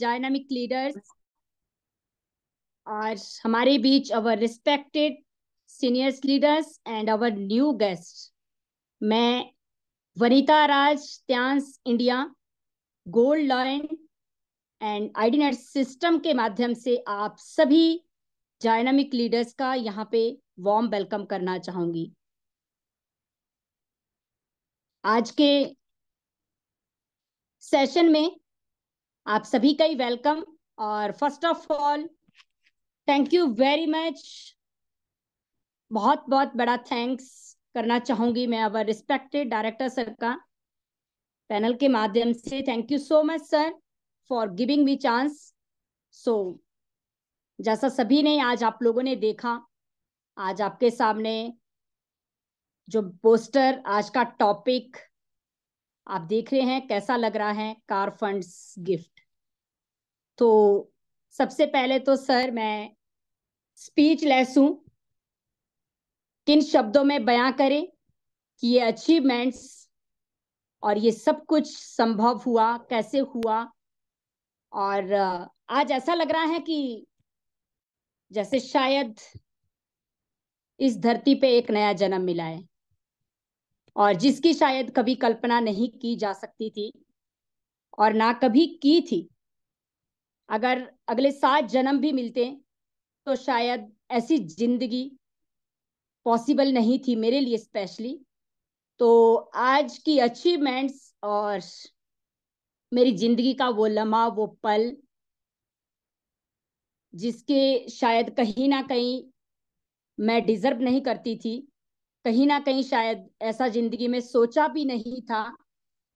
Dynamic leaders और हमारे बीच our respected seniors leaders and our new guest मैं वनिता राज त्यांस इंडिया गोल्ड लॉयन एंड आईडीनेट सिस्टम के माध्यम से आप सभी डायनामिक लीडर्स का यहाँ पे वार्म वेलकम करना चाहूंगी आज के सेशन में आप सभी का ही वेलकम और first of all thank you very much बहुत बहुत बड़ा थैंक्स करना चाहूंगी मैं अवर रिस्पेक्टेड डायरेक्टर सर का पैनल के माध्यम से thank you so much sir for giving me chance so जैसा सभी ने आज आप लोगों ने देखा आज आपके सामने जो पोस्टर आज का टॉपिक आप देख रहे हैं कैसा लग रहा है कार फंड्स गिफ्ट तो सबसे पहले तो सर मैं स्पीचलेस हूं किन शब्दों में बयां करें कि ये अचीवमेंट्स और ये सब कुछ संभव हुआ कैसे हुआ और आज ऐसा लग रहा है कि जैसे शायद इस धरती पे एक नया जन्म मिला है और जिसकी शायद कभी कल्पना नहीं की जा सकती थी और ना कभी की थी अगर अगले सात जन्म भी मिलते तो शायद ऐसी जिंदगी पॉसिबल नहीं थी मेरे लिए स्पेशली तो आज की अचीवमेंट्स और मेरी जिंदगी का वो लम्हा वो पल जिसके शायद कहीं ना कहीं मैं डिजर्व नहीं करती थी कहीं ना कहीं शायद ऐसा जिंदगी में सोचा भी नहीं था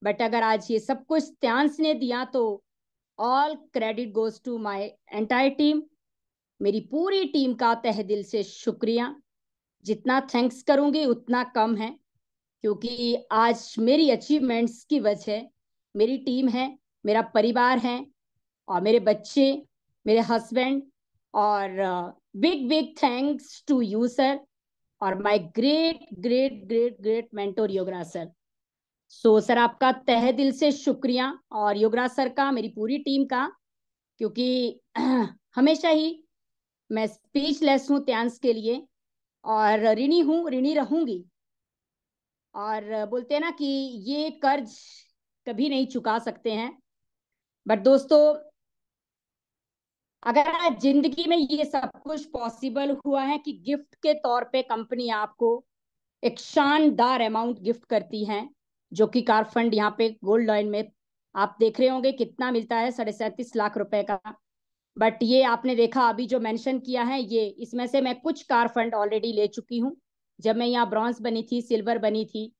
बट अगर आज ये सब कुछ ध्यान ने दिया तो all credit goes to my entire team मेरी पूरी टीम का तह दिल से शुक्रिया जितना थैंक्स करूंगी उतना कम है क्योंकि आज मेरी अचीवमेंट्स की वजह मेरी टीम है मेरा परिवार है और मेरे बच्चे मेरे हस्बैंड और big big thanks to you sir और my great great great great mentor Yogna sir so so, sir आपका तह दिल से शुक्रिया और योगराज सर का मेरी पूरी टीम का क्योंकि हमेशा ही मैं स्पीचलेस हूँ त्यांस के लिए और ऋणी हूँ ऋणी रहूंगी और बोलते हैं ना कि ये कर्ज कभी नहीं चुका सकते हैं बट दोस्तों अगर जिंदगी में ये सब कुछ पॉसिबल हुआ है कि गिफ्ट के तौर पे कंपनी आपको एक शानदार अमाउंट गिफ्ट करती है जो कि कार फंड यहाँ पे गोल्ड लॉइन में आप देख रहे होंगे कितना मिलता है साढ़े सैंतीस लाख रुपए का बट ये आपने देखा अभी जो मेंशन किया है ये इसमें से मैं कुछ कार फंड ऑलरेडी ले चुकी हूँ जब मैं यहाँ ब्रॉन्ज बनी थी सिल्वर बनी थी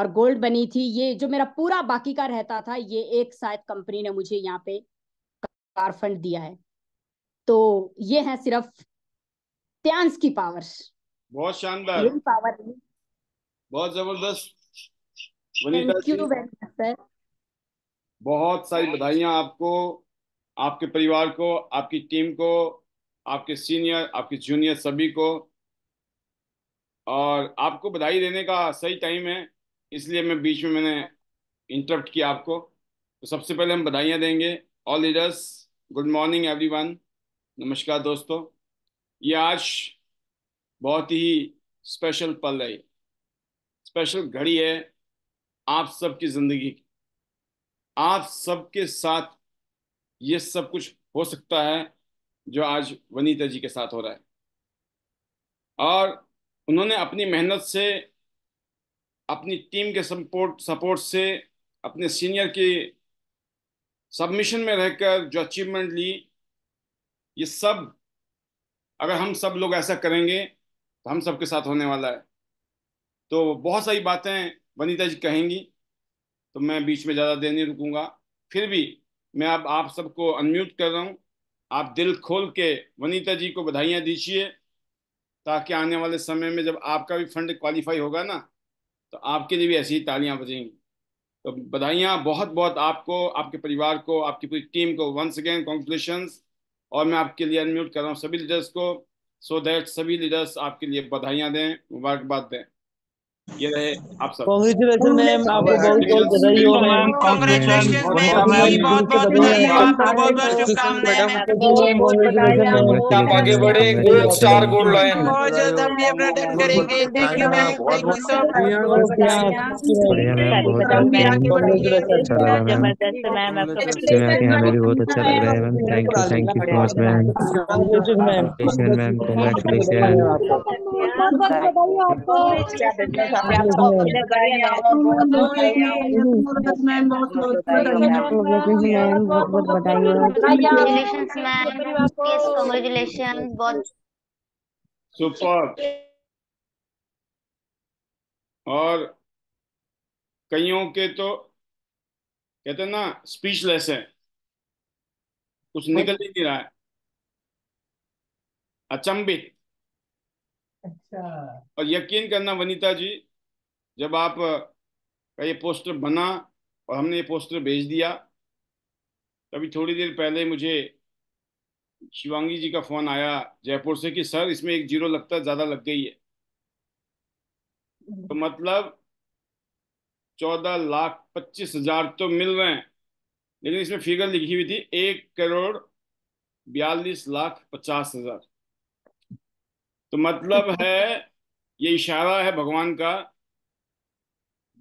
और गोल्ड बनी थी ये जो मेरा पूरा बाकी का रहता था ये एक शायद कंपनी ने मुझे यहाँ पे कार फंड दिया है तो ये है सिर्फ त्यांस की पावर बहुत शानदार पावर बहुत जबरदस्त बहुत सारी बधाइयाँ आपको आपके परिवार को आपकी टीम को आपके सीनियर आपके जूनियर सभी को और आपको बधाई देने का सही टाइम है इसलिए मैं बीच में मैंने इंटरप्ट किया आपको तो सबसे पहले हम बधाइयाँ देंगे all leaders good morning everyone नमस्कार दोस्तों ये आज बहुत ही स्पेशल पल है स्पेशल घड़ी है आप सबकी जिंदगी आप सबके साथ ये सब कुछ हो सकता है जो आज वनीता जी के साथ हो रहा है और उन्होंने अपनी मेहनत से अपनी टीम के सपोर्ट सपोर्ट से अपने सीनियर के सबमिशन में रहकर जो अचीवमेंट ली ये सब अगर हम सब लोग ऐसा करेंगे तो हम सबके साथ होने वाला है तो बहुत सारी बातें वनीता जी कहेंगी तो मैं बीच में ज़्यादा देर नहीं रुकूंगा फिर भी मैं अब आप सबको अनम्यूट कर रहा हूँ आप दिल खोल के वनीता जी को बधाइयाँ दीजिए ताकि आने वाले समय में जब आपका भी फंड क्वालिफाई होगा ना तो आपके लिए भी ऐसी ही तालियाँ बजेंगी तो बधाइयाँ बहुत बहुत आपको आपके परिवार को आपकी पूरी टीम को वंस अगेन कॉन्ग्रेचुलेशन और मैं आपके लिए अनम्यूट कर रहा हूँ सभी लीडर्स को सो so दैट सभी लीडर्स आपके लिए बधाइयाँ दें मुबारकबाद दें ये मैम आपको बहुत बहुत बधाई हो मैम कांग्रेचुलेशन मैम आप आगे बढ़े गोल्ड स्टार गोल्ड लाइन बहुत अच्छा लग रहा है thank you thank you so much ma'am congratulation ma'am congratulation आपको सुपर और कईयों के तो कहते ना स्पीचलेस है कुछ निकल ही नहीं रहा है अचंबित अच्छा और यकीन करना वनीता जी जब आप का ये पोस्टर बना और हमने ये पोस्टर भेज दिया अभी थोड़ी देर पहले मुझे शिवांगी जी का फोन आया जयपुर से कि सर इसमें एक जीरो लगता ज्यादा लग गई है हम्म। तो मतलब चौदह लाख पच्चीस हजार तो मिल रहे हैं लेकिन इसमें फिगर लिखी हुई थी एक करोड़ बयालीस लाख पचास हजार तो मतलब है ये इशारा है भगवान का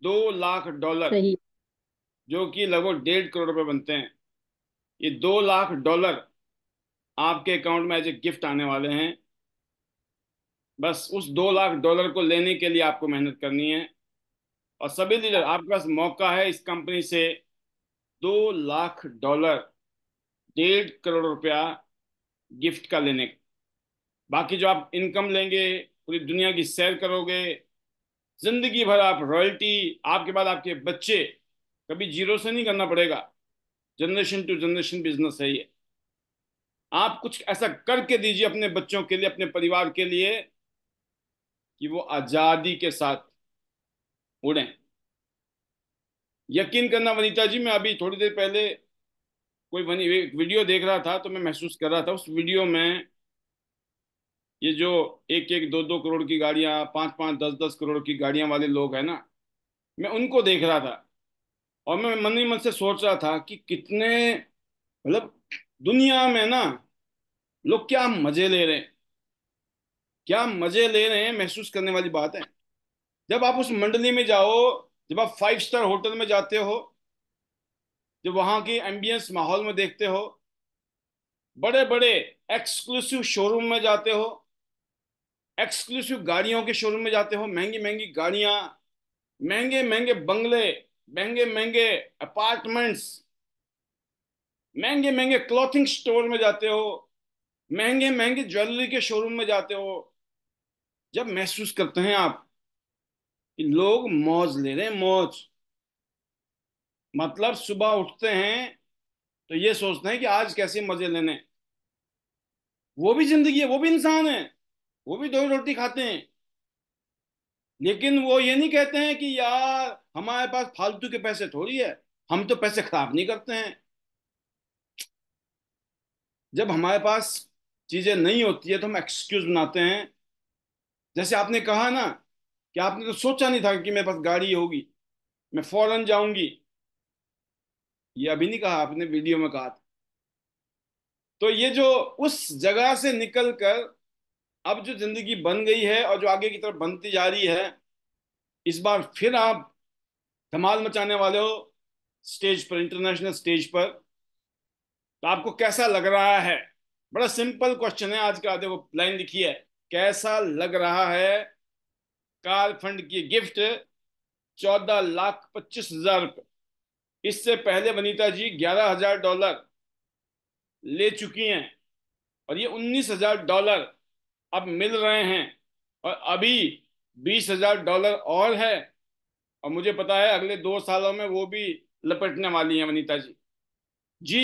दो लाख डॉलर जो कि लगभग डेढ़ करोड़ रुपए बनते हैं ये दो लाख डॉलर आपके अकाउंट में एज ए गिफ्ट आने वाले हैं बस उस दो लाख डॉलर को लेने के लिए आपको मेहनत करनी है और सभी लीडर आपके पास मौका है इस कंपनी से दो लाख डॉलर डेढ़ करोड़ रुपया गिफ्ट का लेने का बाकी जो आप इनकम लेंगे पूरी दुनिया की सैर करोगे जिंदगी भर आप रॉयल्टी आपके बाद आपके बच्चे कभी जीरो से नहीं करना पड़ेगा जनरेशन टू जनरेशन बिजनेस है ये आप कुछ ऐसा करके दीजिए अपने बच्चों के लिए अपने परिवार के लिए कि वो आज़ादी के साथ उड़े यकीन करना वनीता जी मैं अभी थोड़ी देर पहले कोई वनी वीडियो देख रहा था तो मैं महसूस कर रहा था उस वीडियो में ये जो एक एक दो दो करोड़ की गाड़ियां पाँच पाँच दस दस करोड़ की गाड़ियाँ वाले लोग हैं ना मैं उनको देख रहा था और मैं मन ही मन से सोच रहा था कि कितने मतलब दुनिया में ना लोग क्या मजे ले रहे हैं क्या मजे ले रहे हैं महसूस करने वाली बात है जब आप उस मंडली में जाओ जब आप फाइव स्टार होटल में जाते हो जब वहाँ की एम्बियंस माहौल में देखते हो बड़े बड़े एक्सक्लूसिव शोरूम में जाते हो एक्सक्लूसिव गाड़ियों के शोरूम में जाते हो महंगी महंगी गाड़ियां महंगे महंगे बंगले महंगे महंगे अपार्टमेंट्स महंगे महंगे क्लॉथिंग स्टोर में जाते हो महंगे महंगे ज्वेलरी के शोरूम में जाते हो जब महसूस करते हैं आप कि लोग मौज ले रहे हैं मौज मतलब सुबह उठते हैं तो ये सोचते हैं कि आज कैसे मजे लेने वो भी जिंदगी है वो भी इंसान है वो भी दो रोटी खाते हैं लेकिन वो ये नहीं कहते हैं कि यार हमारे पास फालतू के पैसे थोड़ी है हम तो पैसे खराब नहीं करते हैं जब हमारे पास चीजें नहीं होती है तो हम एक्सक्यूज बनाते हैं जैसे आपने कहा ना कि आपने तो सोचा नहीं था कि मेरे पास गाड़ी होगी मैं फौरन जाऊंगी ये अभी नहीं कहा आपने वीडियो में कहा था तो ये जो उस जगह से निकलकर अब जो जिंदगी बन गई है और जो आगे की तरफ बनती जा रही है इस बार फिर आप धमाल मचाने वाले हो स्टेज पर इंटरनेशनल स्टेज पर तो आपको कैसा लग रहा है बड़ा सिंपल क्वेश्चन है आज का देखो लाइन लिखी है कैसा लग रहा है कार फंड की गिफ्ट चौदह लाख पच्चीस हजार रुपये इससे पहले वनीता जी ग्यारह हजार डॉलर ले चुकी हैं और ये उन्नीस हजार डॉलर अब मिल रहे हैं और अभी बीस हजार डॉलर और है और मुझे पता है अगले दो सालों में वो भी लपटने वाली है Vanita ji ji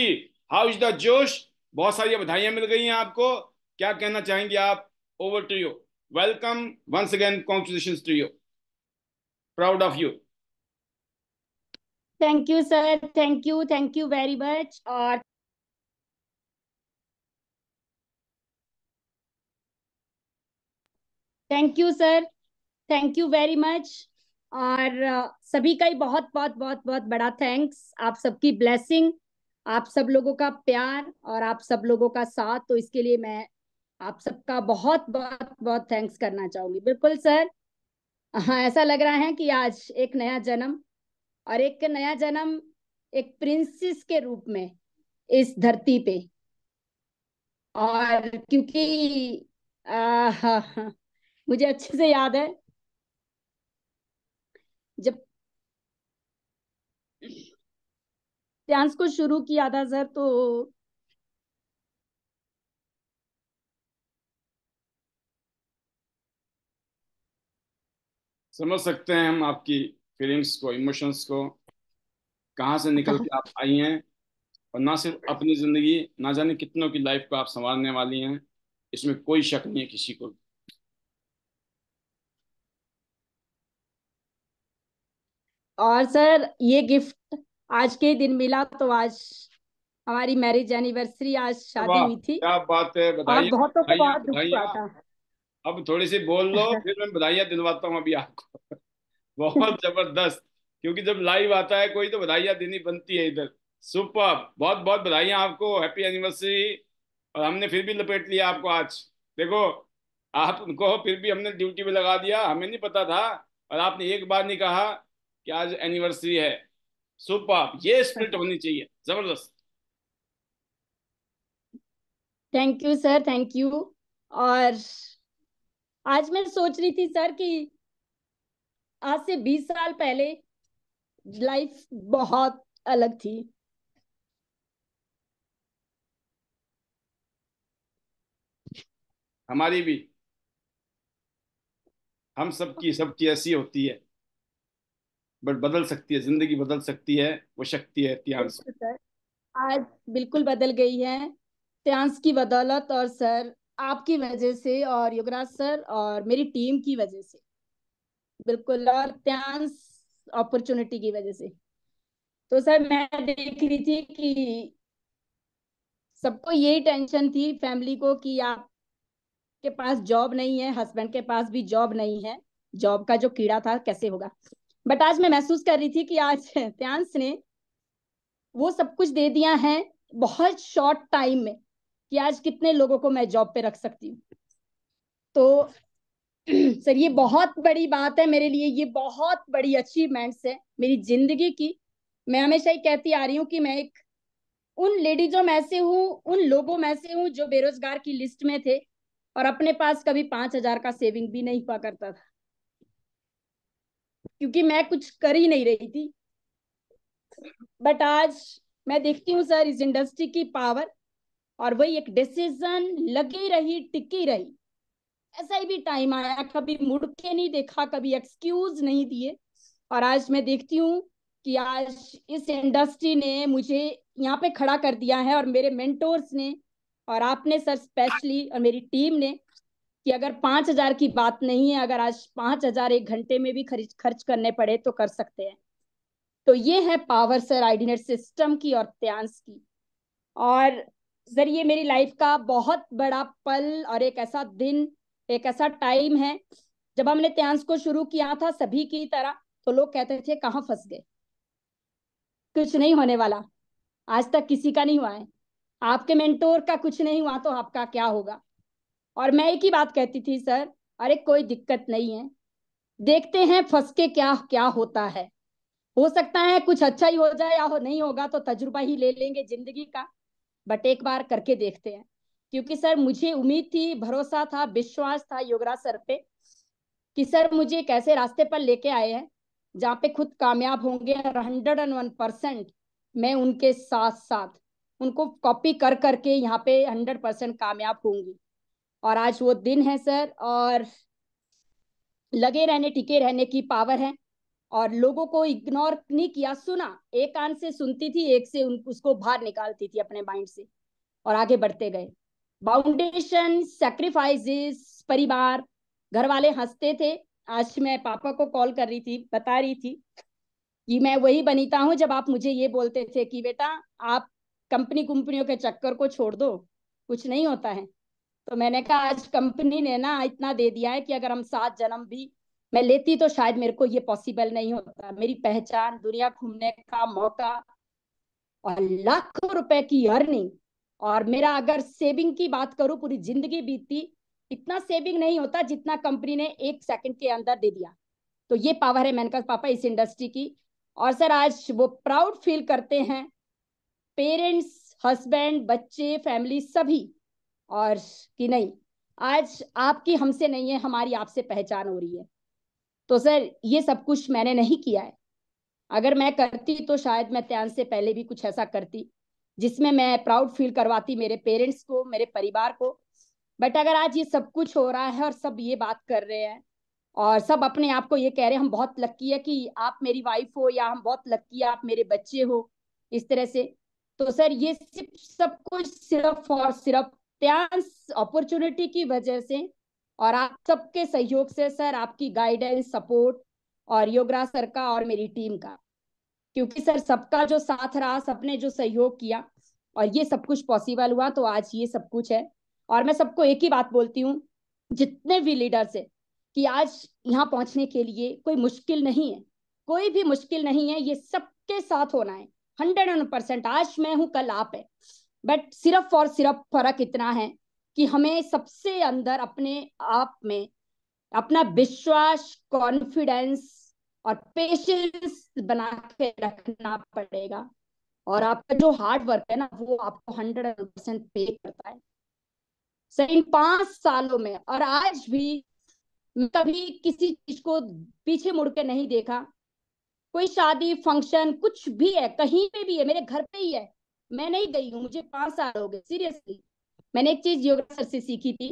how is the जोश बहुत सारी बधाइयां मिल गई हैं आपको क्या कहना चाहेंगे आप over to you welcome once again congratulation to you proud of you thank you sir thank you thank you very much और thank you sir thank you very much और सभी का ही बहुत बहुत बहुत बहुत बड़ा थैंक्स आप सबकी ब्लेसिंग आप सब लोगों का प्यार और आप सब लोगों का साथ तो इसके लिए मैं आप सबका बहुत बहुत बहुत थैंक्स करना चाहूंगी बिल्कुल सर हाँ ऐसा लग रहा है कि आज एक नया जन्म और एक नया जन्म एक प्रिंसेस के रूप में इस धरती पे और क्योंकि आ, हा, हा, मुझे अच्छे से याद है जब डांस को शुरू किया था सर तो समझ सकते हैं हम आपकी फीलिंग्स को इमोशंस को कहाँ से निकल के आप आई हैं और ना सिर्फ अपनी ज़िंदगी ना जाने कितनों की लाइफ को आप संवारने वाली हैं इसमें कोई शक नहीं है किसी को भी और सर ये गिफ्ट आज के दिन मिला तो आज हमारी मैरिज एनिवर्सरी आज शादी हुई थी क्या बात है बताइए बहुत तो बहुत दुख हुआ था अब थोड़ी सी बोल लो फिर मैं बधाइयां दिलवाता हूँ अभी आपको बहुत जबरदस्त क्योंकि जब लाइव आता है कोई तो बधाइयां देनी बनती है इधर सुपर बहुत बहुत बधाइयां आपको हैप्पी एनिवर्सरी और हमने फिर भी लपेट लिया आपको आज देखो आप उनको फिर भी हमने ड्यूटी में लगा दिया हमें नहीं पता था और आपने एक बार नहीं कहा कि आज एनिवर्सरी है सुपर ये स्प्रिट होनी चाहिए जबरदस्त thank you sir thank you और आज मैं सोच रही थी सर कि आज से 20 साल पहले लाइफ बहुत अलग थी हमारी भी हम सबकी सबकी ऐसी होती है बट बदल सकती है जिंदगी बदल सकती है वो शक्ति है त्यास आज बिल्कुल बदल गई है त्यांस की बदौलत और सर आपकी वजह से और युगराज सर और मेरी टीम की वजह से बिल्कुल और त्यांस अपॉर्चुनिटी की वजह से तो सर मैं देख रही थी कि सबको यही टेंशन थी फैमिली को कि आप के पास जॉब नहीं है हस्बैंड के पास भी जॉब नहीं है जॉब का जो कीड़ा था कैसे होगा बट आज मैं महसूस कर रही थी कि आज त्यांस ने वो सब कुछ दे दिया है बहुत शॉर्ट टाइम में कि आज कितने लोगों को मैं जॉब पे रख सकती हूँ तो सर ये बहुत बड़ी बात है मेरे लिए ये बहुत बड़ी अचीवमेंट्स है मेरी जिंदगी की मैं हमेशा ही कहती आ रही हूँ कि मैं एक उन लेडीजों में से हूँ उन लोगों में से हूँ जो बेरोजगार की लिस्ट में थे और अपने पास कभी पांच हजार का सेविंग भी नहीं हुआ करता था क्योंकि मैं कुछ कर ही नहीं रही थी बट आज मैं देखती हूँ सर इस इंडस्ट्री की पावर और वही एक डिसीजन लगी रही टिकी रही ऐसा ही भी टाइम आया कभी मुड़ के नहीं देखा कभी एक्सक्यूज नहीं दिए और आज मैं देखती हूँ कि आज इस इंडस्ट्री ने मुझे यहाँ पे खड़ा कर दिया है और मेरे मेंटोर्स ने और आपने सर स्पेशली और मेरी टीम ने कि अगर पांच हजार की बात नहीं है अगर आज पांच हजार एक घंटे में भी खर्च खर्च करने पड़े तो कर सकते हैं तो ये है पावर सर आइडिनेट सिस्टम की और त्यांस की और सर ये मेरी लाइफ का बहुत बड़ा पल और एक ऐसा दिन एक ऐसा टाइम है जब हमने त्यांस को शुरू किया था सभी की तरह तो लोग कहते थे कहाँ फंस गए कुछ नहीं होने वाला आज तक किसी का नहीं हुआ है आपके मेंटोर का कुछ नहीं हुआ तो आपका क्या होगा और मैं एक ही बात कहती थी सर अरे कोई दिक्कत नहीं है देखते हैं फंस के क्या क्या होता है हो सकता है कुछ अच्छा ही हो जाए या हो नहीं होगा तो तजुर्बा ही ले लेंगे जिंदगी का बट एक बार करके देखते हैं क्योंकि सर मुझे उम्मीद थी भरोसा था विश्वास था योगराज सर पे कि सर मुझे एक ऐसे रास्ते पर लेके आए हैं जहाँ पे खुद कामयाब होंगे और हंड्रेड एंड वन परसेंट मैं उनके साथ साथ उनको कॉपी कर करके यहाँ पे हंड्रेड परसेंट कामयाब होंगी और आज वो दिन है सर और लगे रहने टिके रहने की पावर है और लोगों को इग्नोर नहीं किया सुना एक कान से सुनती थी एक से उन, उसको बाहर निकालती थी अपने माइंड से और आगे बढ़ते गए बाउंडेशन सेक्रीफाइजेस परिवार घर वाले हंसते थे आज मैं पापा को कॉल कर रही थी बता रही थी कि मैं वही बनीता हूँ जब आप मुझे ये बोलते थे कि बेटा आप कंपनी कंपनियों के चक्कर को छोड़ दो कुछ नहीं होता है तो मैंने कहा आज कंपनी ने ना इतना दे दिया है कि अगर हम सात जन्म भी मैं लेती तो शायद मेरे को ये पॉसिबल नहीं होता मेरी पहचान दुनिया घूमने का मौका और लाखों रुपए की अर्निंग और मेरा अगर सेविंग की बात करूं पूरी जिंदगी बीती इतना सेविंग नहीं होता जितना कंपनी ने एक सेकंड के अंदर दे दिया तो ये पावर है मैंने कहा पापा इस इंडस्ट्री की और सर आज वो प्राउड फील करते हैं पेरेंट्स हस्बैंड बच्चे फैमिली सभी और कि नहीं आज आपकी हमसे नहीं है हमारी आपसे पहचान हो रही है तो सर ये सब कुछ मैंने नहीं किया है अगर मैं करती तो शायद मैं त्यान से पहले भी कुछ ऐसा करती जिसमें मैं प्राउड फील करवाती मेरे पेरेंट्स को मेरे परिवार को बट अगर आज ये सब कुछ हो रहा है और सब ये बात कर रहे हैं और सब अपने आप को ये कह रहे हैं हम बहुत लक्की है कि आप मेरी वाइफ हो या हम बहुत लक्की है आप मेरे बच्चे हो इस तरह से तो सर ये सिर्फ सब कुछ सिर्फ और सिर्फ प्यास अपॉर्चुनिटी की वजह से और आप सबके सहयोग से सर आपकी गाइडेंस सपोर्ट और योगरा सर का और मेरी टीम का क्योंकि सर सबका जो साथ रहा सबने जो सहयोग किया और ये सब कुछ पॉसिबल हुआ तो आज ये सब कुछ है और मैं सबको एक ही बात बोलती हूँ जितने भी लीडर्स है कि आज यहाँ पहुंचने के लिए कोई मुश्किल नहीं है कोई भी मुश्किल नहीं है ये सबके साथ होना है हंड्रेड हंड्रेड परसेंट आज मैं हूँ कल आप है बट सिर्फ और सिर्फ फर्क इतना है कि हमें सबसे अंदर अपने आप में अपना विश्वास कॉन्फिडेंस और पेशेंस बना के रखना पड़ेगा और आपका जो हार्ड वर्क है ना वो आपको हंड्रेड परसेंट पे करता है सर इन पांच सालों में और आज भी कभी किसी चीज को पीछे मुड़ के नहीं देखा कोई शादी फंक्शन कुछ भी है कहीं पे भी है मेरे घर पे ही है मैं नहीं गई हूँ मुझे पांच साल हो गए सीरियसली मैंने एक चीज योगा सर से सीखी थी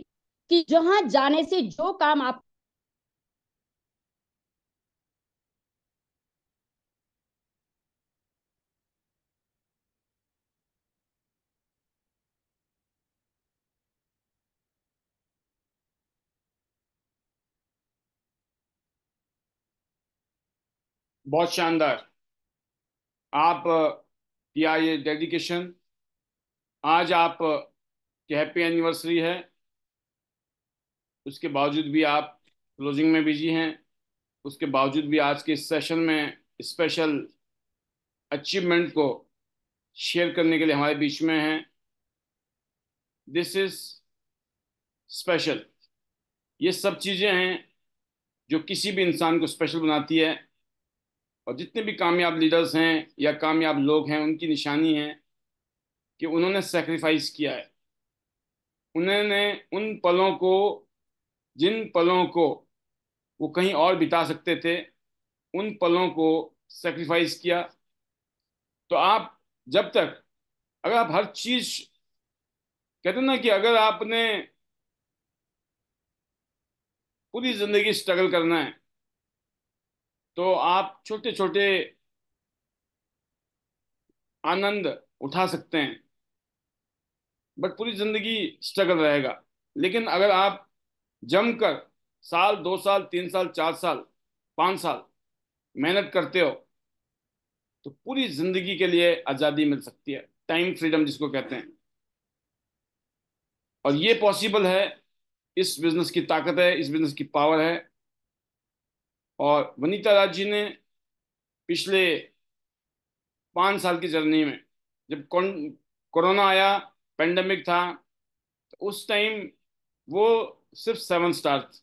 कि जहां जाने से जो काम आप बहुत शानदार आप किया ये डेडिकेशन आज आप की हैप्पी एनिवर्सरी है उसके बावजूद भी आप क्लोजिंग में बिजी हैं उसके बावजूद भी आज के इस सेशन में स्पेशल अचीवमेंट को शेयर करने के लिए हमारे बीच में हैं दिस इज स्पेशल ये सब चीज़ें हैं जो किसी भी इंसान को स्पेशल बनाती है और जितने भी कामयाब लीडर्स हैं या कामयाब लोग हैं उनकी निशानी है कि उन्होंने सेक्रीफाइस किया है उन्होंने उन पलों को जिन पलों को वो कहीं और बिता सकते थे उन पलों को सेक्रीफाइस किया तो आप जब तक अगर आप हर चीज कहते ना कि अगर आपने पूरी जिंदगी स्ट्रगल करना है तो आप छोटे छोटे आनंद उठा सकते हैं बट पूरी जिंदगी स्ट्रगल रहेगा लेकिन अगर आप जमकर साल दो साल तीन साल चार साल पाँच साल मेहनत करते हो तो पूरी जिंदगी के लिए आज़ादी मिल सकती है टाइम फ्रीडम जिसको कहते हैं और ये पॉसिबल है इस बिजनेस की ताकत है इस बिजनेस की पावर है और वनीता राज जी ने पिछले पाँच साल की जर्नी में जब कोरोना आया पेंडेमिक था तो उस टाइम वो सिर्फ सेवन स्टार थी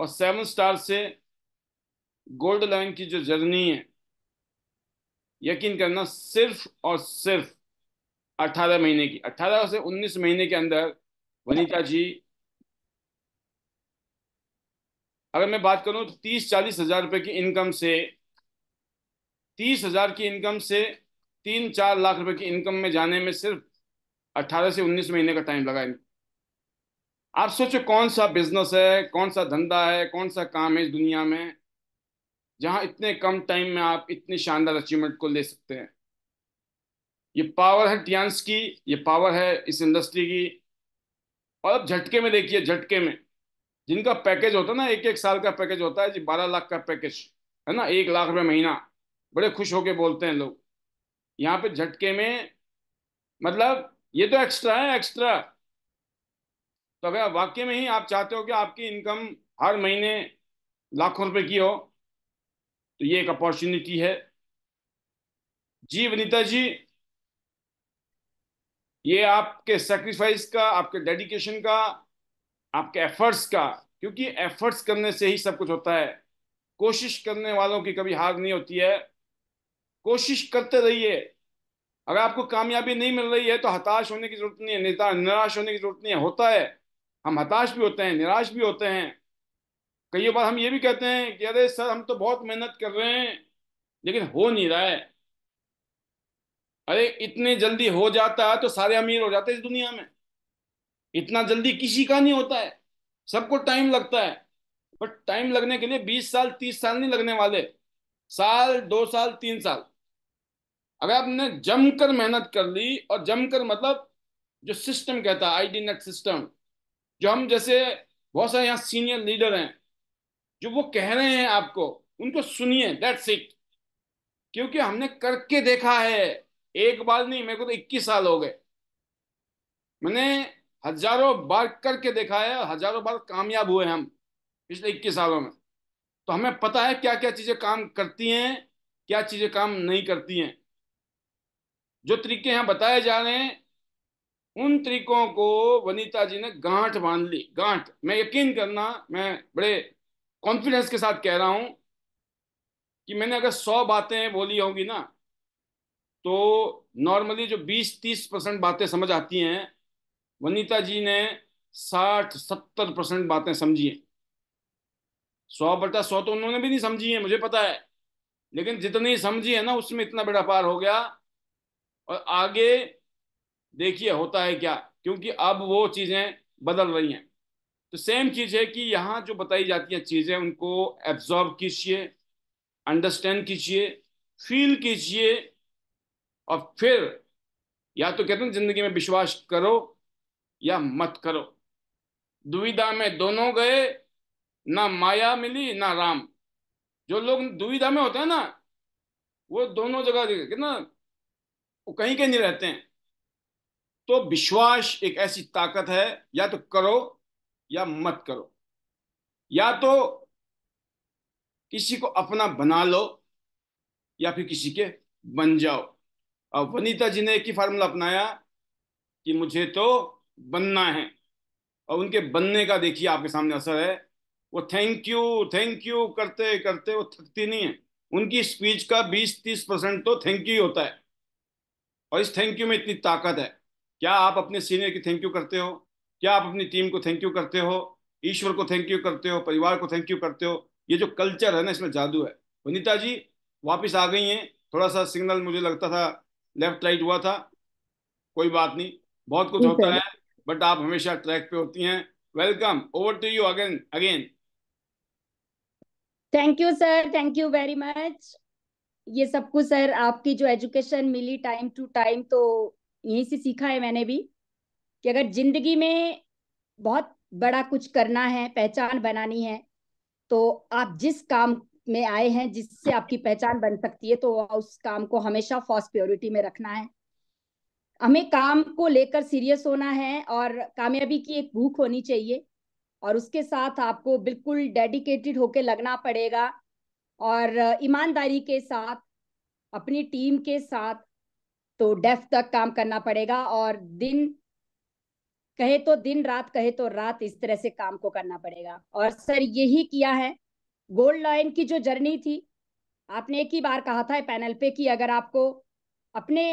और सेवन स्टार से गोल्ड लाइन की जो जर्नी है यकीन करना सिर्फ और सिर्फ 18 महीने की 18 से 19 महीने के अंदर वनीता जी अगर मैं बात करूं तो तीस चालीस हजार रुपये की इनकम से तीस हजार की इनकम से तीन चार लाख रुपए की इनकम में जाने में सिर्फ अट्ठारह से उन्नीस महीने का टाइम लगा आप सोचो कौन सा बिजनेस है कौन सा धंधा है कौन सा काम है इस दुनिया में जहां इतने कम टाइम में आप इतनी शानदार अचीवमेंट को ले सकते हैं ये पावर है टियांस की ये पावर है इस इंडस्ट्री की और अब झटके में देखिए झटके में जिनका पैकेज होता है ना एक एक साल का पैकेज होता है जी बारह लाख का पैकेज है ना एक लाख रुपये महीना बड़े खुश होके बोलते हैं लोग यहाँ पे झटके में मतलब ये तो एक्स्ट्रा है एक्स्ट्रा तो अगर वाक्य में ही आप चाहते हो कि आपकी इनकम हर महीने लाखों रुपए की हो तो ये एक अपॉर्चुनिटी है जी वनीता जी ये आपके सेक्रीफाइस का आपके डेडिकेशन का आपके एफर्ट्स का क्योंकि एफर्ट्स करने से ही सब कुछ होता है कोशिश करने वालों की कभी हार नहीं होती है कोशिश करते रहिए अगर आपको कामयाबी नहीं मिल रही है तो हताश होने की जरूरत नहीं है निराश होने की जरूरत नहीं है होता है हम हताश भी होते हैं निराश भी होते हैं कई बार हम ये भी कहते हैं कि अरे सर हम तो बहुत मेहनत कर रहे हैं लेकिन हो नहीं रहा है अरे इतनी जल्दी हो जाता है तो सारे अमीर हो जाते इस दुनिया में इतना जल्दी किसी का नहीं होता है सबको टाइम लगता है बट टाइम लगने के लिए बीस साल तीस साल नहीं लगने वाले साल दो साल तीन साल अगर आपने जमकर मेहनत कर ली और जमकर मतलब जो सिस्टम कहता है आईडी नेट सिस्टम जो हम जैसे बहुत सारे यहाँ सीनियर लीडर हैं जो वो कह रहे हैं आपको उनको सुनिए दैट्स इट क्योंकि हमने करके देखा है एक बार नहीं मेरे को तो 21 साल हो गए मैंने हजारों बार करके देखा है हजारों बार कामयाब हुए हम पिछले इक्कीस सालों में तो हमें पता है क्या क्या चीज़ें काम करती हैं क्या चीज़ें काम नहीं करती हैं जो तरीके यहां बताए जा रहे हैं उन तरीकों को वनीता जी ने गांठ बांध ली गांठ मैं यकीन करना मैं बड़े कॉन्फिडेंस के साथ कह रहा हूं कि मैंने अगर सौ बातें बोली होंगी ना तो नॉर्मली जो बीस तीस परसेंट बातें समझ आती हैं वनीता जी ने साठ सत्तर परसेंट बातें समझी हैं सौ बटा सौ तो उन्होंने भी नहीं समझी है मुझे पता है लेकिन जितनी समझी है ना उसमें इतना बड़ा पार हो गया और आगे देखिए होता है क्या क्योंकि अब वो चीज़ें बदल रही हैं तो सेम चीज़ है कि यहाँ जो बताई जाती हैं चीज़ें उनको एब्जॉर्ब कीजिए अंडरस्टैंड कीजिए फील कीजिए और फिर या तो कहते हैं जिंदगी में विश्वास करो या मत करो दुविधा में दोनों गए ना माया मिली ना राम जो लोग दुविधा में होते हैं ना वो दोनों जगह कितना वो कहीं के नहीं रहते हैं तो विश्वास एक ऐसी ताकत है या तो करो या मत करो या तो किसी को अपना बना लो या फिर किसी के बन जाओ अब वनीता जी ने एक ही फार्मूला अपनाया कि मुझे तो बनना है और उनके बनने का देखिए आपके सामने असर है वो थैंक यू थैंक यू करते करते वो थकती नहीं है उनकी स्पीच का 20-30 परसेंट तो थैंक यू होता है और इस थैंक यू में इतनी ताकत है क्या आप अपने सीनियर की थैंक यू करते हो क्या आप अपनी टीम को थैंक यू करते हो ईश्वर को थैंक यू करते हो परिवार को थैंक यू करते हो ये जो कल्चर है ना इसमें जादू है वनीता जी वापिस आ गई हैं थोड़ा सा सिग्नल मुझे लगता था लेफ्ट राइट हुआ था कोई बात नहीं बहुत कुछ होता है बट आप हमेशा ट्रैक पे होती हैं welcome over to you again again thank you sir thank you very much ये सब कुछ सर आपकी जो एजुकेशन मिली टाइम टू टाइम तो यहीं से सीखा है मैंने भी कि अगर जिंदगी में बहुत बड़ा कुछ करना है पहचान बनानी है तो आप जिस काम में आए हैं जिससे आपकी पहचान बन सकती है तो उस काम को हमेशा फर्स्ट प्योरिटी में रखना है हमें काम को लेकर सीरियस होना है और कामयाबी की एक भूख होनी चाहिए और उसके साथ आपको बिल्कुल डेडिकेटेड होके लगना पड़ेगा और ईमानदारी के साथ अपनी टीम के साथ तो डेफ तक काम करना पड़ेगा और दिन कहे तो दिन रात कहे तो रात इस तरह से काम को करना पड़ेगा और सर यही किया है गोल्ड लाइन की जो जर्नी थी आपने एक ही बार कहा था पैनल पे कि अगर आपको अपने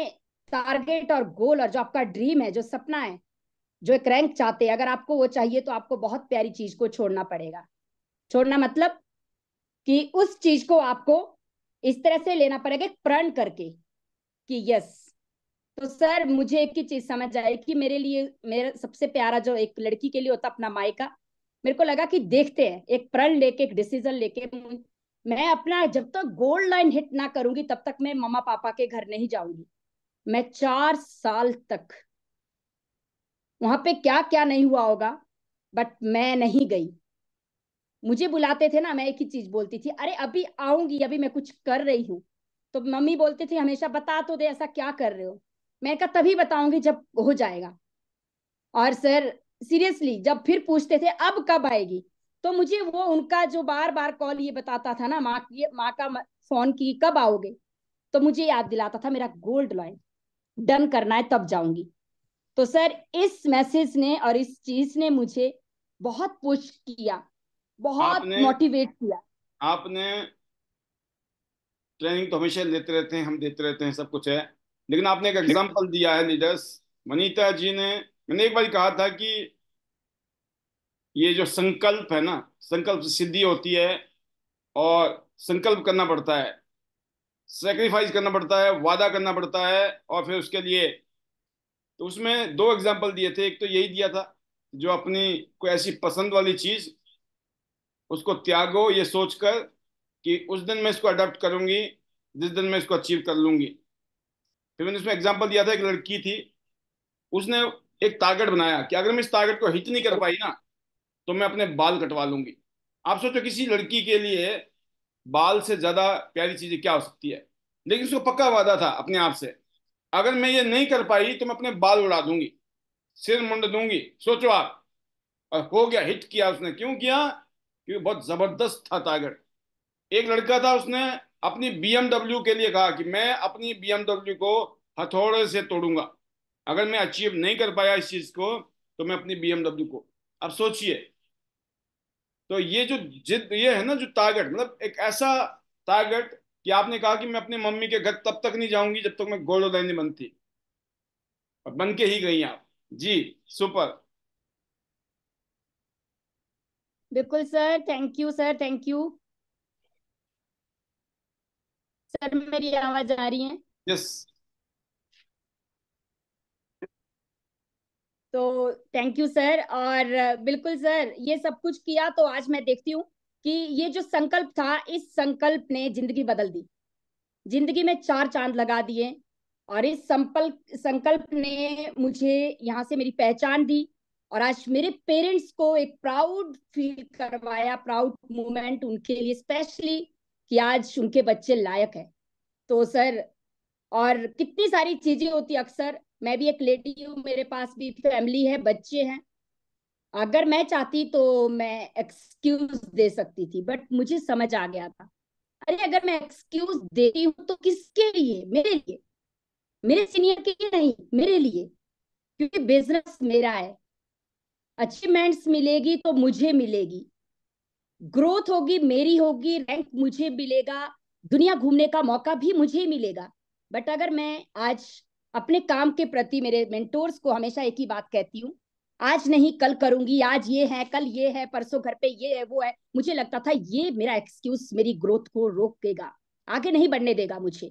टारगेट और गोल और जो आपका ड्रीम है जो सपना है जो एक रैंक चाहते हैं अगर आपको वो चाहिए तो आपको बहुत प्यारी चीज को छोड़ना पड़ेगा छोड़ना मतलब कि उस चीज को आपको इस तरह से लेना पड़ेगा प्रण करके कि यस तो सर मुझे एक ही चीज समझ आए कि मेरे लिए मेरा सबसे प्यारा जो एक लड़की के लिए होता अपना मायका मेरे को लगा कि देखते हैं एक प्रण लेके एक डिसीजन लेके मैं अपना जब तक तो गोल्ड लाइन हिट ना करूंगी तब तक मैं मम्मा पापा के घर नहीं जाऊंगी मैं चार साल तक वहां पे क्या क्या नहीं हुआ होगा बट मैं नहीं गई मुझे बुलाते थे ना मैं एक ही चीज बोलती थी अरे अभी आऊंगी अभी मैं कुछ कर रही हूँ तो मम्मी बोलते थे हमेशा बता तो दे ऐसा क्या कर रहे हो मैं कहा तभी बताऊंगी जब हो जाएगा और सर सीरियसली जब फिर पूछते थे अब कब आएगी तो मुझे वो उनका जो बार बार कॉल ये बताता था ना माँ की माँ का फोन की कब आओगे तो मुझे याद दिलाता था मेरा गोल्ड लॉइन डन करना है तब जाऊंगी तो सर इस मैसेज ने और इस चीज ने मुझे बहुत पुश किया बहुत मोटिवेट किया आपने ट्रेनिंग तो हमेशा लेते रहते हैं हम देते रहते हैं सब कुछ है लेकिन आपने एक एग्जाम्पल दिया है लीडर्स मनीता जी ने मैंने एक बार कहा था कि ये जो संकल्प है ना संकल्प सिद्धि होती है और संकल्प करना पड़ता है सेक्रीफाइस करना पड़ता है वादा करना पड़ता है और फिर उसके लिए तो उसमें दो एग्जाम्पल दिए थे एक तो यही दिया था जो अपनी कोई ऐसी पसंद वाली चीज़ उसको त्यागो ये सोचकर कि उस दिन मैं इसको अडॉप्ट करूंगी जिस दिन मैं इसको अचीव कर लूंगी फिर मैंने उसमें एग्जाम्पल दिया था एक लड़की थी उसने एक टारगेट बनाया कि अगर मैं इस टारगेट को हिट नहीं कर पाई ना तो मैं अपने बाल कटवा लूंगी आप सोचो किसी लड़की के लिए बाल से ज्यादा प्यारी चीजें क्या हो सकती है लेकिन उसको पक्का वादा था अपने आप से अगर मैं ये नहीं कर पाई तो मैं अपने बाल उड़ा दूंगी सिर मुंड दूंगी सोचो आप और हो गया हिट किया उसने क्यों किया क्योंकि बहुत जबरदस्त था टारगेट एक लड़का था उसने अपनी बीएमडब्ल्यू के लिए कहा कि मैं अपनी बीएमडब्ल्यू को हथौड़े से तोड़ूंगा अगर मैं अचीव नहीं कर पाया इस चीज को तो मैं अपनी बीएमडब्ल्यू को अब सोचिए तो ये जो जिद ये है ना जो टारगेट मतलब एक ऐसा टारगेट कि आपने कहा कि मैं अपनी मम्मी के घर तब तक नहीं जाऊंगी जब तक मैं गोल्ड नहीं बनती और बन के ही गई आप जी सुपर बिल्कुल sir thank you sir thank you sir मेरी आवाज आ रही है यस yes. तो थैंक यू सर और बिल्कुल सर ये सब कुछ किया तो आज मैं देखती हूँ कि ये जो संकल्प था इस संकल्प ने जिंदगी बदल दी जिंदगी में चार चांद लगा दिए और इस संकल्प संकल्प ने मुझे यहाँ से मेरी पहचान दी और आज मेरे पेरेंट्स को एक प्राउड फील करवाया प्राउड मोमेंट उनके लिए स्पेशली कि आज उनके बच्चे लायक है तो सर और कितनी सारी चीजें होती अक्सर मैं भी एक लेडी हूँ मेरे पास भी फैमिली है बच्चे हैं अगर मैं चाहती तो मैं एक्सक्यूज दे सकती थी बट मुझे समझ आ गया था अरे अगर मैं एक्सक्यूज देती हूँ तो किसके लिए मेरे लिए मेरे सीनियर के लिए नहीं मेरे लिए क्योंकि बिजनेस मेरा है अचीवमेंट्स मिलेगी तो मुझे मिलेगी ग्रोथ होगी मेरी होगी रैंक मुझे मिलेगा दुनिया घूमने का मौका भी मुझे मिलेगा बट अगर मैं आज अपने काम के प्रति मेरे मेंटोर्स को हमेशा एक ही बात कहती हूँ आज नहीं कल करूंगी आज ये है कल ये है परसों घर पे ये है वो है मुझे लगता था ये मेरा एक्सक्यूज मेरी ग्रोथ को रोक देगा आगे नहीं बढ़ने देगा मुझे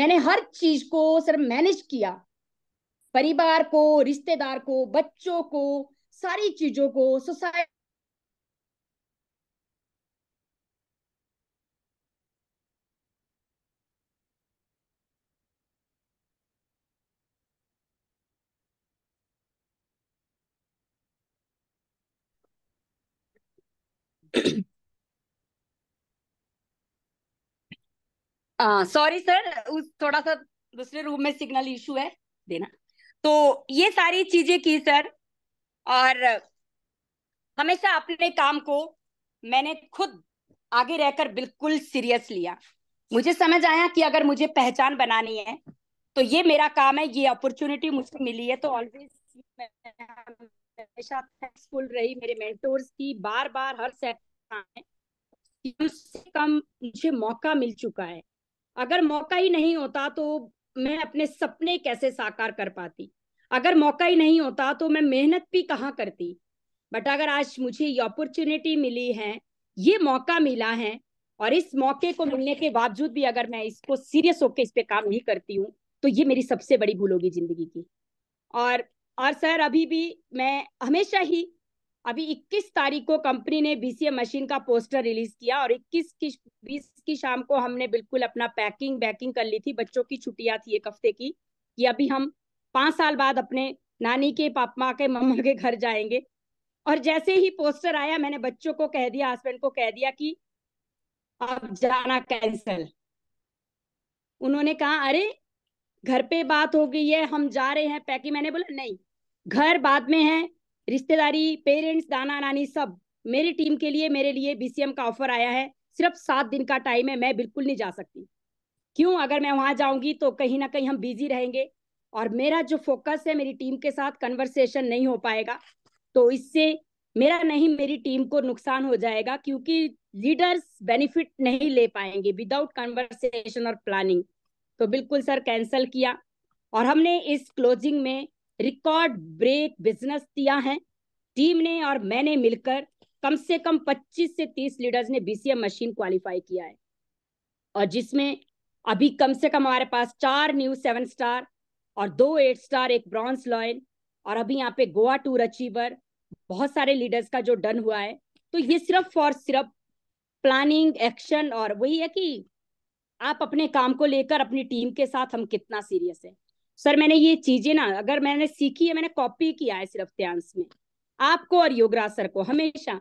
मैंने हर चीज को सर मैनेज किया परिवार को रिश्तेदार को बच्चों को सारी चीजों को सोसाइटी सॉरी सर उस थोड़ा सा दूसरे रूम में सिग्नल इशू है देना तो ये सारी चीजें की सर और हमेशा अपने काम को मैंने खुद आगे रहकर बिल्कुल सीरियस लिया मुझे समझ आया कि अगर मुझे पहचान बनानी है तो ये मेरा काम है ये अपॉर्चुनिटी मुझे मिली है तो ऑलवेज हमेशा रही मेरे मेंटोर्स की बार बार हर सेट उससे कम मुझे मौका मिल चुका है अगर मौका ही नहीं होता तो मैं अपने सपने कैसे साकार कर पाती अगर मौका ही नहीं होता तो मैं मेहनत भी कहाँ करती बट अगर आज मुझे ये अपॉर्चुनिटी मिली है ये मौका मिला है और इस मौके को मिलने के बावजूद भी अगर मैं इसको सीरियस होकर इस पर काम नहीं करती हूँ तो ये मेरी सबसे बड़ी भूल होगी जिंदगी की और और सर अभी भी मैं हमेशा ही अभी 21 तारीख को कंपनी ने बीसीए मशीन का पोस्टर रिलीज किया और 21 की बीस की शाम को हमने बिल्कुल अपना पैकिंग बैकिंग कर ली थी बच्चों की छुट्टियां थी एक हफ्ते की कि अभी हम पांच साल बाद अपने नानी के पापा के मम्मा के घर जाएंगे और जैसे ही पोस्टर आया मैंने बच्चों को कह दिया हस्बैंड को कह दिया कि अब जाना कैंसल उन्होंने कहा अरे घर पे बात हो गई है हम जा रहे हैं पैकिंग मैंने बोला नहीं घर बाद में है रिश्तेदारी पेरेंट्स दाना नानी सब मेरी टीम के लिए मेरे लिए बीसीएम का ऑफर आया है सिर्फ सात दिन का टाइम है मैं बिल्कुल नहीं जा सकती क्यों अगर मैं वहां जाऊंगी तो कहीं ना कहीं हम बिजी रहेंगे और मेरा जो फोकस है मेरी टीम के साथ कन्वर्सेशन नहीं हो पाएगा तो इससे मेरा नहीं मेरी टीम को नुकसान हो जाएगा क्योंकि लीडर्स बेनिफिट नहीं ले पाएंगे विदाउट कन्वर्सेशन और प्लानिंग तो बिल्कुल सर कैंसिल किया और हमने इस क्लोजिंग में रिकॉर्ड ब्रेक बिजनेस दिया है टीम ने और मैंने मिलकर कम से कम 25 से 30 लीडर्स ने बीसीएम मशीन क्वालिफाई किया है और जिसमें अभी कम से कम हमारे पास चार न्यू सेवन स्टार और दो एट स्टार एक ब्रॉन्ज लॉयन और अभी यहाँ पे गोवा टूर अचीवर बहुत सारे लीडर्स का जो डन हुआ है तो ये सिर्फ और सिर्फ प्लानिंग एक्शन और वही है कि आप अपने काम को लेकर अपनी टीम के साथ हम कितना सीरियस है सर मैंने ये चीजें ना अगर मैंने सीखी है मैंने कॉपी किया है सिर्फ त्यांश में आपको और योगराज सर को हमेशा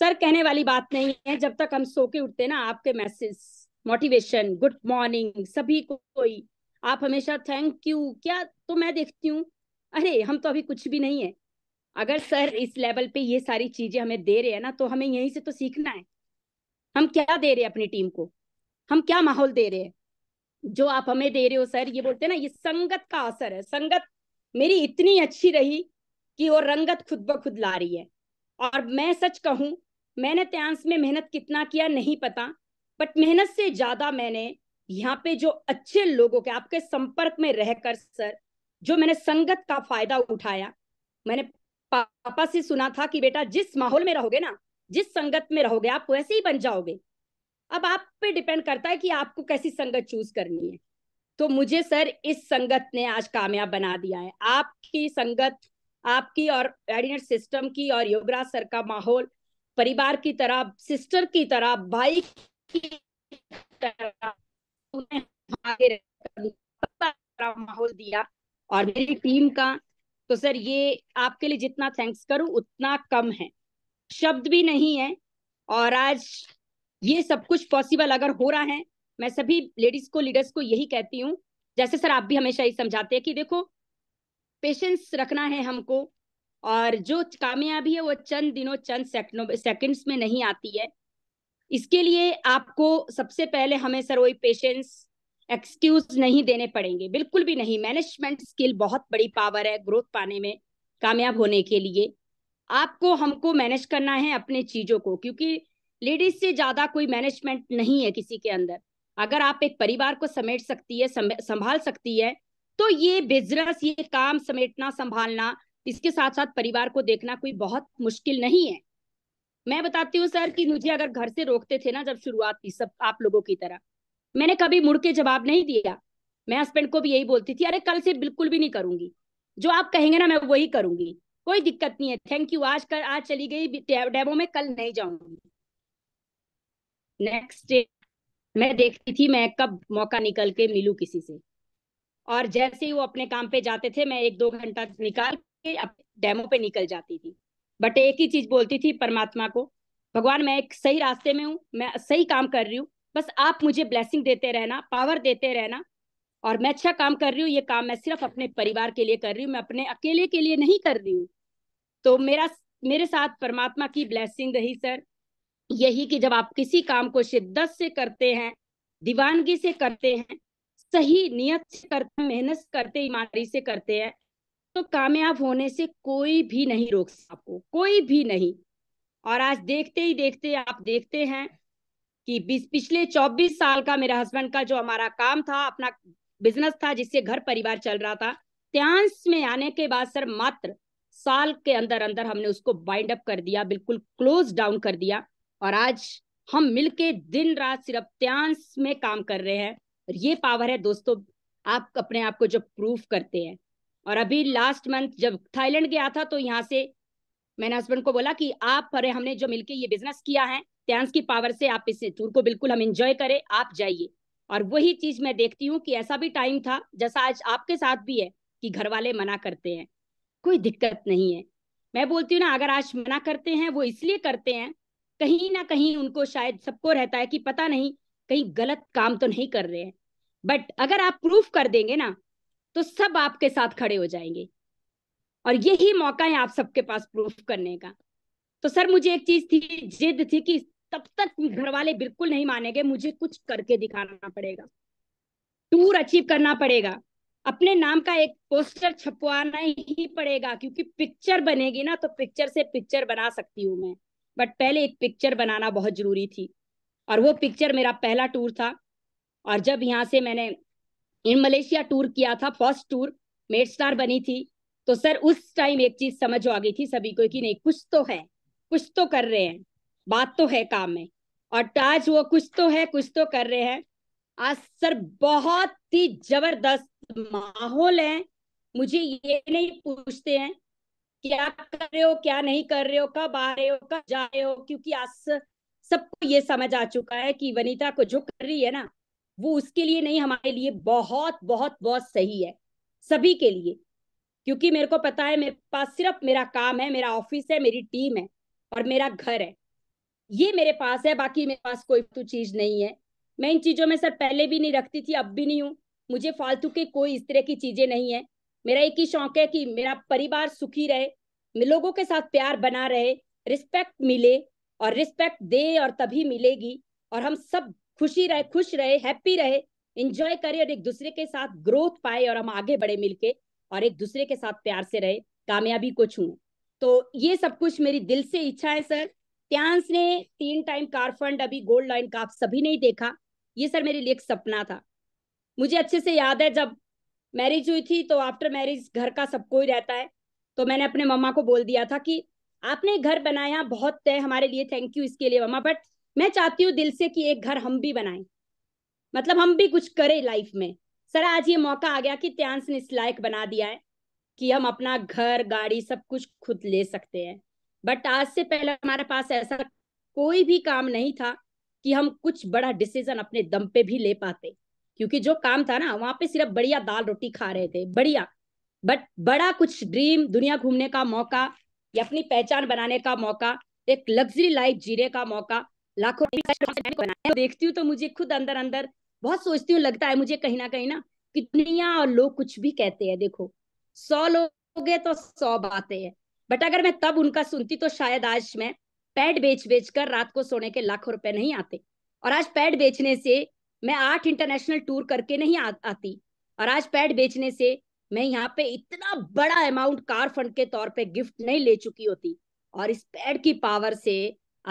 सर कहने वाली बात नहीं है जब तक हम सो के उठते ना आपके मैसेज मोटिवेशन गुड मॉर्निंग सभी को कोई आप हमेशा थैंक यू क्या तो मैं देखती हूँ अरे हम तो अभी कुछ भी नहीं है अगर सर इस लेवल पे ये सारी चीजें हमें दे रहे हैं ना तो हमें यहीं से तो सीखना है हम क्या दे रहे हैं अपनी टीम को हम क्या माहौल दे रहे हैं जो आप हमें दे रहे हो सर ये बोलते हैं ना ये संगत का असर है संगत मेरी इतनी अच्छी रही कि वो रंगत खुद ब खुद ला रही है और मैं सच कहूं मैंने त्यांस में मेहनत कितना किया नहीं पता बट मेहनत से ज्यादा मैंने यहाँ पे जो अच्छे लोगों के आपके संपर्क में रहकर सर जो मैंने संगत का फायदा उठाया मैंने पापा से सुना था कि बेटा जिस माहौल में रहोगे ना जिस संगत में रहोगे आप वैसे ही बन जाओगे अब आप पे डिपेंड करता है कि आपको कैसी संगत चूज करनी है तो मुझे सर इस संगत ने आज कामयाब बना दिया है आपकी संगत आपकी और एडिनेट सिस्टम की और योगराज सर का माहौल परिवार की तरह सिस्टर की तरह भाई की तरह माहौल दिया और मेरी टीम का तो सर ये आपके लिए जितना थैंक्स करूं उतना कम है शब्द भी नहीं है और आज ये सब कुछ पॉसिबल अगर हो रहा है मैं सभी लेडीज को लीडर्स को यही कहती हूँ जैसे सर आप भी हमेशा ही समझाते हैं कि देखो पेशेंस रखना है हमको और जो कामयाबी है वो चंद दिनों चंद सेकंड्स में नहीं आती है इसके लिए आपको सबसे पहले हमें सर वही पेशेंस एक्सक्यूज नहीं देने पड़ेंगे बिल्कुल भी नहीं मैनेजमेंट स्किल बहुत बड़ी पावर है ग्रोथ पाने में कामयाब होने के लिए आपको हमको मैनेज करना है अपने चीजों को क्योंकि लेडीज से ज्यादा कोई मैनेजमेंट नहीं है किसी के अंदर अगर आप एक परिवार को समेट सकती है संभाल सकती है तो ये बिजनेस ये काम समेटना संभालना इसके साथ साथ परिवार को देखना कोई बहुत मुश्किल नहीं है मैं बताती हूँ सर कि मुझे अगर घर से रोकते थे ना जब शुरुआत थी सब आप लोगों की तरह मैंने कभी मुड़ के जवाब नहीं दिया मैं हस्बैंड को भी यही बोलती थी अरे कल से बिल्कुल भी नहीं करूंगी जो आप कहेंगे ना मैं वही करूंगी कोई दिक्कत नहीं है थैंक यू आज कर आज चली गई डेमो में कल नहीं जाऊंगी नेक्स्ट डे मैं देखती थी मैं कब मौका निकल के मिलूं किसी से और जैसे ही वो अपने काम पे जाते थे मैं एक दो घंटा निकाल के डेमो पे निकल जाती थी बट एक ही चीज बोलती थी परमात्मा को भगवान मैं एक सही रास्ते में हूँ मैं सही काम कर रही हूँ बस आप मुझे ब्लेसिंग देते रहना पावर देते रहना और मैं अच्छा काम कर रही हूँ ये काम मैं सिर्फ अपने परिवार के लिए कर रही हूँ मैं अपने अकेले के लिए नहीं कर रही हूँ तो मेरा मेरे साथ परमात्मा की ब्लेसिंग रही सर यही कि जब आप किसी काम को शिद्दत से करते हैं दीवानगी से करते हैं सही नियत से करते मेहनत करते ईमानदारी से करते हैं तो कामयाब होने से कोई भी नहीं रोक आपको कोई भी नहीं और आज देखते ही देखते आप देखते हैं कि पिछले 24 साल का मेरे हस्बैंड का जो हमारा काम था अपना बिजनेस था जिससे घर परिवार चल रहा था त्यांश में आने के बाद सर मात्र साल के अंदर अंदर हमने उसको बाइंड अप कर दिया बिल्कुल क्लोज डाउन कर दिया और आज हम मिलके दिन रात सिर्फ त्यांस में काम कर रहे हैं और ये पावर है दोस्तों आप अपने आप को जब प्रूफ करते हैं और अभी लास्ट मंथ जब थाईलैंड गया था तो यहाँ से मैंने हस्बैंड को बोला कि आप अरे हमने जो मिलके ये बिजनेस किया है त्यांस की पावर से आप इस टूर को बिल्कुल हम इंजॉय करें आप जाइए और वही चीज मैं देखती हूँ कि ऐसा भी टाइम था जैसा आज आपके साथ भी है कि घर वाले मना करते हैं कोई दिक्कत नहीं है मैं बोलती हूँ ना अगर आज मना करते हैं वो इसलिए करते हैं कहीं ना कहीं उनको शायद सबको रहता है कि पता नहीं कहीं गलत काम तो नहीं कर रहे हैं बट अगर आप प्रूफ कर देंगे ना तो सब आपके साथ खड़े हो जाएंगे और यही मौका है आप सबके पास प्रूफ करने का तो सर मुझे एक चीज थी जिद थी कि तब तक घर वाले बिल्कुल नहीं मानेंगे मुझे कुछ करके दिखाना पड़ेगा टूर अचीव करना पड़ेगा अपने नाम का एक पोस्टर छपवाना ही पड़ेगा क्योंकि पिक्चर बनेगी ना तो पिक्चर से पिक्चर बना सकती हूँ मैं बट पहले एक पिक्चर बनाना बहुत जरूरी थी और वो पिक्चर मेरा पहला टूर था और जब यहाँ से मैंने इन मलेशिया टूर किया था फर्स्ट टूर मेड स्टार बनी थी तो सर उस टाइम एक चीज समझ आ गई थी सभी को कि नहीं कुछ तो है कुछ तो कर रहे हैं बात तो है काम में और आज वो कुछ तो है कुछ तो कर रहे हैं आज सर बहुत ही जबरदस्त माहौल है मुझे ये नहीं पूछते हैं क्या कर रहे हो क्या नहीं कर रहे हो कब आ रहे हो कब जा रहे हो क्योंकि आज सबको ये समझ आ चुका है कि वनिता को जो कर रही है ना वो उसके लिए नहीं हमारे लिए बहुत बहुत बहुत सही है सभी के लिए क्योंकि मेरे को पता है मेरे पास सिर्फ मेरा काम है मेरा ऑफिस है मेरी टीम है और मेरा घर है ये मेरे पास है बाकी मेरे पास कोई तो चीज नहीं है मैं इन चीजों में सर पहले भी नहीं रखती थी अब भी नहीं हूँ मुझे फालतू के कोई इस तरह की चीजें नहीं है मेरा एक ही शौक है कि मेरा परिवार सुखी रहे लोगों के साथ प्यार बना रहे रिस्पेक्ट मिले और रिस्पेक्ट दे और तभी मिलेगी और हम सब खुशी रहे खुश रहे हैप्पी रहे इंजॉय करें और एक दूसरे के साथ ग्रोथ पाए और हम आगे बढ़े मिलके और एक दूसरे के साथ प्यार से रहे कामयाबी को छू तो ये सब कुछ मेरी दिल से इच्छा है सर त्यांस ने तीन टाइम कार फंड अभी गोल्ड लाइन का आप सभी ने ही देखा ये सर मेरे लिए एक सपना था मुझे अच्छे से याद है जब मैरिज हुई थी तो आफ्टर मैरिज घर का सबको ही रहता है तो मैंने अपने मम्मा को बोल दिया था कि आपने घर बनाया बहुत तय हमारे लिए थैंक यू इसके लिए मम्मा बट मैं चाहती हूँ दिल से कि एक घर हम भी बनाए मतलब हम भी कुछ करें लाइफ में सर आज ये मौका आ गया कि त्यांस ने इस लायक बना दिया है कि हम अपना घर गाड़ी सब कुछ खुद ले सकते हैं बट आज से पहले हमारे पास ऐसा कोई भी काम नहीं था कि हम कुछ बड़ा डिसीजन अपने दम पे भी ले पाते क्योंकि जो काम था ना वहां पे सिर्फ बढ़िया दाल रोटी खा रहे थे बढ़िया बट बड़ा कुछ ड्रीम दुनिया घूमने का मौका या अपनी पहचान बनाने का मौका एक लग्जरी लाइफ जीने का मौका लाखों देखती हूँ तो मुझे खुद अंदर अंदर बहुत सोचती हूँ लगता है मुझे कहीं ना कहीं ना कि दुनिया और लोग कुछ भी कहते हैं देखो सौ लोग तो सौ बातें हैं बट अगर मैं तब उनका सुनती तो शायद आज मैं पैड बेच बेच कर रात को सोने के लाखों रुपए नहीं आते और आज पैड बेचने से मैं आठ इंटरनेशनल टूर करके नहीं आ, आती और आज पैड बेचने से मैं यहाँ पे इतना बड़ा अमाउंट कार फंड के तौर पे गिफ्ट नहीं ले चुकी होती और इस पैड की पावर से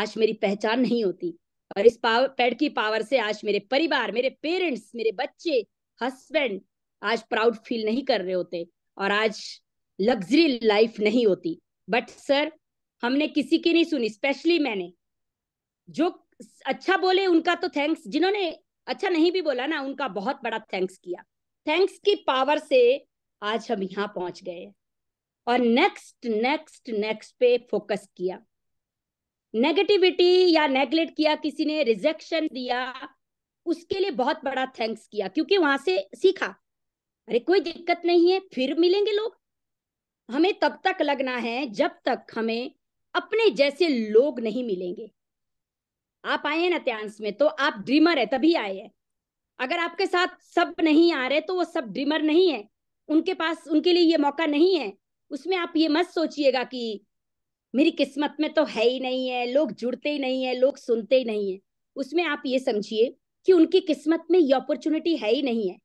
आज मेरी पहचान नहीं होती और इस पैड की पावर से आज मेरे परिवार मेरे पेरेंट्स मेरे बच्चे हस्बैंड आज प्राउड फील नहीं कर रहे होते और आज लग्जरी लाइफ नहीं होती बट सर हमने किसी की नहीं सुनी स्पेशली मैंने जो अच्छा बोले उनका तो थैंक्स जिन्होंने अच्छा नहीं भी बोला ना उनका बहुत बड़ा थैंक्स किया थैंक्स की पावर से आज हम यहाँ पहुंच गए और नेक्स्ट नेक्स्ट नेक्स्ट पे फोकस किया नेगेटिविटी या नेग्लेक्ट किया किसी ने रिजेक्शन दिया उसके लिए बहुत बड़ा थैंक्स किया क्योंकि वहां से सीखा अरे कोई दिक्कत नहीं है फिर मिलेंगे लोग हमें तब तक लगना है जब तक हमें अपने जैसे लोग नहीं मिलेंगे आप आए ना त्यांश में तो आप ड्रीमर है तभी आए हैं अगर आपके साथ सब नहीं आ रहे तो वो सब ड्रीमर नहीं है उनके पास उनके लिए ये मौका नहीं है उसमें आप ये मत सोचिएगा कि मेरी किस्मत में तो है ही नहीं है लोग जुड़ते ही नहीं है लोग सुनते ही नहीं है उसमें आप ये समझिए कि उनकी किस्मत में ये अपॉर्चुनिटी है ही नहीं है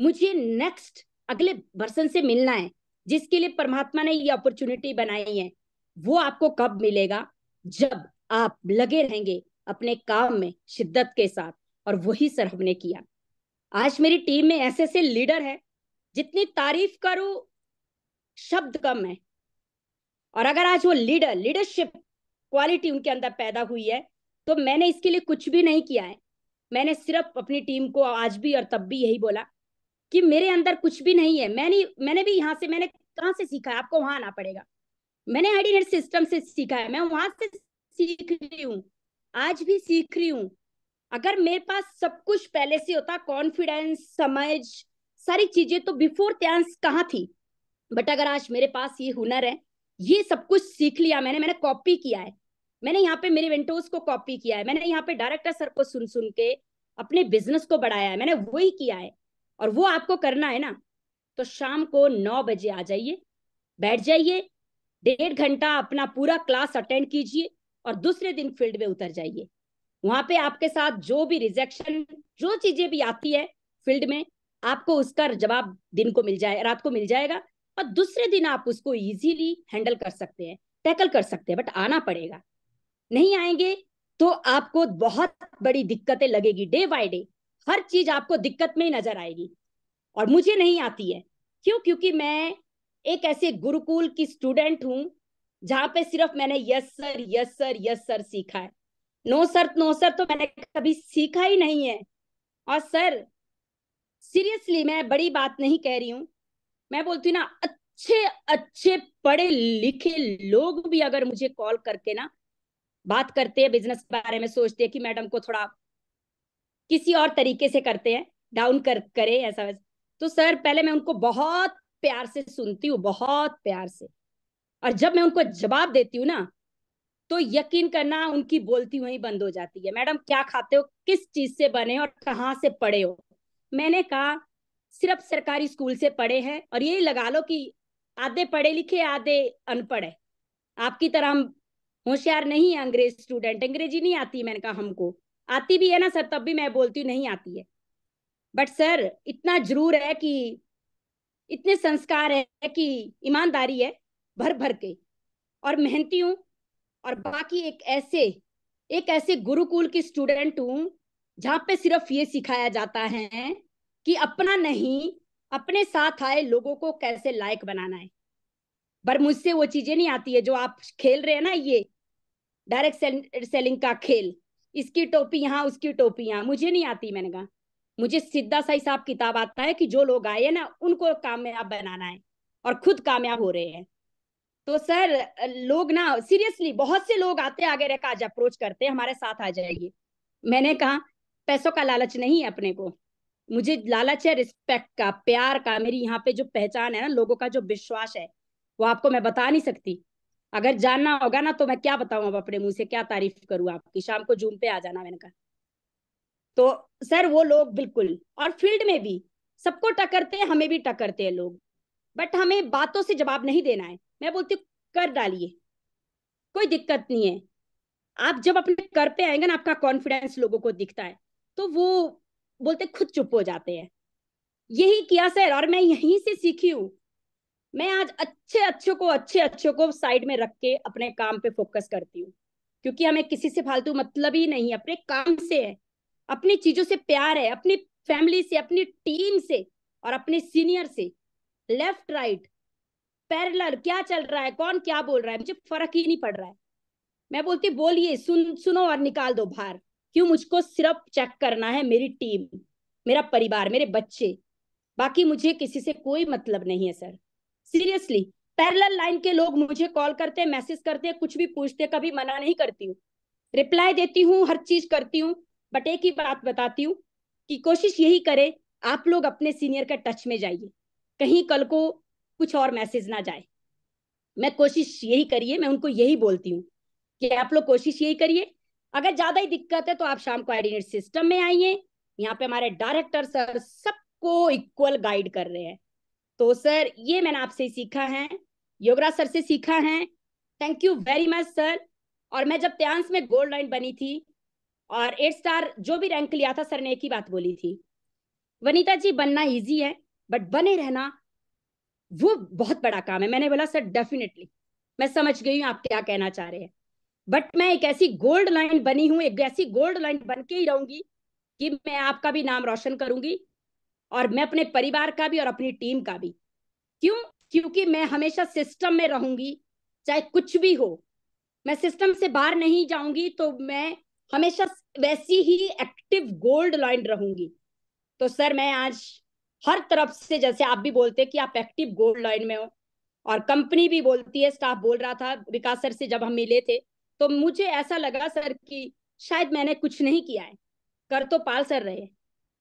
मुझे नेक्स्ट अगले पर्सन से मिलना है जिसके लिए परमात्मा ने ये अपॉर्चुनिटी बनाई है वो आपको कब मिलेगा जब आप लगे रहेंगे अपने काम में शिद्दत के साथ और वही सर हमने किया आज मेरी टीम में ऐसे ऐसे लीडर है जितनी तारीफ करूं शब्द कम है और अगर आज वो लीडर लीडरशिप क्वालिटी उनके अंदर पैदा हुई है तो मैंने इसके लिए कुछ भी नहीं किया है मैंने सिर्फ अपनी टीम को आज भी और तब भी यही बोला कि मेरे अंदर कुछ भी नहीं है मैंने मैंने भी यहाँ से मैंने कहाँ से सीखा है आपको वहां आना पड़ेगा मैंने आईडी सिस्टम से सीखा है मैं वहां से सीख रही हूँ आज भी सीख रही हूँ अगर मेरे पास सब कुछ पहले से होता कॉन्फिडेंस समझ सारी चीजें तो बिफोर त्यांस कहाँ थी बट अगर आज मेरे पास ये हुनर है ये सब कुछ सीख लिया मैंने मैंने कॉपी किया है मैंने यहाँ पे मेरे विंटोज को कॉपी किया है मैंने यहाँ पे डायरेक्टर सर को सुन सुन के अपने बिजनेस को बढ़ाया है मैंने वही किया है और वो आपको करना है ना तो शाम को नौ बजे आ जाइए बैठ जाइए डेढ़ घंटा अपना पूरा क्लास अटेंड कीजिए और दूसरे दिन फील्ड में उतर जाइए वहां पे आपके साथ जो भी रिजेक्शन जो चीजें भी आती है फील्ड में आपको उसका जवाब दिन को मिल जाए रात को मिल जाएगा और दूसरे दिन आप उसको इजीली हैंडल कर सकते हैं टैकल कर सकते हैं बट आना पड़ेगा नहीं आएंगे तो आपको बहुत बड़ी दिक्कतें लगेगी डे बाय डे हर चीज आपको दिक्कत में ही नजर आएगी और मुझे नहीं आती है क्यों क्योंकि मैं एक ऐसे गुरुकुल की स्टूडेंट हूँ जहां पे सिर्फ मैंने yes sir yes sir yes sir सीखा है नो सर नो सर तो मैंने कभी सीखा ही नहीं है और सर सीरियसली मैं बड़ी बात नहीं कह रही हूँ मैं बोलती हूँ ना अच्छे अच्छे पढ़े लिखे लोग भी अगर मुझे कॉल करके ना बात करते हैं बिजनेस बारे में सोचते हैं कि मैडम को थोड़ा किसी और तरीके से करते हैं डाउन कर करे ऐसा वैसा तो सर पहले मैं उनको बहुत प्यार से सुनती हूँ बहुत प्यार से और जब मैं उनको जवाब देती हूँ ना तो यकीन करना उनकी बोलती वही बंद हो जाती है मैडम क्या खाते हो किस चीज से बने और कहाँ से पढ़े हो मैंने कहा सिर्फ सरकारी स्कूल से पढ़े हैं और यही लगा लो कि आधे पढ़े लिखे आधे अनपढ़ है आपकी तरह हम होशियार नहीं है अंग्रेज स्टूडेंट अंग्रेजी नहीं आती मैंने कहा हमको आती भी है ना सर तब भी मैं बोलती हूँ नहीं आती है बट सर इतना जरूर है कि इतने संस्कार है कि ईमानदारी है भर भर के और मेहनती हूँ और बाकी एक ऐसे एक ऐसे गुरुकुल की स्टूडेंट हूँ जहाँ पे सिर्फ ये सिखाया जाता है कि अपना नहीं अपने साथ आए लोगों को कैसे लायक बनाना है पर मुझसे वो चीजें नहीं आती है जो आप खेल रहे हैं ना ये डायरेक्ट सेल, सेलिंग का खेल इसकी टोपी यहाँ उसकी टोपी यहाँ मुझे नहीं आती मैंने कहा मुझे सीधा सा हिसाब किताब आता है कि जो लोग आए ना उनको कामयाब बनाना है और खुद कामयाब हो रहे हैं तो सर लोग ना सीरियसली बहुत से लोग आते आगे रह आज अप्रोच करते हैं हमारे साथ आ जाइए मैंने कहा पैसों का लालच नहीं है अपने को मुझे लालच है रिस्पेक्ट का प्यार का मेरी यहाँ पे जो पहचान है ना लोगों का जो विश्वास है वो आपको मैं बता नहीं सकती अगर जानना होगा ना तो मैं क्या बताऊ अब अपने मुंह से क्या तारीफ करूँ आपकी शाम को जूम पे आ जाना मैंने कहा तो सर वो लोग बिल्कुल और फील्ड में भी सबको टकरते हैं हमें भी टकरते हैं लोग बट हमें बातों से जवाब नहीं देना है मैं बोलती हूँ कर डालिए कोई दिक्कत नहीं है आप जब अपने कर पे आएंगे ना आपका कॉन्फिडेंस लोगों को दिखता है तो वो बोलते खुद चुप हो जाते हैं यही किया सर और मैं यहीं से सीखी हूँ मैं आज अच्छे अच्छों को अच्छे अच्छों को साइड में रख के अपने काम पे फोकस करती हूँ क्योंकि हमें किसी से फालतू मतलब ही नहीं अपने काम से है अपनी चीजों से प्यार है अपनी फैमिली से अपनी टीम से और अपने सीनियर से लेफ्ट राइट right, पैरलर क्या चल रहा है कौन क्या बोल रहा है मुझे फर्क ही नहीं पड़ रहा है मैं बोलती बोलिए सुन सुनो और निकाल दो बाहर क्यों मुझको सिर्फ चेक करना है मेरी टीम मेरा परिवार मेरे बच्चे बाकी मुझे किसी से कोई मतलब नहीं है सर सीरियसली पैरेलल लाइन के लोग मुझे कॉल करते हैं मैसेज करते हैं कुछ भी पूछते कभी मना नहीं करती हूँ रिप्लाई देती हूँ हर चीज करती हूँ बट एक ही बात बताती हूँ कि कोशिश यही करे आप लोग अपने सीनियर के टच में जाइए कहीं कल को कुछ और मैसेज ना जाए मैं कोशिश यही करिए मैं उनको यही बोलती हूँ कि आप लोग कोशिश यही करिए अगर ज्यादा ही दिक्कत है तो आप शाम को एडिनेट सिस्टम में आइए यहाँ पे हमारे डायरेक्टर सर सबको इक्वल गाइड कर रहे हैं तो सर ये मैंने आपसे सीखा है योगराज सर से सीखा है thank you very much sir और मैं जब त्यांस में गोल्ड लाइन बनी थी और एट स्टार जो भी रैंक लिया था सर ने एक ही बात बोली थी वनीता जी बनना इजी है बट बने रहना वो बहुत बड़ा काम है मैंने बोला सर डेफिनेटली मैं समझ गई हूँ आप क्या कहना चाह रहे हैं बट मैं एक ऐसी गोल्ड लाइन बनी हूँ एक ऐसी गोल्ड लाइन बन के ही रहूंगी कि मैं आपका भी नाम रोशन करूंगी और मैं अपने परिवार का भी और अपनी टीम का भी क्यों क्योंकि मैं हमेशा सिस्टम में रहूंगी चाहे कुछ भी हो मैं सिस्टम से बाहर नहीं जाऊंगी तो मैं हमेशा वैसी ही एक्टिव गोल्ड लाइन रहूंगी तो सर मैं आज हर तरफ से जैसे आप भी बोलते हैं कि आप एक्टिव गोल्ड लाइन में हो और कंपनी भी बोलती है स्टाफ बोल रहा था विकास सर से जब हम मिले थे तो मुझे ऐसा लगा सर कि शायद मैंने कुछ नहीं किया है कर तो पाल सर रहे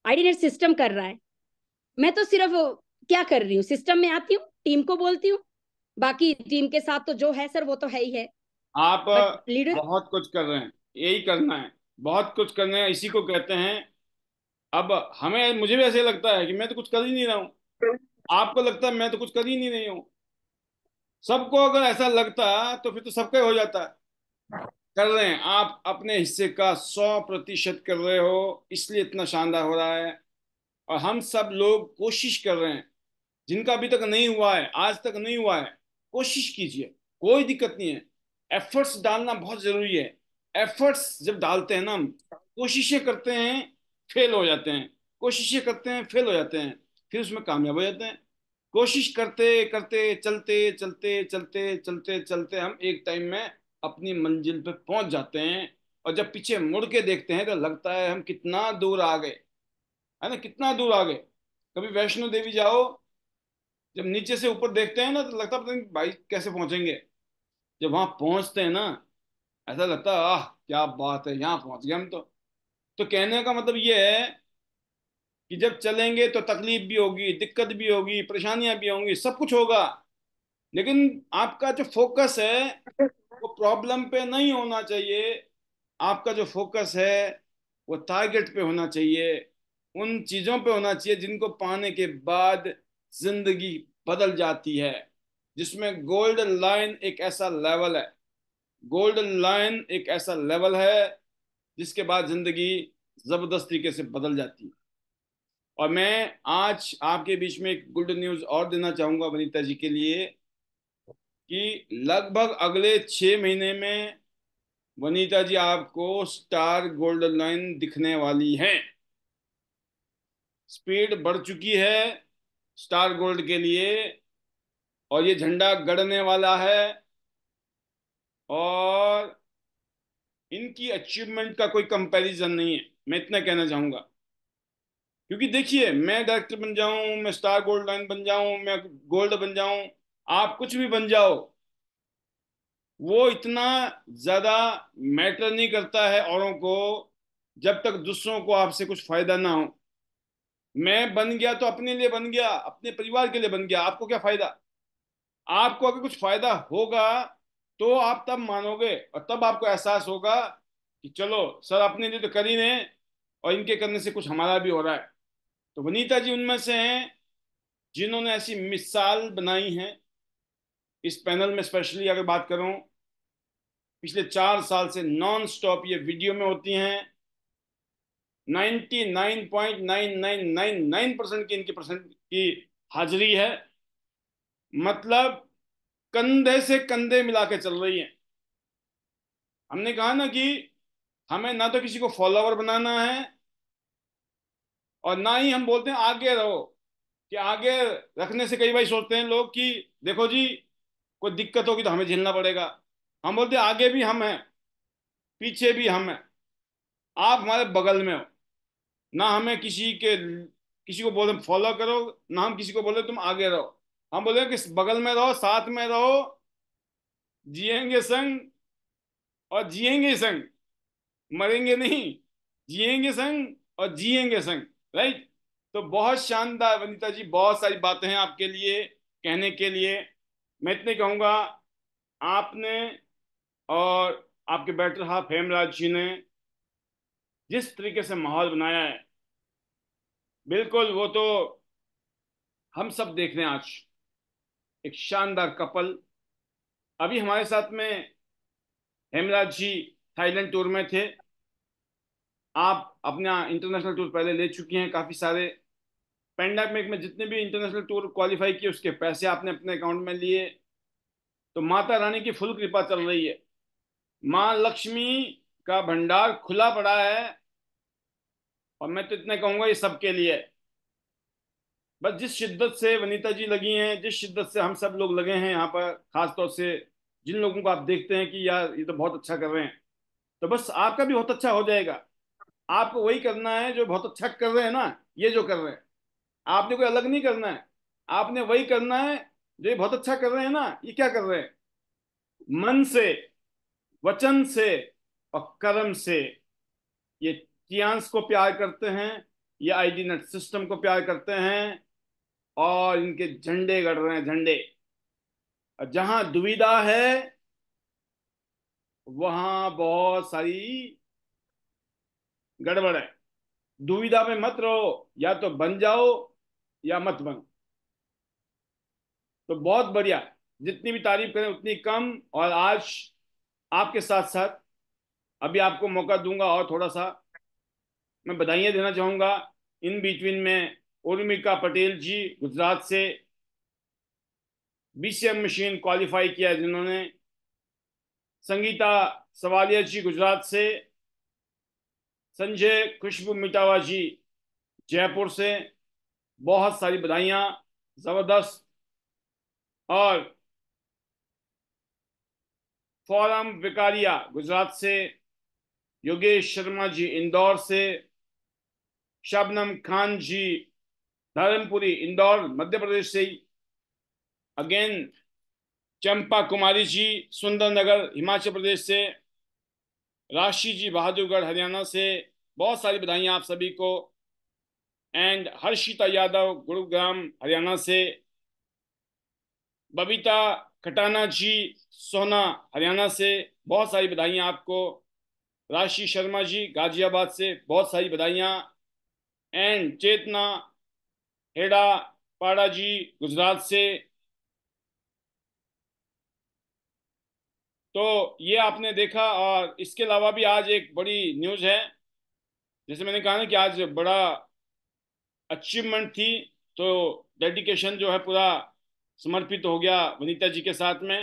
आईडीनेट सिस्टम कर रहा है मैं तो सिर्फ क्या कर रही हूँ सिस्टम में आती हूँ टीम को बोलती हूँ बाकी टीम के साथ तो जो है सर वो तो है ही है आप लीडर बहुत कुछ कर रहे हैं यही करना है बहुत कुछ करना है इसी को कहते हैं अब हमें मुझे भी ऐसे लगता है कि मैं तो कुछ कर ही नहीं रहा हूँ आपको लगता है मैं तो कुछ कर ही नहीं रही हूँ सबको अगर ऐसा लगता तो फिर तो सबका हो जाता है कर रहे हैं आप अपने हिस्से का सौ प्रतिशत कर रहे हो इसलिए इतना शानदार हो रहा है और हम सब लोग कोशिश कर रहे हैं जिनका अभी तक नहीं हुआ है आज तक नहीं हुआ है कोशिश कीजिए कोई दिक्कत नहीं है एफर्ट्स डालना बहुत जरूरी है एफर्ट्स जब डालते हैं ना हम कोशिशें करते हैं फेल हो जाते हैं कोशिशें करते हैं फेल हो जाते हैं फिर उसमें कामयाब हो जाते हैं कोशिश करते करते चलते चलते चलते चलते चलते हम एक टाइम में अपनी मंजिल पर पहुंच जाते हैं और जब पीछे मुड़ के देखते हैं तो लगता है हम कितना दूर आ गए है ना कितना दूर आ गए कभी वैष्णो देवी जाओ जब नीचे से ऊपर देखते हैं ना तो लगता पता नहीं भाई कैसे पहुंचेंगे जब वहां पहुंचते हैं ना ऐसा लगता है आह क्या बात है यहाँ पहुंच गए हम तो तो कहने का मतलब ये है कि जब चलेंगे तो तकलीफ भी होगी दिक्कत भी होगी परेशानियां भी होंगी सब कुछ होगा लेकिन आपका जो फोकस है वो प्रॉब्लम पे नहीं होना चाहिए आपका जो फोकस है वो टारगेट पे होना चाहिए उन चीज़ों पे होना चाहिए जिनको पाने के बाद जिंदगी बदल जाती है जिसमें गोल्ड लाइन एक ऐसा लेवल है गोल्ड लाइन एक ऐसा लेवल है जिसके बाद ज़िंदगी ज़बरदस्त तरीके से बदल जाती है और मैं आज आपके बीच में एक गुड न्यूज़ और देना चाहूंगा वनीता जी के लिए कि लगभग अगले छह महीने में वनीता जी आपको स्टार गोल्ड लाइन दिखने वाली है स्पीड बढ़ चुकी है स्टार गोल्ड के लिए और ये झंडा गड़ने वाला है और इनकी अचीवमेंट का कोई कंपैरिजन नहीं है मैं इतना कहना चाहूंगा क्योंकि देखिए मैं डायरेक्टर बन जाऊं मैं स्टार गोल्ड लाइन बन जाऊं मैं गोल्ड बन जाऊं आप कुछ भी बन जाओ वो इतना ज़्यादा मैटर नहीं करता है औरों को जब तक दूसरों को आपसे कुछ फ़ायदा ना हो मैं बन गया तो अपने लिए बन गया अपने परिवार के लिए बन गया आपको क्या फ़ायदा आपको अगर कुछ फ़ायदा होगा तो आप तब मानोगे और तब आपको एहसास होगा कि चलो सर अपने लिए तो कर ही नहीं और इनके करने से कुछ हमारा भी हो रहा है तो वनीता जी उनमें से हैं जिन्होंने ऐसी मिसाल बनाई है इस पैनल में स्पेशली अगर बात करूं पिछले चार साल से नॉन स्टॉप ये वीडियो में होती हैं 99.9999 परसेंट की इनकी परसेंट की हाजिरी है मतलब कंधे से कंधे मिला के चल रही है हमने कहा ना कि हमें ना तो किसी को फॉलोवर बनाना है और ना ही हम बोलते हैं आगे रहो कि आगे रखने से कई बार सोचते हैं लोग कि देखो जी कोई दिक्कत होगी तो हमें झेलना पड़ेगा हम बोलते हैं आगे भी हम हैं पीछे भी हम हैं आप हमारे बगल में हो ना हमें किसी के किसी को बोले फॉलो करो ना हम किसी को बोले तुम आगे रहो हम बोले कि बगल में रहो साथ में रहो जिएंगे संग और जिएंगे संग मरेंगे नहीं जिएंगे संग और जिएंगे संग राइट तो बहुत शानदार वनिता जी बहुत सारी बातें हैं आपके लिए कहने के लिए मैं इतने कहूँगा आपने और आपके बैटर हाफ हेमराज जी ने जिस तरीके से माहौल बनाया है बिल्कुल वो तो हम सब देख रहे हैं आज एक शानदार कपल अभी हमारे साथ में हेमराज जी थाईलैंड टूर में थे आप अपना इंटरनेशनल टूर पहले ले चुकी हैं काफ़ी सारे पेंडेमिक में जितने भी इंटरनेशनल टूर क्वालिफाई किए उसके पैसे आपने अपने अकाउंट में लिए तो माता रानी की फुल कृपा चल रही है माँ लक्ष्मी का भंडार खुला पड़ा है और मैं तो इतना कहूँगा ये सबके लिए बस जिस शिद्दत से वनीता जी लगी हैं जिस शिद्दत से हम सब लोग लगे हैं यहाँ पर खासतौर से जिन लोगों को आप देखते हैं कि यार ये तो बहुत अच्छा कर रहे हैं तो बस आपका भी बहुत अच्छा हो जाएगा आपको वही करना है जो बहुत अच्छा कर रहे हैं ना ये जो कर रहे हैं आपने कोई अलग नहीं करना है आपने वही करना है जो ये बहुत अच्छा कर रहे हैं ना ये क्या कर रहे हैं मन से वचन से और कर्म से ये चियांस को प्यार करते हैं ये आईडी नेट सिस्टम को प्यार करते हैं और इनके झंडे गड़ रहे हैं झंडे जहां दुविधा है वहां बहुत सारी गड़बड़ है दुविधा में मत रहो या तो बन जाओ या मत बनो तो बहुत बढ़िया जितनी भी तारीफ करें उतनी कम और आज आपके साथ साथ अभी आपको मौका दूंगा और थोड़ा सा मैं बधाइयां देना चाहूंगा इन बिटवीन में उर्मिका पटेल जी गुजरात से बी मशीन क्वालिफाई किया जिन्होंने संगीता सवालिया जी गुजरात से संजय खुशबू मिटावा जी जयपुर से बहुत सारी बधाइयाँ ज़बरदस्त और फॉरम विकारिया गुजरात से योगेश शर्मा जी इंदौर से शबनम खान जी धर्मपुरी इंदौर मध्य प्रदेश से अगेन चंपा कुमारी जी सुंदरनगर हिमाचल प्रदेश से राशि जी बहादुरगढ़ हरियाणा से बहुत सारी बधाइयाँ आप सभी को एंड हर्षिता यादव गुरुग्राम हरियाणा से बबीता खटाना जी सोना हरियाणा से बहुत सारी बधाइयाँ आपको राशि शर्मा जी गाजियाबाद से बहुत सारी बधाइयाँ एंड चेतना हेडा पाड़ा जी गुजरात से तो ये आपने देखा और इसके अलावा भी आज एक बड़ी न्यूज़ है जैसे मैंने कहा ना कि आज बड़ा अचीवमेंट थी तो डेडिकेशन जो है पूरा समर्पित हो गया वनीता जी के साथ में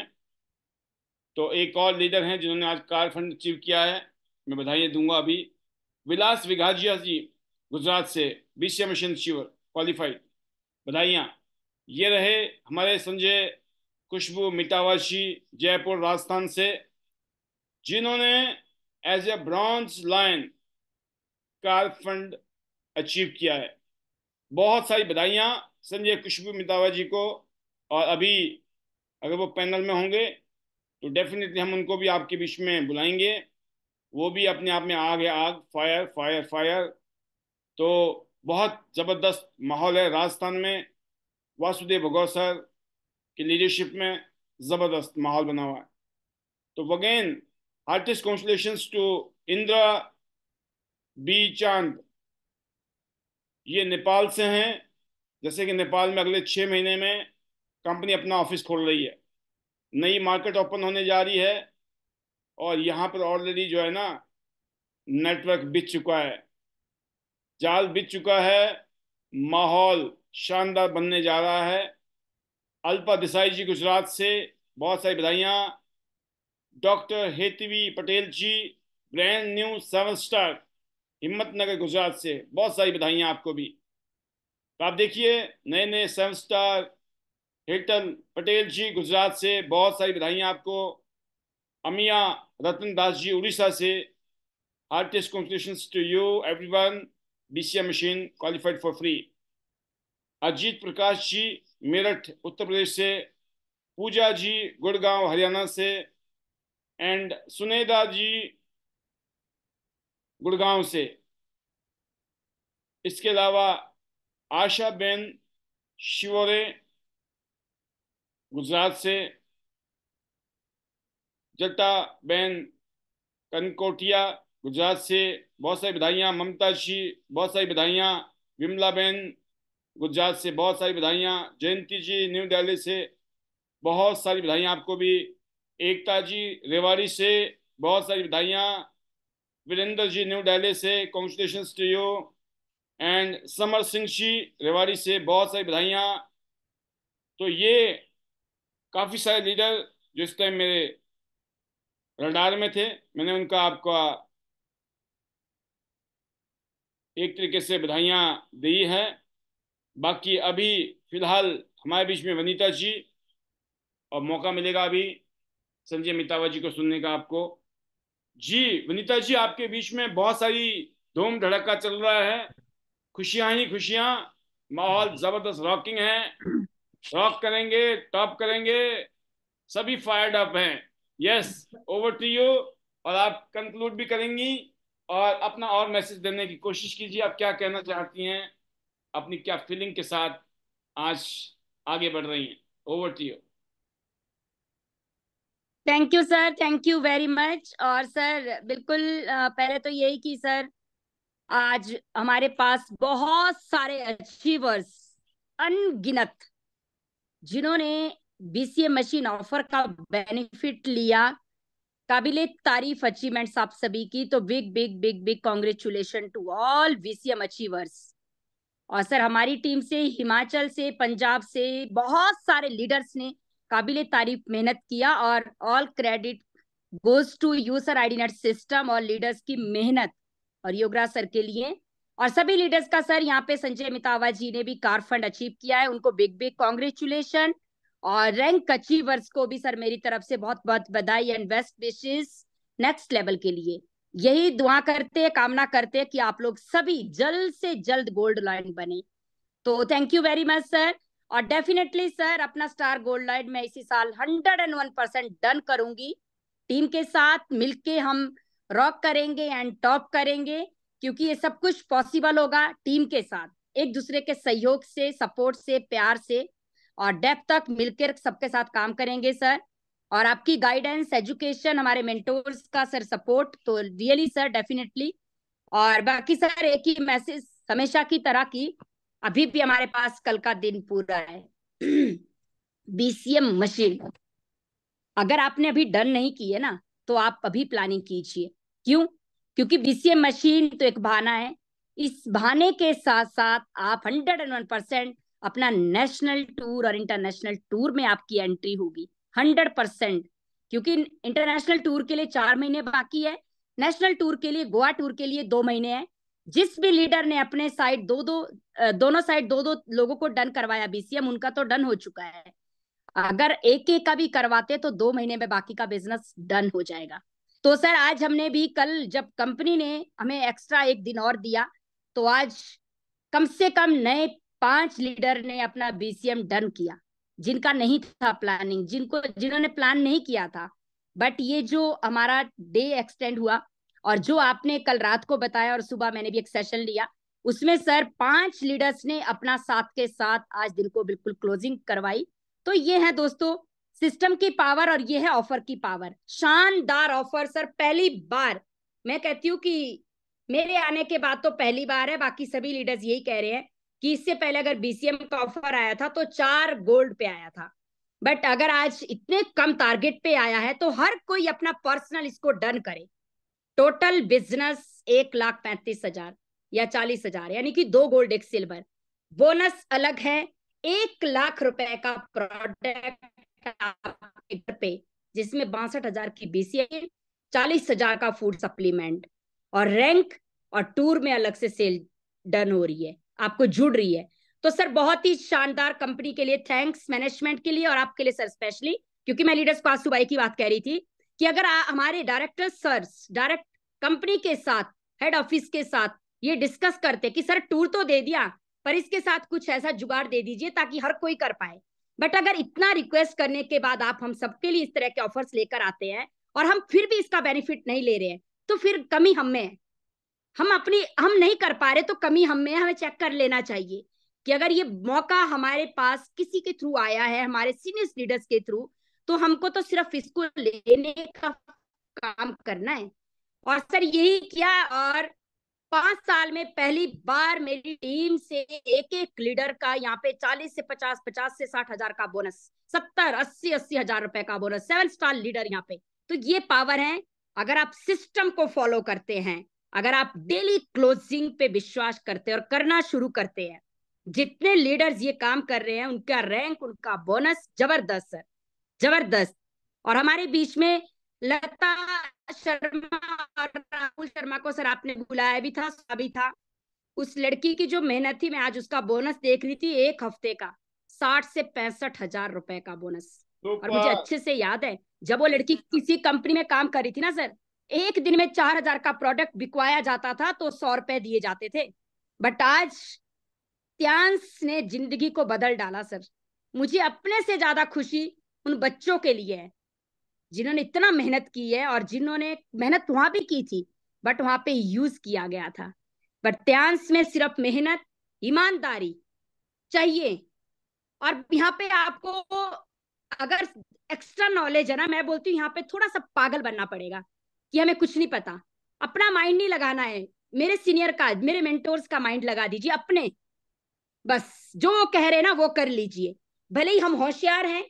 तो एक और लीडर हैं जिन्होंने आज कार फंड अचीव किया है मैं बधाई दूंगा अभी विलास विघाजिया जी गुजरात से बी सी मिशन शिवर क्वालिफाइड बधाइयाँ ये रहे हमारे संजय खुशबू मिटावाशी जयपुर राजस्थान से जिन्होंने as a bronze line car fund achieve किया है बहुत सारी बधाइयाँ संजय खुशबू मितावा जी को और अभी अगर वो पैनल में होंगे तो डेफिनेटली हम उनको भी आपके बीच में बुलाएंगे वो भी अपने आप में आग है आग फायर फायर फायर तो बहुत ज़बरदस्त माहौल है राजस्थान में वासुदेव भगौ सर की लीडरशिप में ज़बरदस्त माहौल बना हुआ है तो वगैन heartiest consolation to Indira B Chand ये नेपाल से हैं जैसे कि नेपाल में अगले छः महीने में कंपनी अपना ऑफिस खोल रही है नई मार्केट ओपन होने जा रही है और यहाँ पर ऑलरेडी जो है ना नेटवर्क बिच चुका है जाल बिछ चुका है माहौल शानदार बनने जा रहा है अल्पा देसाई जी गुजरात से बहुत सारी बधाइयाँ doctor Hetvi Patel ji brand new seven star Himmatnagar Gujarat से बहुत सारी बधाइयाँ आपको भी तो आप देखिए नए नए सेवन स्टार हेटन पटेल जी गुजरात से बहुत सारी बधाइयाँ आपको अमिया रतन दास जी उड़ीसा से heartiest congratulation to you everyone BCM machine qualified for free Ajit Prakash ji Meerut Uttar Pradesh से पूजा जी गुड़गांव हरियाणा से एंड सुनेदा जी गुड़गांव से इसके अलावा आशा बेन शिवरे गुजरात से जटा बेन कनकोटिया गुजरात से बहुत सारी बधाइयाँ ममता जी बहुत सारी बधाइयाँ विमला बहन गुजरात से बहुत सारी बधाइयाँ जयंती जी न्यू दिल्ली से बहुत सारी बधाइयाँ आपको भी एकता जी रेवाड़ी से बहुत सारी बधाइयाँ वीरेंद्र जी न्यू दिल्ली से constitution studio and Samar Singh ji Rewari से बहुत सारी बधाइयाँ तो ये काफ़ी सारे लीडर जो इस टाइम मेरे रडार में थे मैंने उनका आपका एक तरीके से बधाइयाँ दी हैं बाकी अभी फिलहाल हमारे बीच में वनीता जी और मौका मिलेगा अभी संजय मितावा जी को सुनने का आपको जी वनीता जी आपके बीच में बहुत सारी धूम धड़का चल रहा है खुशियां ही खुशियां माहौल जबरदस्त रॉकिंग है रॉक करेंगे टॉप करेंगे सभी फायर्ड अप हैं यस ओवर टू यू और आप कंक्लूड भी करेंगी और अपना और मैसेज देने की कोशिश कीजिए आप क्या कहना चाहती हैं अपनी क्या फीलिंग के साथ आज आगे बढ़ रही हैं over to you thank you sir thank you very much और सर बिल्कुल पहले तो यही कि सर आज हमारे पास बहुत सारे अचीवर्स अनगिनत जिन्होंने बीसीए मशीन ऑफर का बेनिफिट लिया काबिले तारीफ अचीवमेंट्स आप सभी की तो big big big big congratulation to all VCM achievers और सर हमारी टीम से हिमाचल से पंजाब से बहुत सारे लीडर्स ने काबिल तारीफ मेहनत किया और all credit goes to user I net system और लीडर्स की मेहनत और योगराज सर के लिए और सभी लीडर्स का सर यहाँ पे संजय मितावा जी ने भी कार फंड अचीव किया है उनको बिग बिग कॉन्ग्रेचुलेशन और रैंक अचीवर्स को भी सर मेरी तरफ से बहुत बहुत बधाई and best wishes next level के लिए यही दुआ करते कामना करते कि आप लोग सभी जल्द से जल्द गोल्ड लाइन बने तो thank you very much sir और डेफिनेटली सर अपना स्टार गोल्ड लाइन मैं इसी साल hundred and one percent done करूंगी टीम के साथ मिलके हम रॉक करेंगे एंड टॉप करेंगे क्योंकि ये सब कुछ पॉसिबल होगा टीम के साथ एक दूसरे के सहयोग से सपोर्ट से प्यार से और डेप तक मिलकर सबके साथ काम करेंगे सर और आपकी गाइडेंस एजुकेशन हमारे मेंटोर्स का सर सपोर्ट तो रियली सर डेफिनेटली और बाकी सर एक ही मैसेज हमेशा की तरह की अभी भी हमारे पास कल का दिन पूरा है बीसीएम मशीन अगर आपने अभी डन नहीं की है ना तो आप अभी प्लानिंग कीजिए क्यों क्योंकि बीसीएम मशीन तो एक बहाना है इस बहाने के साथ साथ आप हंड्रेड एंड वन परसेंट अपना नेशनल टूर और इंटरनेशनल टूर में आपकी एंट्री होगी हंड्रेड परसेंट क्योंकि इंटरनेशनल टूर के लिए चार महीने बाकी है नेशनल टूर के लिए गोवा टूर के लिए दो महीने हैं जिस भी लीडर ने अपने साइड दो दो दोनों साइड दो दो लोगों को डन करवाया बीसीएम उनका तो डन हो चुका है अगर एक एक का भी करवाते तो दो महीने में बाकी का बिजनेस डन हो जाएगा तो सर आज हमने भी कल जब कंपनी ने हमें एक्स्ट्रा एक दिन और दिया तो आज कम से कम नए पांच लीडर ने अपना बीसीएम डन किया जिनका नहीं था प्लानिंग जिनको जिन्होंने प्लान नहीं किया था बट ये जो हमारा डे एक्सटेंड हुआ और जो आपने कल रात को बताया और सुबह मैंने भी एक सेशन लिया उसमें सर पांच लीडर्स ने अपना साथ के साथ आज दिन को बिल्कुल क्लोजिंग करवाई तो ये है दोस्तों सिस्टम की पावर और ये है ऑफर की पावर शानदार ऑफर सर पहली बार मैं कहती हूँ कि मेरे आने के बाद तो पहली बार है बाकी सभी लीडर्स यही कह रहे हैं कि इससे पहले अगर बीसीएम का ऑफर आया था तो चार गोल्ड पे आया था बट अगर आज इतने कम टारगेट पे आया है तो हर कोई अपना पर्सनल इसको डन करे टोटल बिजनेस एक लाख पैंतीस हजार या चालीस हजार यानी कि दो गोल्ड एक सिल्वर बोनस अलग है एक लाख रुपए का प्रोडक्ट पे जिसमें बासठ हजार की बीसीए चालीस हजार का फूड सप्लीमेंट और रैंक और टूर में अलग से सेल डन हो रही है आपको जुड़ रही है तो सर बहुत ही शानदार कंपनी के लिए थैंक्स मैनेजमेंट के लिए और आपके लिए सर स्पेशली क्योंकि मैं लीडर्स पास बाई की बात कह रही थी कि अगर आ, हमारे डायरेक्टर सर डायरेक्ट कंपनी के साथ हेड ऑफिस के साथ ये डिस्कस करते कि सर टूर तो दे दिया पर इसके साथ कुछ ऐसा जुगाड़ दे दीजिए ताकि हर कोई कर पाए बट अगर इतना रिक्वेस्ट करने के बाद आप हम सबके लिए इस तरह के ऑफर्स लेकर आते हैं और हम फिर भी इसका बेनिफिट नहीं ले रहे हैं तो फिर कमी हमें है हम अपनी हम नहीं कर पा रहे तो कमी हमें हमें चेक कर लेना चाहिए कि अगर ये मौका हमारे पास किसी के थ्रू आया है हमारे सीनियर लीडर्स के थ्रू तो हमको तो सिर्फ इसको लेने का काम करना है और सर यही किया और पांच साल में पहली बार मेरी टीम से एक एक लीडर का यहाँ पे चालीस से पचास पचास से साठ हजार का बोनस सत्तर अस्सी अस्सी हजार रुपए का बोनस सेवन स्टार लीडर यहाँ पे तो ये पावर है अगर आप सिस्टम को फॉलो करते हैं अगर आप डेली क्लोजिंग पे विश्वास करते हैं और करना शुरू करते हैं जितने लीडर्स ये काम कर रहे हैं उनका रैंक उनका बोनस जबरदस्त है जबरदस्त और हमारे बीच में लता शर्मा और राहुल शर्मा को सर आपने बुलाया भी था अभी था उस लड़की की जो मेहनत थी मैं आज उसका बोनस देख रही थी एक हफ्ते का साठ से पैंसठ हजार रुपए का बोनस तो और मुझे अच्छे से याद है जब वो लड़की किसी कंपनी में काम कर रही थी ना सर एक दिन में चार हजार का प्रोडक्ट बिकवाया जाता था तो सौ रुपए दिए जाते थे बट आज त्यांस ने जिंदगी को बदल डाला सर मुझे अपने से ज्यादा खुशी उन बच्चों के लिए है जिन्होंने इतना मेहनत की है और जिन्होंने मेहनत वहां भी की थी बट वहां पे यूज किया गया था बट त्यांस में सिर्फ मेहनत ईमानदारी चाहिए और यहाँ पे आपको अगर एक्स्ट्रा नॉलेज है ना मैं बोलती हूँ यहाँ पे थोड़ा सा पागल बनना पड़ेगा कि हमें कुछ नहीं पता अपना माइंड नहीं लगाना है मेरे सीनियर का मेरे मेंटोर्स का माइंड लगा दीजिए अपने बस जो वो कह रहे ना वो कर लीजिए भले ही हम होशियार हैं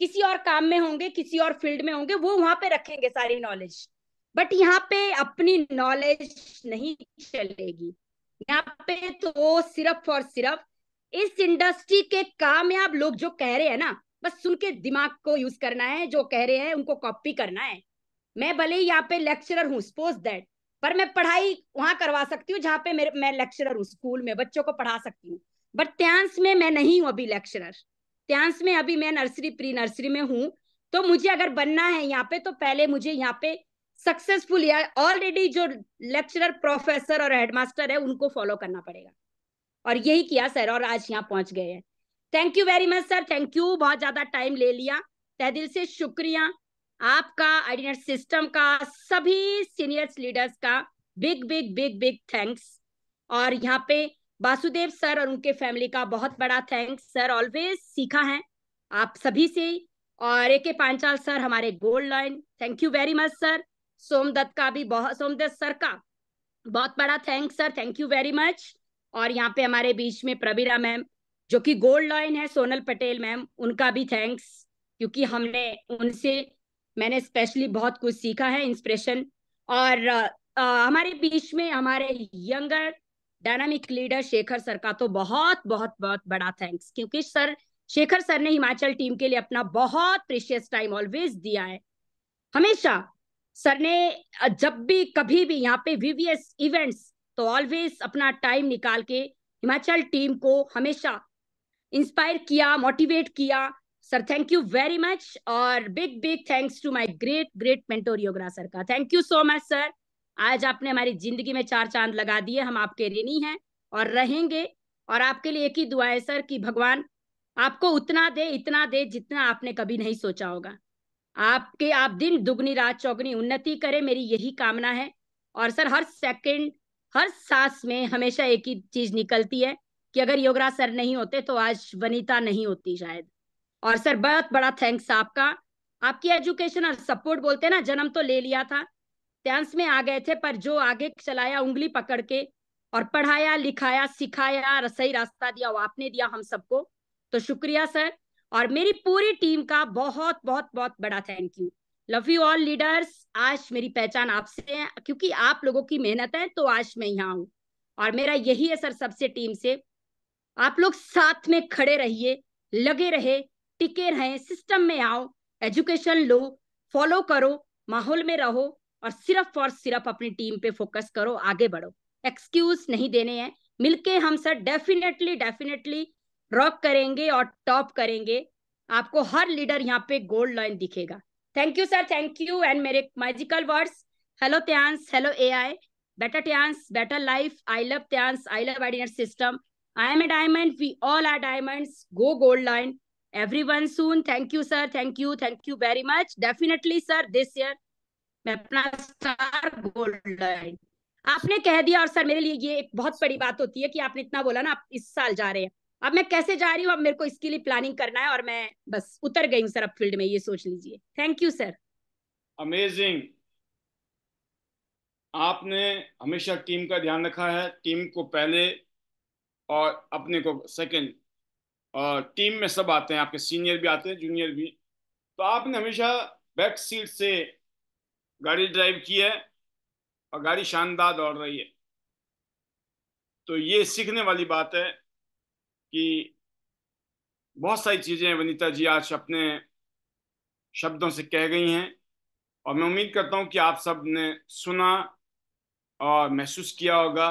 किसी और काम में होंगे किसी और फील्ड में होंगे वो वहां पे रखेंगे सारी नॉलेज बट यहाँ पे अपनी नॉलेज नहीं चलेगी यहाँ पे तो सिर्फ और सिर्फ इस इंडस्ट्री के कामयाब लोग जो कह रहे हैं ना बस सुन के दिमाग को यूज करना है जो कह रहे हैं उनको कॉपी करना है मैं भले ही यहाँ पे लेक्चरर हूँ सपोज दैट पर मैं पढ़ाई वहां करवा सकती हूँ जहाँ पे मेरे मैं लेक्चरर हूँ स्कूल में बच्चों को पढ़ा सकती हूँ बट त्यांश में मैं नहीं हूँ अभी लेक्चरर त्यांश में अभी मैं नर्सरी प्री नर्सरी में हूँ तो मुझे अगर बनना है यहाँ पे तो पहले मुझे यहाँ पे सक्सेसफुल या ऑलरेडी जो लेक्चरर प्रोफेसर और हेडमास्टर है उनको फॉलो करना पड़ेगा और यही किया सर और आज यहाँ पहुंच गए हैं thank you very much sir thank you बहुत ज्यादा टाइम ले लिया तह दिल से शुक्रिया आपका आइडिनेट सिस्टम का सभी सीनियर लीडर्स का big big big big thanks और यहाँ पे वासुदेव सर और उनके फैमिली का बहुत बड़ा थैंक्स सर ऑलवेज सीखा है आप सभी से और ए के पांचाल सर हमारे gold line thank you very much sir Somdutt का भी बहुत सोमदत्त सर का बहुत बड़ा thanks sir thank you very much और यहाँ पे हमारे बीच में प्रवीरा मैम जो कि गोल्ड लाइन है सोनल पटेल मैम उनका भी थैंक्स क्योंकि हमने उनसे मैंने स्पेशली बहुत कुछ सीखा है इंस्पिरेशन और आ, आ, हमारे बीच में हमारे younger dynamic leader Shekhar sir का तो बहुत बहुत बहुत बड़ा थैंक्स क्योंकि सर शेखर सर ने हिमाचल टीम के लिए अपना बहुत प्रीशियस टाइम ऑलवेज दिया है हमेशा सर ने जब भी कभी भी यहाँ पे वीवीएस इवेंट्स तो ऑलवेज अपना टाइम निकाल के हिमाचल टीम को हमेशा इंस्पायर किया मोटिवेट किया sir thank you very much और big big thanks to my great great mentor Yogna sir का thank you so much sir आज आपने हमारी जिंदगी में चार चांद लगा दिए हम आपके ऋणी हैं और रहेंगे और आपके लिए एक ही दुआ है सर कि भगवान आपको उतना दे इतना दे जितना आपने कभी नहीं सोचा होगा आपके आप दिन दुगनी रात चौगनी उन्नति करें मेरी यही कामना है और सर हर सेकंड हर सांस में हमेशा एक ही चीज निकलती है कि अगर योगराज सर नहीं होते तो आज वनिता नहीं होती शायद और सर बहुत बड़ा थैंक्स आपका आपकी एजुकेशन और सपोर्ट बोलते ना जन्म तो ले लिया था टेंस में आ गए थे पर जो आगे चलाया उंगली पकड़ के और पढ़ाया लिखाया सिखाया सही रास्ता दिया वो आपने दिया हम सबको तो शुक्रिया सर और मेरी पूरी टीम का बहुत बहुत बहुत बड़ा thank you love you all leaders आज मेरी पहचान आपसे है क्योंकि आप लोगों की मेहनत है तो आज मैं यहाँ हूँ और मेरा यही है सर सबसे टीम से आप लोग साथ में खड़े रहिए लगे रहे टिके रहें सिस्टम में आओ एजुकेशन लो फॉलो करो माहौल में रहो और सिर्फ और सिर्फ अपनी टीम पे फोकस करो आगे बढ़ो एक्सक्यूज नहीं देने हैं मिलके हम सर डेफिनेटली डेफिनेटली रॉक करेंगे और टॉप करेंगे आपको हर लीडर यहाँ पे गोल्ड लाइन दिखेगा thank you sir thank you and मेरे मैजिकल वर्ड्स हेलो त्यांस हेलो आई बेटर त्यांस बेटर लाइफ आई लव त्यांस आई लव आइडियर system I am a diamond we all are diamonds go gold line everyone soon thank you sir thank you thank you very much definitely sir this year मैं अपना star gold line आपने कह दिया और sir मेरे लिए ये एक बहुत बड़ी बात होती है कि आपने इतना बोला ना आप इस साल जा रहे हैं अब मैं कैसे जा रही हूँ अब मेरे को इसके लिए प्लानिंग करना है और मैं बस उतर गई हूँ सर अब फील्ड में ये सोच लीजिए थैंक यू सर अमेजिंग आपने हमेशा टीम का ध्यान रखा है टीम को पहले और अपने को सेकंड टीम में सब आते हैं आपके सीनियर भी आते हैं जूनियर भी तो आपने हमेशा बैक सीट से गाड़ी ड्राइव की है और गाड़ी शानदार दौड़ रही है तो ये सीखने वाली बात है कि बहुत सारी चीज़ें वनीता जी आज अपने शब्दों से कह गई हैं और मैं उम्मीद करता हूं कि आप सब ने सुना और महसूस किया होगा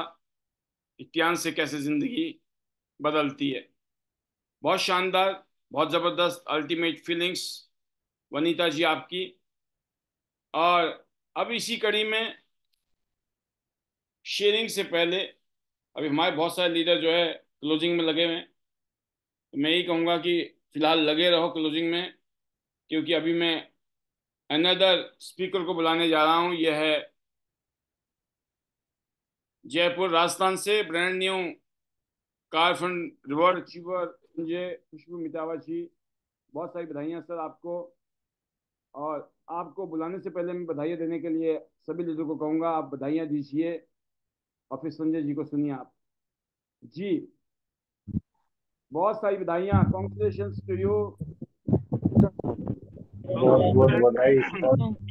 कि ज्ञान से कैसे ज़िंदगी बदलती है बहुत शानदार बहुत ज़बरदस्त अल्टीमेट फीलिंग्स वनीता जी आपकी और अब इसी कड़ी में शेयरिंग से पहले अभी हमारे बहुत सारे लीडर जो है क्लोजिंग में लगे हुए हैं तो मैं यही कहूँगा कि फ़िलहाल लगे रहो क्लोजिंग में क्योंकि अभी मैं अनदर स्पीकर को बुलाने जा रहा हूँ यह है जयपुर राजस्थान से brand new car fund reward achiever Sanjay Khushboo Mitawa ji बहुत सारी बधाइयाँ सर आपको और आपको बुलाने से पहले मैं बधाइयाँ देने के लिए सभी लोगों को कहूँगा आप बधाइयाँ दीजिए और फिर संजय जी को सुनिए आप जी बहुत सारी बधाइयाँ कॉन्ग्रेचुलेशन टू यू बहुत बहुत बधाई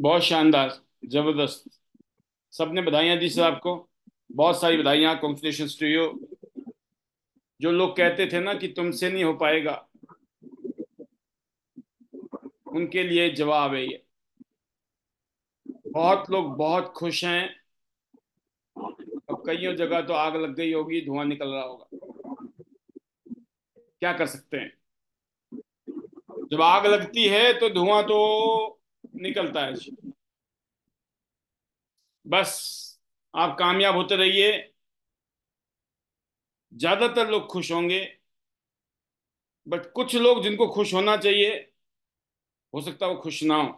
बहुत शानदार जबरदस्त सबने बधाइयां दी सर आपको बहुत सारी बधाइयां कॉन्ग्रेचुलेशन टू यू जो लोग कहते थे ना कि तुमसे नहीं हो पाएगा उनके लिए जवाब है ये बहुत लोग बहुत खुश हैं अब कईयों जगह तो आग लग गई होगी धुआं निकल रहा होगा क्या कर सकते हैं जब आग लगती है तो धुआं तो निकलता है बस आप कामयाब होते रहिए ज्यादातर लोग खुश होंगे बट कुछ लोग जिनको खुश होना चाहिए हो सकता है वो खुश ना हो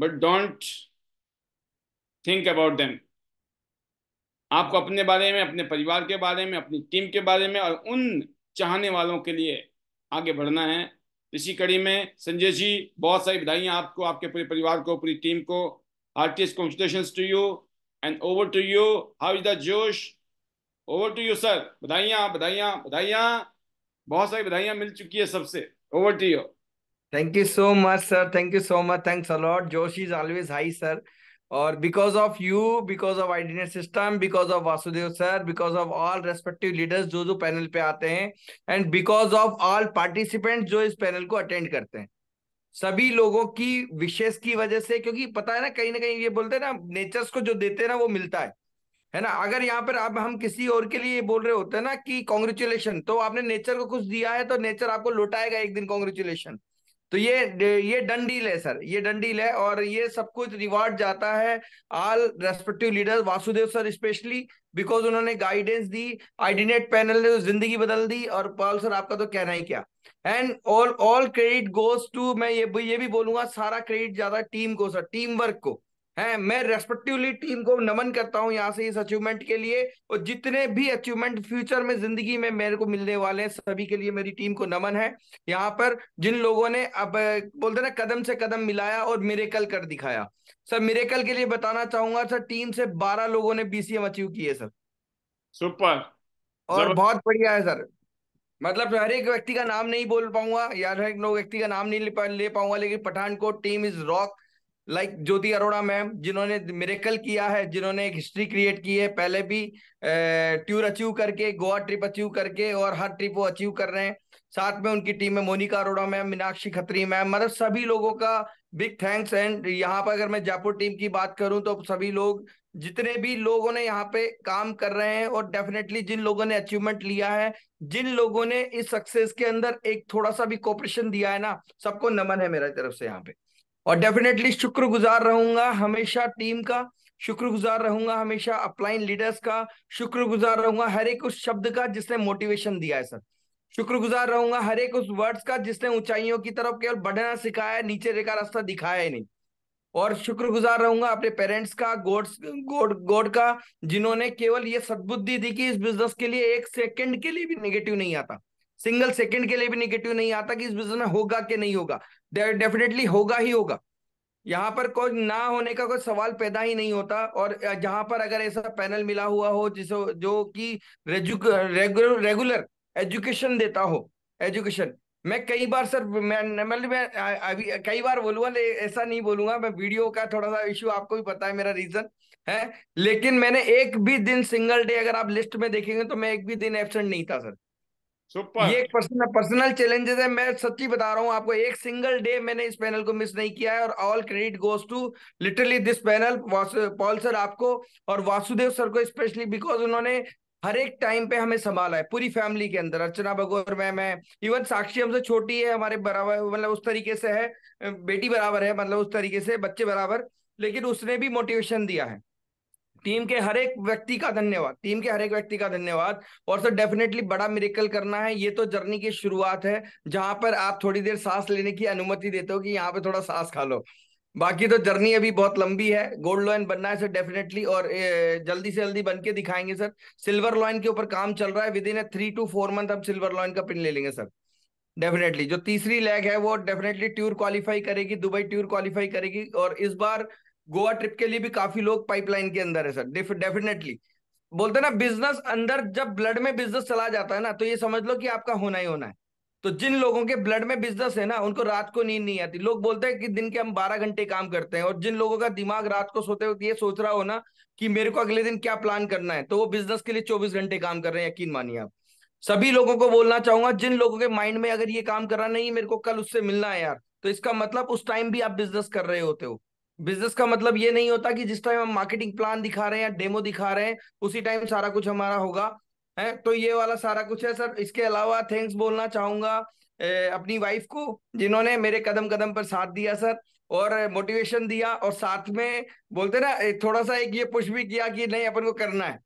but don't think about them आपको अपने बारे में अपने परिवार के बारे में अपनी टीम के बारे में और उन चाहने वालों के लिए आगे बढ़ना है इसी कड़ी में संजय जी बहुत सारी बधाई आपको आपके पूरे परिवार को पूरी टीम को heartiest constitution to you and over to you how is the जोश ओवर टू यू सर बधाइयाँ बधाइयाँ बधाइयाँ बहुत सारी बधाइयाँ मिल चुकी है सबसे over to you thank you so much sir thank you so much thanks a lot जोश इज ऑलवेज हाई सर और because of you because of आइडिनेट system because of Vasudev sir because of all respective leaders जो जो panel पे आते हैं and because of all participant जो इस पैनल को अटेंड करते हैं सभी लोगों की विशेष की वजह से क्योंकि पता है ना कहीं ना कहीं ये बोलते हैं ना नेचर्स को जो देते हैं ना वो मिलता है है ना अगर यहाँ पर अब हम किसी और के लिए बोल रहे होते हैं ना कि कॉन्ग्रेचुलेशन तो आपने नेचर को कुछ दिया है तो नेचर आपको लौटाएगा एक दिन कॉन्ग्रेचुलेशन तो ये ये डन है सर ये डन है और ये सब कुछ रिवार्ड जाता है all respective leader Vasudev sir specially because उन्होंने गाइडेंस दी आइडिनेट पैनल ने तो जिंदगी बदल दी और पाल सर आपका तो कहना ही क्या and all all credit goes to मैं ये ये भी बोलूंगा सारा क्रेडिट ज्यादा टीम को सर टीम वर्क को है मैं रेस्पेक्टिवली टीम को नमन करता हूं यहाँ से इस अचीवमेंट के लिए और जितने भी अचीवमेंट फ्यूचर में जिंदगी में मेरे को मिलने वाले हैं सभी के लिए मेरी टीम को नमन है यहाँ पर जिन लोगों ने अब बोलते ना कदम से कदम मिलाया और मेरेकल कर दिखाया सर मेरेकल के लिए बताना चाहूंगा सर टीम से बारह लोगों ने बीसीएम अचीव किए सर सुपर और बहुत बढ़िया है सर मतलब हर एक व्यक्ति का नाम नहीं बोल पाऊंगा या हर एक लोग व्यक्ति का नाम नहीं ले पाऊंगा लेकिन Pathankot team is rock like like Jyoti Arora ma'am जिन्होंने मेरेकल किया है जिन्होंने एक हिस्ट्री क्रिएट की है पहले भी ट्यूर अचीव करके गोवा ट्रिप अचीव करके और हर ट्रिप वो अचीव कर रहे हैं साथ में उनकी टीम में मोनिका अरोड़ा मैम मीनाक्षी खत्री मैम मतलब सभी लोगों का बिग थैंक्स एंड यहाँ पर अगर मैं जयपुर टीम की बात करूं तो सभी लोग जितने भी लोगों ने यहाँ पे काम कर रहे हैं और डेफिनेटली जिन लोगों ने अचीवमेंट लिया है जिन लोगों ने इस सक्सेस के अंदर एक थोड़ा सा भी कॉपरेशन दिया है ना सबको नमन है मेरा तरफ से यहाँ पे और डेफिनेटली शुक्रगुजार रहूंगा हमेशा टीम का शुक्रगुजार रहूंगा हमेशा अपलाइन लीडर्स का शुक्रगुजार रहूंगा हर एक उस शब्द का जिसने मोटिवेशन दिया है सर शुक्रगुजार रहूंगा हर एक उस वर्ड्स का जिसने ऊंचाइयों की तरफ केवल बढ़ना सिखाया नीचे का रास्ता दिखाया ही नहीं और शुक्रगुजार रहूंगा अपने पेरेंट्स का गोड गोड गोड का जिन्होंने केवल ये सदबुद्धि दी कि इस बिजनेस के लिए एक सेकंड के लिए भी नेगेटिव नहीं आता सिंगल सेकंड के लिए भी निगेटिव नहीं आता कि इस बिजनेस में होगा कि नहीं होगा डेफिनेटली होगा ही होगा यहाँ पर कोई ना होने का कोई सवाल पैदा ही नहीं होता और जहां पर अगर ऐसा पैनल मिला हुआ हो जिसो जो कि रेगुलर रेगुलर एजुकेशन देता हो एजुकेशन मैं कई बार सर मैं मतलब मैं अभी कई बार बोलूंगा ऐसा नहीं बोलूंगा मैं वीडियो का थोड़ा सा इश्यू आपको भी पता है मेरा रीजन है लेकिन मैंने एक भी दिन सिंगल डे अगर आप लिस्ट में देखेंगे तो मैं एक भी दिन एबसेंट नहीं था सर सुपर ये पर्सनल पर्सनल चैलेंजेस है मैं सच्ची बता रहा हूँ आपको एक सिंगल डे मैंने इस पैनल को मिस नहीं किया है और all credit goes to literally this panel Paul sir आपको और वासुदेव सर को स्पेशली बिकॉज उन्होंने हर एक टाइम पे हमें संभाला है पूरी फैमिली के अंदर अर्चना भगोर मैम है इवन साक्षी हमसे छोटी है हमारे बराबर मतलब उस तरीके से है बेटी बराबर है मतलब उस तरीके से बच्चे बराबर लेकिन उसने भी मोटिवेशन दिया है टीम के हर एक व्यक्ति का धन्यवाद टीम के हर एक व्यक्ति का धन्यवाद और सर डेफिनेटली बड़ा मेरिकल करना है ये तो जर्नी की शुरुआत है जहां पर आप थोड़ी देर सांस लेने की अनुमति देते हो कि यहाँ पे थोड़ा सांस खा लो बाकी तो जर्नी अभी बहुत लंबी है गोल्ड लॉइन बनना है सर डेफिनेटली और जल्दी से जल्दी बन के दिखाएंगे सर सिल्वर लॉइन के ऊपर काम चल रहा है with in three two four month हम सिल्वर लॉइन का पिन ले लेंगे सर डेफिनेटली जो तीसरी लेग है वो डेफिनेटली टूर क्वालिफाई करेगी दुबई टूर क्वालिफाई करेगी और इस बार गोवा ट्रिप के लिए भी काफी लोग पाइपलाइन के अंदर है सर डेफिनेटली बोलते ना बिजनेस अंदर जब ब्लड में बिजनेस चला जाता है ना तो ये समझ लो कि आपका होना ही होना है तो जिन लोगों के ब्लड में बिजनेस है ना उनको रात को नींद नहीं आती लोग बोलते हैं कि दिन के हम बारह घंटे काम करते हैं और जिन लोगों का दिमाग रात को सोते वक्त ये सोच रहा हो ना कि मेरे को अगले दिन क्या प्लान करना है तो वो बिजनेस के लिए चौबीस घंटे काम कर रहे हैं यकीन मानिए आप सभी लोगों को बोलना चाहूंगा जिन लोगों के माइंड में अगर ये काम करना नहीं मेरे को कल उससे मिलना है यार तो इसका मतलब उस टाइम भी आप बिजनेस कर रहे होते हो बिजनेस का मतलब ये नहीं होता कि जिस टाइम हम मार्केटिंग प्लान दिखा रहे हैं या डेमो दिखा रहे हैं उसी टाइम सारा कुछ हमारा होगा है तो ये वाला सारा कुछ है सर इसके अलावा थैंक्स बोलना चाहूंगा ए, अपनी वाइफ को जिन्होंने मेरे कदम कदम पर साथ दिया सर और मोटिवेशन दिया और साथ में बोलते ना थोड़ा सा एक ये पुश भी किया कि नहीं अपन को करना है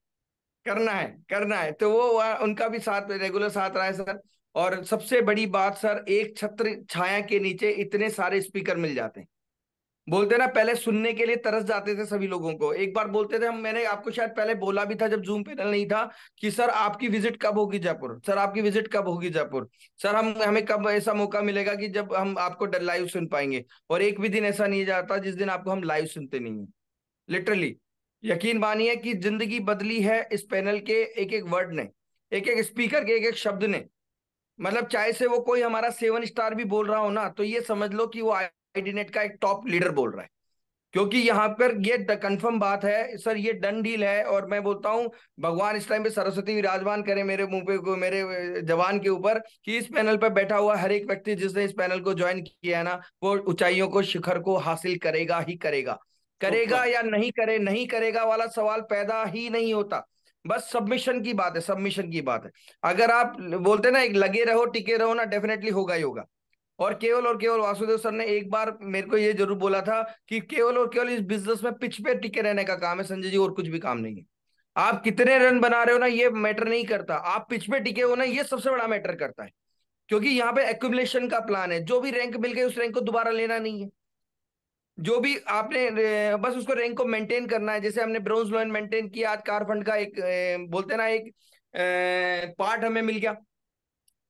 करना है करना है तो वो उनका भी साथ रेगुलर साथ रहा है सर और सबसे बड़ी बात सर एक छत्र छाया के नीचे इतने सारे स्पीकर मिल जाते हैं बोलते ना पहले सुनने के लिए तरस जाते थे सभी लोगों को एक बार बोलते थे हम मैंने आपको शायद पहले बोला भी था जब जूम पैनल नहीं था कि सर आपकी विजिट कब होगी जयपुर सर आपकी विजिट कब होगी जयपुर सर हम हमें कब ऐसा मौका मिलेगा कि जब हम आपको लाइव सुन पाएंगे और एक भी दिन ऐसा नहीं जाता जिस दिन आपको हम लाइव सुनते नहीं है लिटरली यकीन मानिए कि जिंदगी बदली है इस पैनल के एक एक वर्ड ने एक एक स्पीकर के एक एक शब्द ने मतलब चाहे से वो कोई हमारा सेवन स्टार भी बोल रहा हो ना तो ये समझ लो कि वो आया आईडीनेट का एक टॉप लीडर बोल रहा है क्योंकि यहाँ पर ये कंफर्म बात है सर ये डन डील है और मैं बोलता हूँ भगवान इस टाइम पे सरस्वती विराजमान करें मेरे मुंह पे को मेरे जवान के ऊपर कि इस पैनल पर बैठा हुआ हर एक व्यक्ति जिसने इस पैनल को ज्वाइन किया है ना वो ऊंचाइयों को शिखर को हासिल करेगा ही करेगा करेगा या नहीं करे नहीं करेगा वाला सवाल पैदा ही नहीं होता बस सबमिशन की बात है सबमिशन की बात है अगर आप बोलते ना एक लगे रहो टिके रहो ना डेफिनेटली होगा ही होगा और केवल और केवल वासुदेव सर ने एक बार मेरे को ये जरूर बोला था कि केवल और केवल इस बिजनेस में पिच पे टिके रहने का काम है संजय जी और कुछ भी काम नहीं है आप कितने रन बना रहे हो ना ये मैटर नहीं करता आप पिच पे टिके हो ना ये सबसे बड़ा मैटर करता है क्योंकि यहाँ पे एक्यूमलेशन का प्लान है जो भी रैंक मिल गई उस रैंक को दोबारा लेना नहीं है जो भी आपने बस उसको रैंक को मेंटेन करना है जैसे हमने ब्रोंज लोन मेंटेन किया आज कार फंड का एक बोलते ना एक पार्ट हमें मिल गया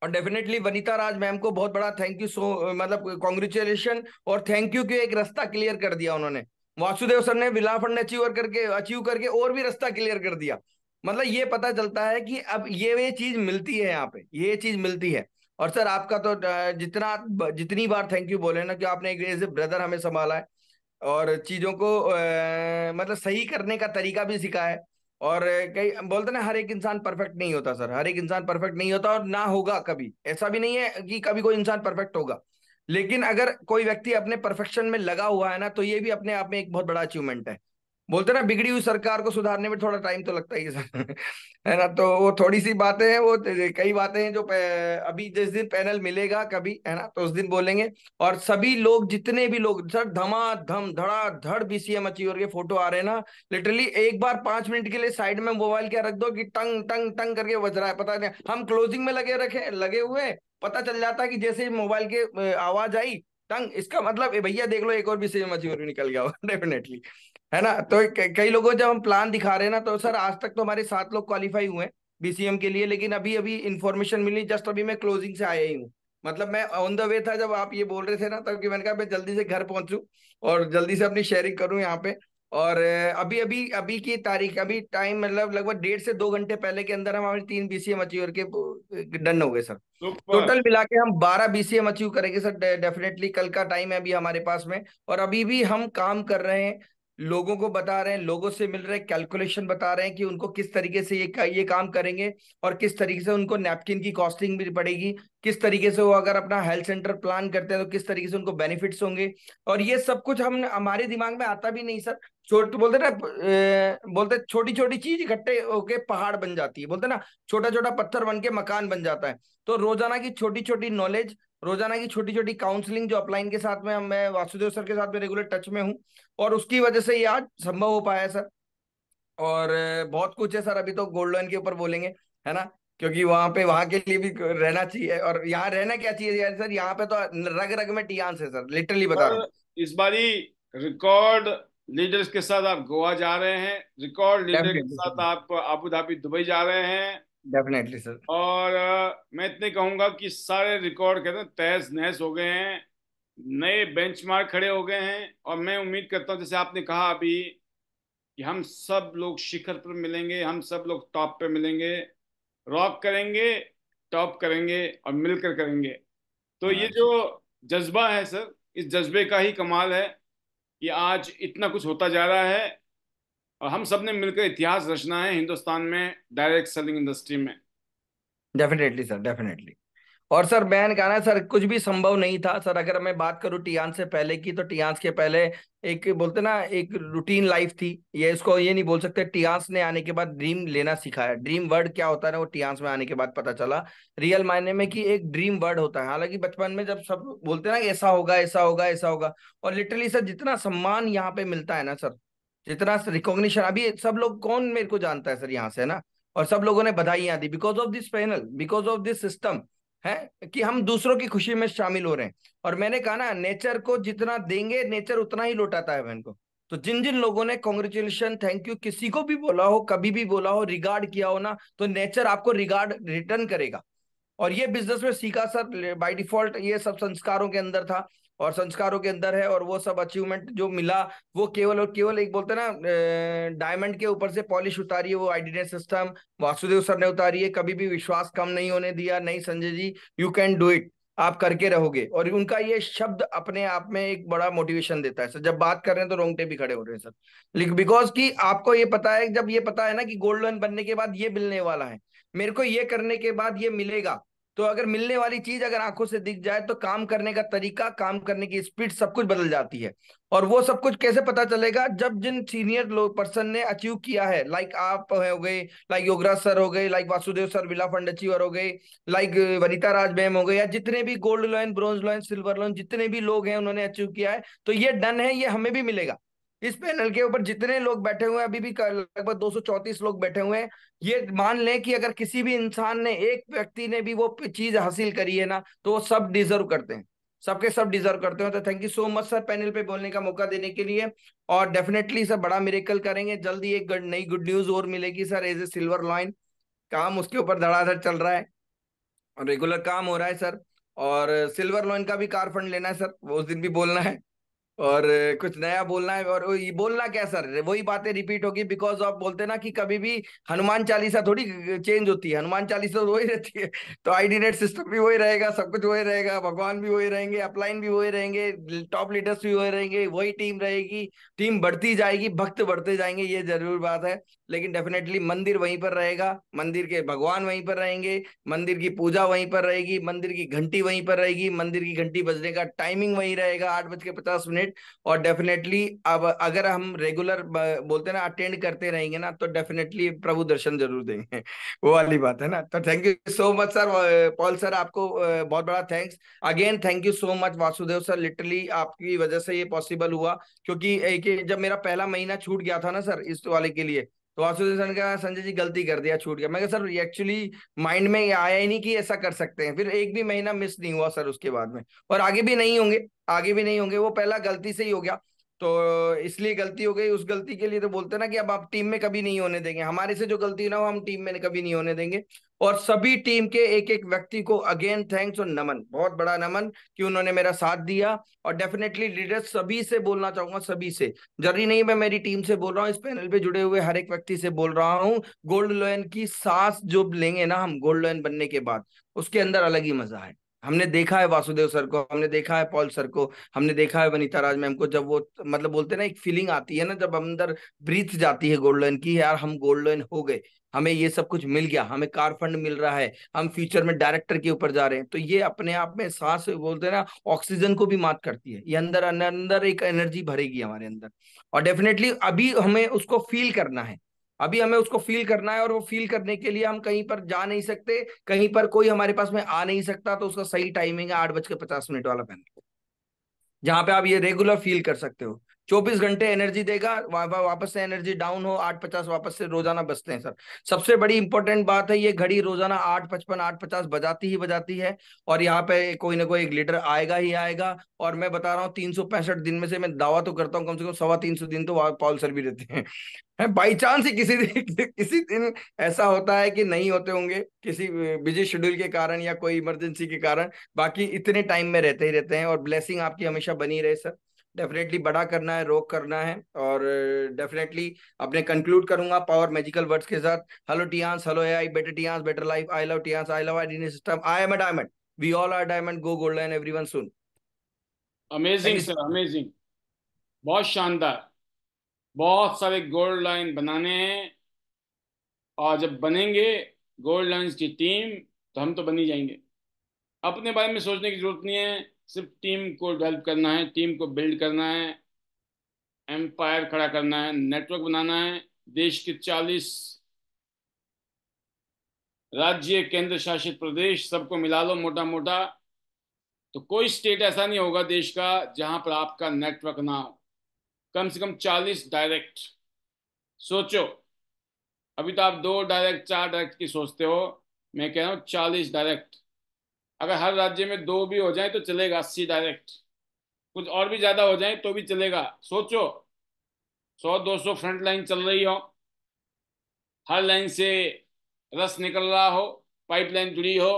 और डेफिनेटली वनिता राज मैम को बहुत बड़ा थैंक यू सो मतलब कॉन्ग्रेचुलेशन और थैंक यू क्यों एक रास्ता क्लियर कर दिया उन्होंने वासुदेव सर ने विला फंड अचीव करके अचीव करके और भी रास्ता क्लियर कर दिया मतलब ये पता चलता है कि अब ये ये चीज मिलती है यहाँ पे ये चीज मिलती है और सर आपका तो जितना जितनी बार थैंक यू बोले ना कि आपने एक ब्रदर हमें संभाला है और चीजों को आ, मतलब सही करने का तरीका भी सिखाया है और कई बोलते ना हर एक इंसान परफेक्ट नहीं होता सर हर एक इंसान परफेक्ट नहीं होता और ना होगा कभी ऐसा भी नहीं है कि कभी कोई इंसान परफेक्ट होगा लेकिन अगर कोई व्यक्ति अपने परफेक्शन में लगा हुआ है ना तो ये भी अपने आप में एक बहुत बड़ा अचीवमेंट है बोलते ना बिगड़ी हुई सरकार को सुधारने में थोड़ा टाइम तो लगता ही है है ना तो वो थोड़ी सी बातें हैं वो कई बातें हैं जो अभी जिस दिन पैनल मिलेगा कभी है ना तो उस दिन बोलेंगे और सभी लोग जितने भी लोग सर धमा धम बी सी बीसीएम अचीवर के फोटो आ रहे हैं ना लिटरली एक बार पांच मिनट के लिए साइड में मोबाइल क्या रख दो कि टंग टंग टंग करके बज रहा है पता नहीं हम क्लोजिंग में लगे रखे लगे हुए पता चल जाता कि जैसे मोबाइल के आवाज आई टंग इसका मतलब भैया देख लो एक और एम अचीवर भी निकल गया डेफिनेटली है ना तो कई लोगों जब हम प्लान दिखा रहे हैं ना तो सर आज तक तो हमारे सात लोग क्वालिफाई हुए बीसीएम के लिए लेकिन अभी अभी इन्फॉर्मेशन मिली जस्ट अभी मैं क्लोजिंग से आया ही हूँ मतलब मैं ऑन द वे था जब आप ये बोल रहे थे ना तब तो मैंने कहा मैं जल्दी से घर पहुंचू और जल्दी से अपनी शेयरिंग करूं यहाँ पे और अभी अभी अभी की तारीख अभी टाइम मतलब लगभग डेढ़ से दो घंटे पहले के अंदर हम हमारे तीन बीसीएम अचीव करके डन हो गए सर टोटल मिला के हम बारह बीसीएम अचीव करेंगे सर डेफिनेटली कल का टाइम है अभी हमारे पास में और अभी भी हम काम कर रहे हैं लोगों को बता रहे हैं लोगों से मिल रहे कैलकुलेशन बता रहे हैं कि उनको किस तरीके से ये का, ये काम करेंगे और किस तरीके से उनको नैपकिन की कॉस्टिंग भी पड़ेगी किस तरीके से वो अगर अपना हेल्थ सेंटर प्लान करते हैं तो किस तरीके से उनको बेनिफिट्स होंगे और ये सब कुछ हम हमारे दिमाग में आता भी नहीं सर छोट बोलते ना बोलते छोटी छोटी चीज इकट्ठे होके पहाड़ बन जाती है बोलते ना छोटा छोटा पत्थर बन के मकान बन जाता है तो रोजाना की छोटी छोटी नॉलेज रोजाना की छोटी छोटी काउंसलिंग जो अपलाइन के साथ में हम मैं वासुदेव सर के साथ में रेगुलर टच में हूँ और उसकी वजह से ये आज संभव हो पाया है सर और बहुत कुछ है सर अभी तो गोल्ड लोन के ऊपर बोलेंगे है ना क्योंकि वहां पे वहां के लिए भी रहना चाहिए और यहाँ रहना क्या चाहिए यार सर यहाँ पे तो रग रग में टियांस है सर लिटरली बता रहा हूँ इस बारी रिकॉर्ड लीडर्स के साथ आप गोवा जा रहे हैं रिकॉर्ड लीडर के साथ आप अबू धाबी दुबई जा रहे हैं डेफिनेटली सर और मैं इतने कहूंगा कि सारे रिकॉर्ड कहते हैं तहस नहस हो गए हैं नए बेंचमार्क खड़े हो गए हैं और मैं उम्मीद करता हूं जैसे आपने कहा अभी कि हम सब लोग शिखर पर मिलेंगे हम सब लोग टॉप पे मिलेंगे रॉक करेंगे टॉप करेंगे और मिलकर करेंगे तो ये हाँ, जो जज्बा है सर इस जज्बे का ही कमाल है कि आज इतना कुछ होता जा रहा है और हम सब ने मिलकर इतिहास रचना है हिंदुस्तान में डायरेक्ट सेलिंग इंडस्ट्री में डेफिनेटली सर डेफिनेटली और सर बैन कहना सर कुछ भी संभव नहीं था सर अगर मैं बात करूं टियांस से पहले की तो टियांस के पहले एक बोलते ना एक रूटीन लाइफ थी ये इसको ये नहीं बोल सकते टियांस ने आने के बाद ड्रीम लेना सिखाया ड्रीम वर्ड क्या होता है ना वो टियांस में आने के बाद पता चला रियल मायने में कि एक ड्रीम वर्ड होता है हालांकि बचपन में जब सब बोलते ना ऐसा होगा ऐसा होगा ऐसा होगा और लिटरली सर जितना सम्मान यहाँ पे मिलता है ना सर जितना रिकॉग्निशन अभी सब लोग कौन मेरे को जानता है सर यहाँ से है ना और सब लोगों ने बधाइयां दी because of this panel because of this system है कि हम दूसरों की खुशी में शामिल हो रहे हैं और मैंने कहा ना नेचर को जितना देंगे नेचर उतना ही लौटाता है बहन को तो जिन जिन लोगों ने कॉन्ग्रेचुलेशन थैंक यू किसी को भी बोला हो कभी भी बोला हो रिगार्ड किया हो ना तो नेचर आपको रिगार्ड रिटर्न करेगा और ये बिजनेस में सीखा सर बाय डिफॉल्ट ये सब संस्कारों के अंदर था और संस्कारों के अंदर है और वो सब अचीवमेंट जो मिला वो केवल और केवल एक बोलते ना डायमंड के ऊपर से पॉलिश उतारी है वो आइडेंटिटी सिस्टम वासुदेव सर ने उतारी है कभी भी विश्वास कम नहीं होने दिया नहीं Sanjay ji you can do it आप करके रहोगे और उनका ये शब्द अपने आप में एक बड़ा मोटिवेशन देता है सर जब बात कर रहे हैं तो रोंगटे भी खड़े हो रहे हैं सर बिकॉज की आपको ये पता है जब ये पता है ना कि गोल्ड लोन बनने के बाद ये मिलने वाला है मेरे को ये करने के बाद ये मिलेगा तो अगर मिलने वाली चीज अगर आंखों से दिख जाए तो काम करने का तरीका काम करने की स्पीड सब कुछ बदल जाती है और वो सब कुछ कैसे पता चलेगा जब जिन सीनियर लोग पर्सन ने अचीव किया है लाइक आप हो गए लाइक योगराज सर हो गए like Vasudev sir villa fund achiever हो गए लाइक वनिता राज मैम हो गए या जितने भी gold loan bronze loan silver loan जितने भी लोग हैं उन्होंने अचीव किया है तो ये डन है ये हमें भी मिलेगा इस पैनल के ऊपर जितने लोग बैठे हुए हैं अभी भी लगभग दो लोग बैठे हुए हैं ये मान लें कि अगर किसी भी इंसान ने एक व्यक्ति ने भी वो चीज हासिल करी है ना तो वो सब डिजर्व करते हैं सबके सब डिजर्व करते हैं तो thank you so much sir panel पे बोलने का मौका देने के लिए और डेफिनेटली सर बड़ा मेरेकल करेंगे जल्दी एक नई गुड न्यूज और मिलेगी sir as a silver lion काम उसके ऊपर धड़ाधड़ चल रहा है रेगुलर काम हो रहा है सर और सिल्वर लॉइन का भी कार फंड लेना है सर वो उस दिन भी बोलना है और कुछ नया बोलना है और ये बोलना क्या सर वही बातें रिपीट होगी बिकॉज ऑफ बोलते ना कि कभी भी हनुमान चालीसा थोड़ी चेंज होती है हनुमान चालीसा तो वही रहती है तो नेट सिस्टम भी वही रहेगा सब कुछ वही रहेगा भगवान भी वही रहेंगे अपलाइन भी वही रहेंगे टॉप लीडर्स भी वही रहेंगे वही टीम रहेगी टीम बढ़ती जाएगी भक्त बढ़ते जाएंगे ये जरूर बात है लेकिन डेफिनेटली मंदिर वहीं पर रहेगा मंदिर के भगवान वहीं पर रहेंगे मंदिर की पूजा वहीं पर रहेगी मंदिर की घंटी वहीं पर रहेगी मंदिर की घंटी बजने का टाइमिंग वहीं रहेगा आठ बज के पचास मिनट इट और डेफिनेटली अब अगर हम रेगुलर बोलते ना अटेंड करते रहेंगे ना तो डेफिनेटली प्रभु दर्शन जरूर देंगे वो वाली बात है ना तो thank you so much sir Paul sir आपको बहुत बड़ा thanks again thank you so much Vasudev sir literally आपकी वजह से ये पॉसिबल हुआ क्योंकि जब मेरा पहला महीना छूट गया था ना सर इस वाले के लिए तो वासुदेव सर संजय जी गलती कर दिया छूट गया मैं सर एक्चुअली माइंड में आया ही नहीं कि ऐसा कर सकते हैं फिर एक भी महीना मिस नहीं हुआ सर उसके बाद में और आगे भी नहीं होंगे आगे भी नहीं होंगे वो पहला गलती से ही हो गया तो इसलिए गलती हो गई उस गलती के लिए तो बोलते ना कि अब आप टीम में कभी नहीं होने देंगे हमारे से जो गलती ना हो हम टीम में कभी नहीं होने देंगे और सभी टीम के एक एक व्यक्ति को अगेन थैंक्स और नमन बहुत बड़ा नमन कि उन्होंने मेरा साथ दिया और डेफिनेटली लीडर्स सभी से बोलना चाहूंगा सभी से जरूरी नहीं मैं मेरी टीम से बोल रहा हूँ इस पैनल पे जुड़े हुए हर एक व्यक्ति से बोल रहा हूँ गोल्ड लोयन की सांस जो लेंगे ना हम गोल्ड लोयन बनने के बाद उसके अंदर अलग ही मजा है हमने देखा है वासुदेव सर को हमने देखा है पॉल सर को हमने देखा है वनीता राज मैम को जब वो मतलब बोलते हैं ना एक फीलिंग आती है ना जब अंदर ब्रीथ जाती है गोल्ड लोयन की यार हम गोल्ड लोयन हो गए हमें ये सब कुछ मिल गया हमें कार फंड मिल रहा है हम फ्यूचर में डायरेक्टर के ऊपर जा रहे हैं तो ये अपने आप में सांस बोलते हैं ना ऑक्सीजन को भी मात करती है ये अंदर अंदर एक एनर्जी भरेगी हमारे अंदर और डेफिनेटली अभी हमें उसको फील करना है अभी हमें उसको फील करना है और वो फील करने के लिए हम कहीं पर जा नहीं सकते कहीं पर कोई हमारे पास में आ नहीं सकता तो उसका सही टाइमिंग है आठ बज के पचास मिनट वाला पहन जहां पे आप ये रेगुलर फील कर सकते हो चौबीस घंटे एनर्जी देगा वहां वापस से एनर्जी डाउन हो आठ पचास वापस से रोजाना बचते हैं सर सबसे बड़ी इंपॉर्टेंट बात है ये घड़ी रोजाना आठ पचपन आठ पचास बजाती ही बजाती है और यहाँ पे कोई ना कोई एक लीटर आएगा ही आएगा और मैं बता रहा हूँ तीन सौ पैंसठ दिन में से मैं दावा तो करता हूँ कम से कम सवा तीन सौ दिन तो पॉल सर भी रहते हैं बाई चांस ही किसी दिन किसी दिन ऐसा होता है कि नहीं होते होंगे किसी बिजी शेड्यूल के कारण या कोई इमरजेंसी के कारण बाकी इतने टाइम में रहते ही रहते हैं और ब्लेसिंग आपकी हमेशा बनी रहे सर डेफिनेटली बड़ा करना है रोक करना है और डेफिनेटली अपने कंक्लूड करूंगा पावर मैजिकल वर्ड्स के साथ hello Tiens hello AI better Tiens better life I love Tiens I love ID system I am a diamond we all are diamond go gold and everyone soon amazing sir amazing बहुत शानदार बहुत सारे gold line बनाने हैं और जब बनेंगे gold lines की टीम तो हम तो बन ही जाएंगे अपने बारे में सोचने की जरूरत नहीं है सिर्फ टीम को डेवलप करना है टीम को बिल्ड करना है एम्पायर खड़ा करना है नेटवर्क बनाना है देश के 40 राज्य केंद्र शासित प्रदेश सबको मिला लो मोटा मोटा तो कोई स्टेट ऐसा नहीं होगा देश का जहां पर आपका नेटवर्क ना हो कम से कम 40 डायरेक्ट सोचो अभी तो आप दो डायरेक्ट चार डायरेक्ट की सोचते हो मैं कह रहा हूँ चालीस डायरेक्ट अगर हर राज्य में दो भी हो जाए तो चलेगा अस्सी डायरेक्ट कुछ और भी ज्यादा हो जाए तो भी चलेगा सोचो सौ दो सौ फ्रंट लाइन चल रही हो हर लाइन से रस निकल रहा हो पाइपलाइन जुड़ी हो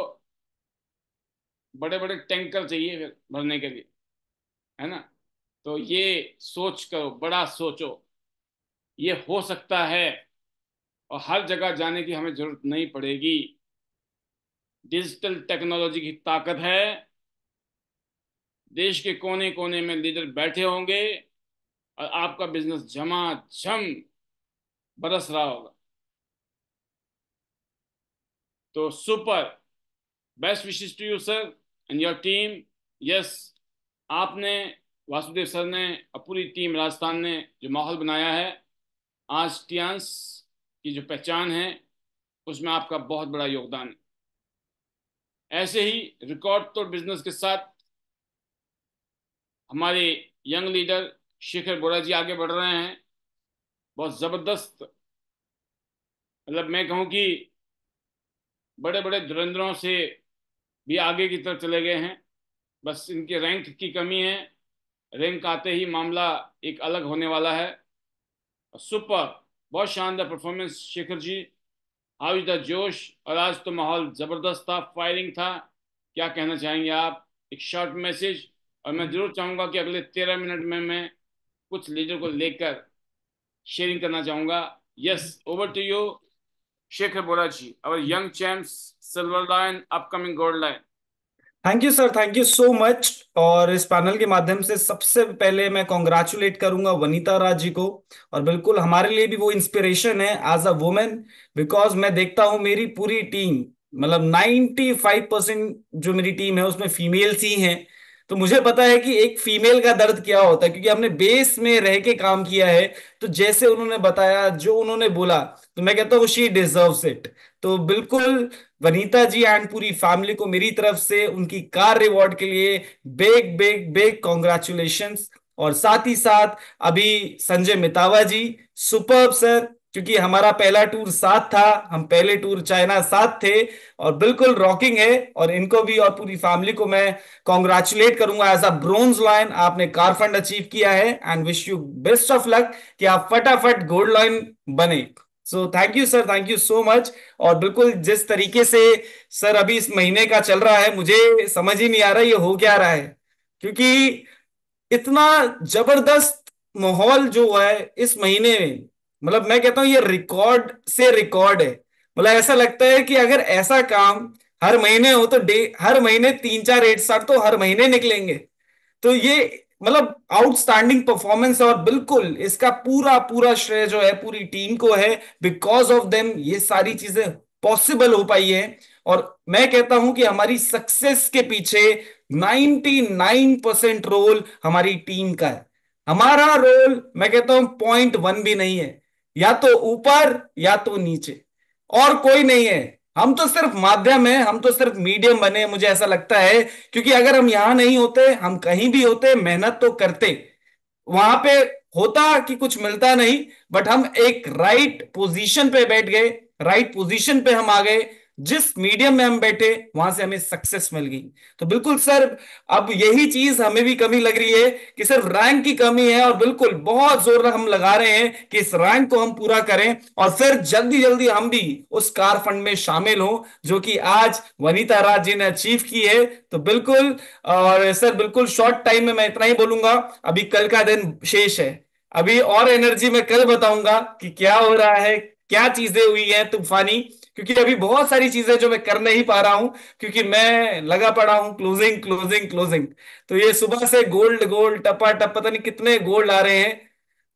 बड़े बड़े टैंकर चाहिए फिर भरने के लिए है ना तो ये सोच करो बड़ा सोचो ये हो सकता है और हर जगह जाने की हमें जरूरत नहीं पड़ेगी डिजिटल टेक्नोलॉजी की ताकत है देश के कोने कोने में लीडर बैठे होंगे और आपका बिजनेस जमा जम बरस रहा होगा तो super best wishes to you sir and your team yes आपने वासुदेव सर ने और पूरी टीम राजस्थान ने जो माहौल बनाया है आज टियांस की जो पहचान है उसमें आपका बहुत बड़ा योगदान है ऐसे ही रिकॉर्ड तोड़ बिजनेस के साथ हमारे यंग लीडर शेखर बोरा जी आगे बढ़ रहे हैं बहुत ज़बरदस्त मतलब मैं कहूँ कि बड़े बड़े धुरंधरों से भी आगे की तरफ चले गए हैं बस इनके रैंक की कमी है रैंक आते ही मामला एक अलग होने वाला है सुपर बहुत शानदार performance Shekhar ji how is the जोश और आज तो माहौल ज़बरदस्त था फायरिंग था क्या कहना चाहेंगे आप एक शॉर्ट मैसेज और मैं ज़रूर चाहूँगा कि अगले तेरह मिनट में मैं कुछ लीडर को लेकर शेयरिंग करना चाहूँगा yes over to you Shekhar Bora ji our young champs silver line upcoming gold line thank you sir thank you so much और इस पैनल के माध्यम से सबसे पहले मैं कॉन्ग्रेचुलेट करूंगा वनीता राज जी को और बिल्कुल हमारे लिए भी वो इंस्पिरेशन है एज अ वुमेन बिकॉज मैं देखता हूं मेरी पूरी टीम मतलब 95 परसेंट जो मेरी टीम है उसमें फीमेल्स ही हैं तो मुझे पता है कि एक फीमेल का दर्द क्या होता है क्योंकि हमने बेस में रह के काम किया है तो जैसे उन्होंने बताया जो उन्होंने बोला तो मैं कहता हूँ शी डिजर्व इट तो बिल्कुल वनीता जी एंड पूरी फैमिली को मेरी तरफ से उनकी कार रिवॉर्ड के लिए बेग बेग बेग कॉन्ग्रेचुलेशन और साथ ही साथ अभी संजय मितावा जी सुपर सर क्योंकि हमारा पहला टूर साथ था हम पहले टूर चाइना साथ थे और बिल्कुल रॉकिंग है और इनको भी और पूरी फैमिली को मैं कॉन्ग्रेचुलेट करूंगा एज अ ब्रोंज लॉइन आपने कार फंड अचीव किया है and wish you best of luck कि आप फटाफट गोल्ड लॉइन बने so thank you sir thank you so much और बिल्कुल जिस तरीके से सर अभी इस महीने का चल रहा है मुझे समझ ही नहीं आ रहा ये हो क्या रहा है क्योंकि इतना जबरदस्त माहौल जो है इस महीने में मतलब मैं कहता हूँ ये रिकॉर्ड से रिकॉर्ड है मतलब ऐसा लगता है कि अगर ऐसा काम हर महीने हो तो डे हर महीने तीन चार एट स्टार तो हर महीने निकलेंगे तो ये मतलब आउटस्टैंडिंग परफॉर्मेंस और बिल्कुल इसका पूरा पूरा श्रेय जो है पूरी टीम को है बिकॉज ऑफ देम ये सारी चीजें पॉसिबल हो पाई है और मैं कहता हूं कि हमारी सक्सेस के पीछे 99 परसेंट रोल हमारी टीम का है हमारा रोल मैं कहता हूं पॉइंट वन भी नहीं है या तो ऊपर या तो नीचे और कोई नहीं है हम तो सिर्फ माध्यम है हम तो सिर्फ मीडियम बने मुझे ऐसा लगता है क्योंकि अगर हम यहां नहीं होते हम कहीं भी होते मेहनत तो करते वहां पे होता कि कुछ मिलता नहीं बट हम एक राइट पोजीशन पे बैठ गए राइट पोजीशन पे हम आ गए जिस मीडियम में हम बैठे वहां से हमें सक्सेस मिल गई तो बिल्कुल सर अब यही चीज हमें भी कमी लग रही है कि सिर्फ रैंक की कमी है और बिल्कुल बहुत जोर हम लगा रहे हैं कि इस रैंक को हम पूरा करें और फिर जल्दी जल्दी हम भी उस कार फंड में शामिल हों जो कि आज वनीता राज जी ने अचीव की है तो बिल्कुल और सर बिल्कुल शॉर्ट टाइम में मैं इतना ही बोलूंगा अभी कल का दिन शेष है अभी और एनर्जी में कल बताऊंगा कि क्या हो रहा है क्या चीजें हुई है तूफानी क्योंकि अभी बहुत सारी चीजें जो मैं कर नहीं पा रहा हूं क्योंकि मैं लगा पड़ा हूं क्लोजिंग क्लोजिंग क्लोजिंग तो ये सुबह से गोल्ड गोल्ड टपा टप पता नहीं कितने गोल्ड आ रहे हैं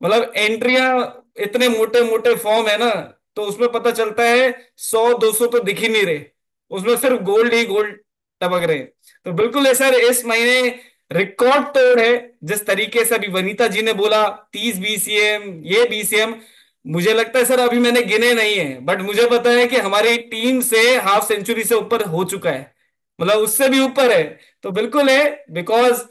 मतलब एंट्रिया इतने मोटे मोटे फॉर्म है ना तो उसमें पता चलता है सौ दो सौ तो दिख ही नहीं रहे उसमें सिर्फ गोल्ड ही गोल्ड टपक रहे हैं तो बिल्कुल है सर इस महीने रिकॉर्ड तोड़ है जिस तरीके से अभी वनीता जी ने बोला तीस बीसीएम ये बीसीएम मुझे लगता है सर अभी मैंने गिने नहीं है बट मुझे पता है कि हमारी टीम से हाफ सेंचुरी से ऊपर हो चुका है मतलब उससे भी ऊपर है तो बिल्कुल है बिकॉज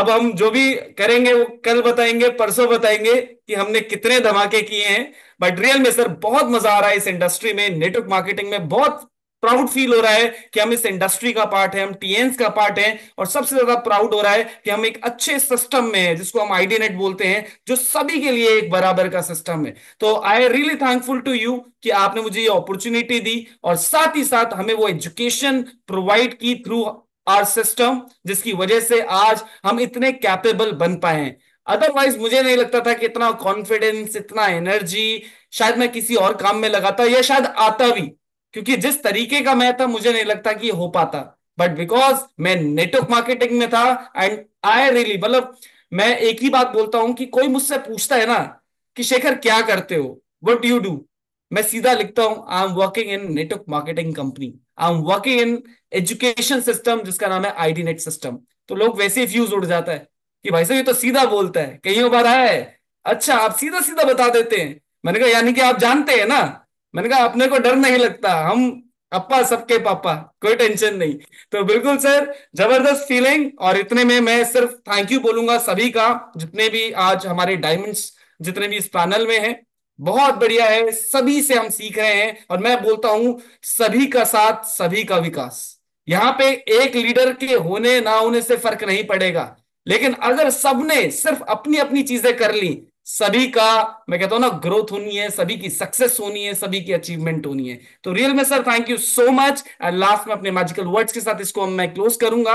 अब हम जो भी करेंगे वो कल बताएंगे परसों बताएंगे कि हमने कितने धमाके किए हैं बट रियल में सर बहुत मजा आ रहा है इस इंडस्ट्री में नेटवर्क मार्केटिंग में बहुत प्राउड फील हो रहा है कि हम इस इंडस्ट्री का पार्ट है हम टीएंस का पार्ट है और सबसे ज्यादा प्राउड हो रहा है कि हम एक अच्छे सिस्टम में है जिसको हम आईडीनेट बोलते हैं जो सभी के लिए एक बराबर का सिस्टम है तो I really thankful to you कि आपने मुझे ये अपॉर्चुनिटी दी और साथ ही साथ हमें वो एजुकेशन प्रोवाइड की थ्रू आर सिस्टम जिसकी वजह से आज हम इतने कैपेबल बन पाए हैं अदरवाइज मुझे नहीं लगता था कि इतना कॉन्फिडेंस इतना एनर्जी शायद मैं किसी और काम में लगाता या शायद आता भी क्योंकि जिस तरीके का मैं था मुझे नहीं लगता कि हो पाता बट बिकॉज मैं नेटवर्क मार्केटिंग में था एंड आई रियली मतलब मैं एक ही बात बोलता हूं कि कोई मुझसे पूछता है ना कि शेखर क्या करते हो वट यू डू मैं सीधा लिखता हूं I am working in network marketing company I am working in education system जिसका नाम है आई नेट सिस्टम तो लोग वैसे ही फ्यूज उड़ जाता है कि भाई साहब ये तो सीधा बोलता है कहीं बार आया है अच्छा आप सीधा सीधा बता देते हैं मैंने कहा यानी कि आप जानते हैं ना मैंने कहा अपने को डर नहीं लगता हम अपा सबके पापा कोई टेंशन नहीं तो बिल्कुल सर जबरदस्त फीलिंग और इतने में मैं सिर्फ थैंक यू बोलूंगा सभी का जितने भी आज हमारे डायमंड्स जितने भी इस पैनल में हैं बहुत बढ़िया है सभी से हम सीख रहे हैं और मैं बोलता हूं सभी का साथ सभी का विकास यहाँ पे एक लीडर के होने ना होने से फर्क नहीं पड़ेगा लेकिन अगर सबने सिर्फ अपनी अपनी चीजें कर ली सभी का मैं कहता हूं ना ग्रोथ होनी है सभी की सक्सेस होनी है सभी की अचीवमेंट होनी है तो रियल में sir thank you so much and last में अपने मैजिकल वर्ड्स के साथ इसको मैं क्लोज करूंगा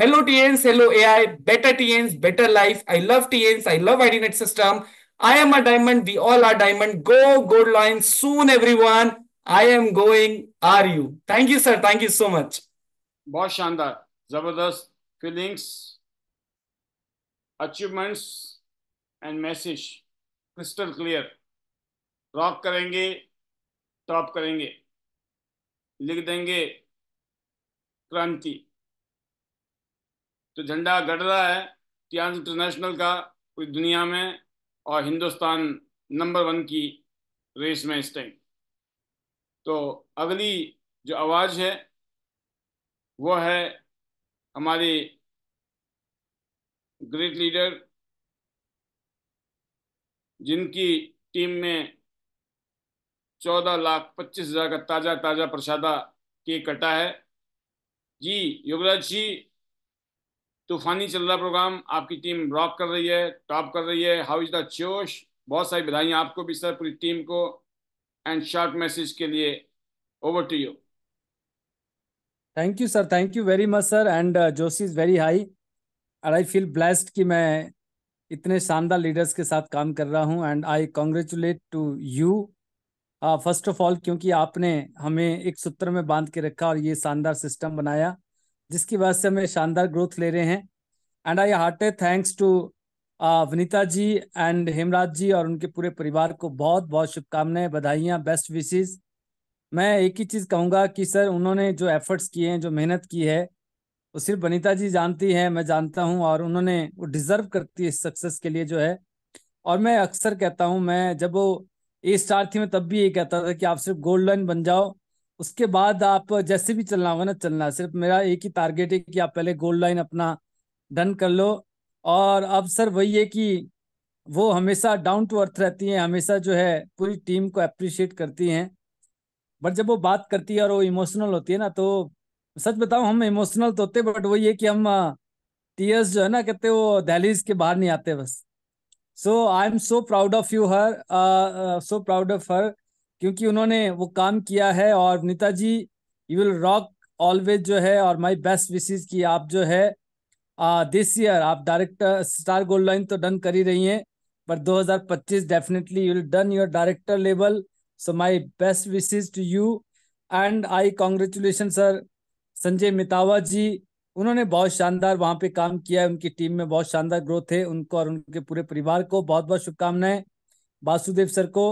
hello Tiens hello AI better Tiens better life I love Tiens I love IDNet system I am a diamond we all are diamond go gold line soon every one I am going are you thank you sir thank you so much बहुत शानदार जबरदस्त feelings achievements and message crystal clear rock करेंगे top करेंगे लिख देंगे क्रांति तो झंडा गढ़ रहा है टियांस इंटरनेशनल का पूरी दुनिया में और हिंदुस्तान नंबर वन की रेस में इस टाइम तो अगली जो आवाज़ है वो है हमारे ग्रेट लीडर जिनकी टीम में चौदह लाख पच्चीस हजार का ताजा ताजा प्रसादा के कटा है जी युवराज जी तूफानी चल रहा प्रोग्राम आपकी टीम रॉक कर रही है टॉप कर रही है हाउ इज द चोश बहुत सारी बधाई आपको भी सर पूरी टीम को एंड शॉर्ट मैसेज के लिए over to you thank you sir thank you very much sir and जोश is very high and I feel blessed कि मैं इतने शानदार लीडर्स के साथ काम कर रहा हूँ and I congratulate to you first of all क्योंकि आपने हमें एक सूत्र में बांध के रखा और ये शानदार सिस्टम बनाया जिसकी वजह से हमें शानदार ग्रोथ ले रहे हैं and I hearty thanks to Vanita ji and Hemraj ji और उनके पूरे परिवार को बहुत बहुत शुभकामनाएं बधाइयाँ बेस्ट विशेज मैं एक ही चीज़ कहूँगा कि सर उन्होंने जो एफर्ट्स किए हैं जो मेहनत की है वो सिर्फ बनीता जी जानती हैं मैं जानता हूँ और उन्होंने वो डिजर्व करती है इस सक्सेस के लिए जो है और मैं अक्सर कहता हूँ मैं जब वो ए स्टार थी मैं तब भी ये कहता था कि आप सिर्फ गोल्ड लाइन बन जाओ उसके बाद आप जैसे भी चलना होगा ना चलना सिर्फ मेरा एक ही टारगेट है कि आप पहले गोल्ड लाइन अपना डन कर लो और अब सर वही है कि वो हमेशा डाउन टू अर्थ रहती हैं हमेशा जो है पूरी टीम को अप्रिशिएट करती हैं बट जब वो बात करती है और वो इमोशनल होती है ना तो सच बताओ हम इमोशनल तो होते बट वही है कि हम टीयर्स जो है ना कहते वो दहलीज के बाहर नहीं आते बस so I am so proud of you her so proud of her क्योंकि उन्होंने वो काम किया है और Nita ji you will rock always जो है और माई बेस्ट विशेज की आप जो है दिस uh, ईयर आप डायरेक्टर स्टार गोल्ड लाइन तो डन कर ही रही हैं पर 2025 definitely you will done your director level so my best wishes to you and I congratulation sir Sanjay मितावा ji उन्होंने बहुत शानदार वहां पे काम किया है उनकी टीम में बहुत शानदार ग्रोथ है उनको और उनके पूरे परिवार को बहुत बहुत शुभकामनाएं वासुदेव सर को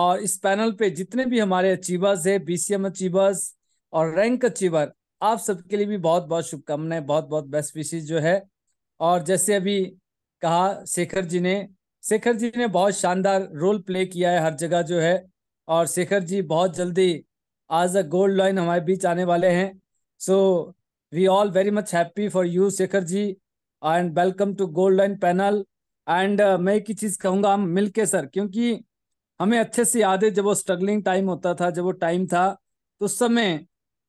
और इस पैनल पे जितने भी हमारे अचीवर्स है बीसीएम अचीवर्स और रैंक अचीवर आप सबके लिए भी बहुत बहुत शुभकामनाएं बहुत बहुत बेस्ट विशेष जो है और जैसे अभी कहा शेखर जी ने शेखर जी ने बहुत शानदार रोल प्ले किया है हर जगह जो है और शेखर जी बहुत जल्दी आज अ गोल्ड लाइन हमारे बीच आने वाले हैं So we all very much happy for you Shekhar ji and welcome to gold line panel and मैं एक ही चीज कहूंगा हम मिलके सर क्योंकि हमें अच्छे से याद है जब वो स्ट्रगलिंग टाइम होता था जब वो टाइम था तो उस समय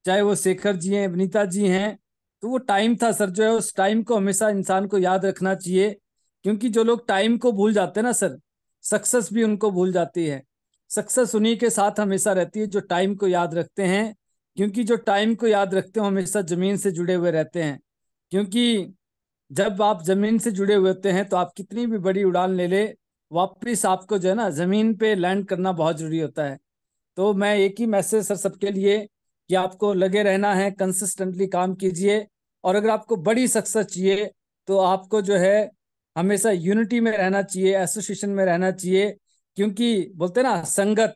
चाहे वो शेखर जी हैं वनीता जी हैं तो वो टाइम था सर जो है उस टाइम को हमेशा इंसान को याद रखना चाहिए क्योंकि जो लोग टाइम को भूल जाते हैं ना सर सक्सेस भी उनको भूल जाती है सक्सेस उन्हीं के साथ हमेशा रहती है जो टाइम को याद रखते हैं क्योंकि जो टाइम को याद रखते हो हमेशा ज़मीन से जुड़े हुए रहते हैं क्योंकि जब आप ज़मीन से जुड़े हुए होते हैं तो आप कितनी भी बड़ी उड़ान ले ले वापस आपको जो है ना ज़मीन पे लैंड करना बहुत ज़रूरी होता है तो मैं एक ही मैसेज सर सबके लिए कि आपको लगे रहना है कंसिस्टेंटली काम कीजिए और अगर आपको बड़ी सक्सेस चाहिए तो आपको जो है हमेशा यूनिटी में रहना चाहिए एसोसिएशन में रहना चाहिए क्योंकि बोलते ना संगत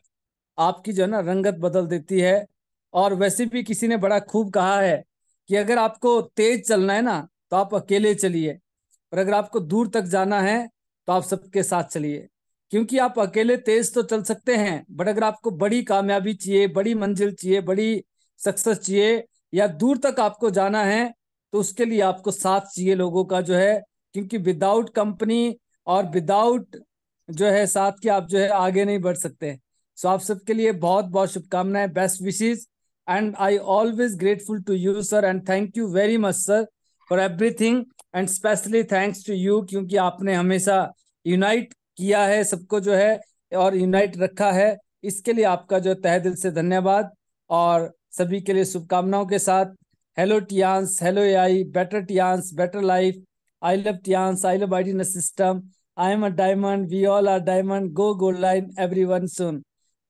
आपकी जो है ना रंगत बदल देती है और वैसे भी किसी ने बड़ा खूब कहा है कि अगर आपको तेज चलना है ना तो आप अकेले चलिए और अगर आपको दूर तक जाना है तो आप सबके साथ चलिए क्योंकि आप अकेले तेज तो चल सकते हैं बट अगर आपको बड़ी कामयाबी चाहिए बड़ी मंजिल चाहिए बड़ी सक्सेस चाहिए या दूर तक आपको जाना है तो उसके लिए आपको साथ चाहिए लोगों का जो है क्योंकि विदाउट कंपनी और विदाउट जो है साथ के आप जो है आगे नहीं बढ़ सकते सो आप सबके लिए बहुत बहुत शुभकामनाएं best wishes and I always grateful to you, sir, and thank you very much, sir, for everything and specially thanks to you क्योंकि आपने हमेशा यूनाइट किया है सबको जो है और यूनाइट रखा है इसके लिए आपका जो तह दिल से धन्यवाद और सभी के लिए शुभकामनाओं के साथ hello Tiens hello I better Tiens better life I love Tiens I love I system I am a diamond we all are diamond go gold line every one soon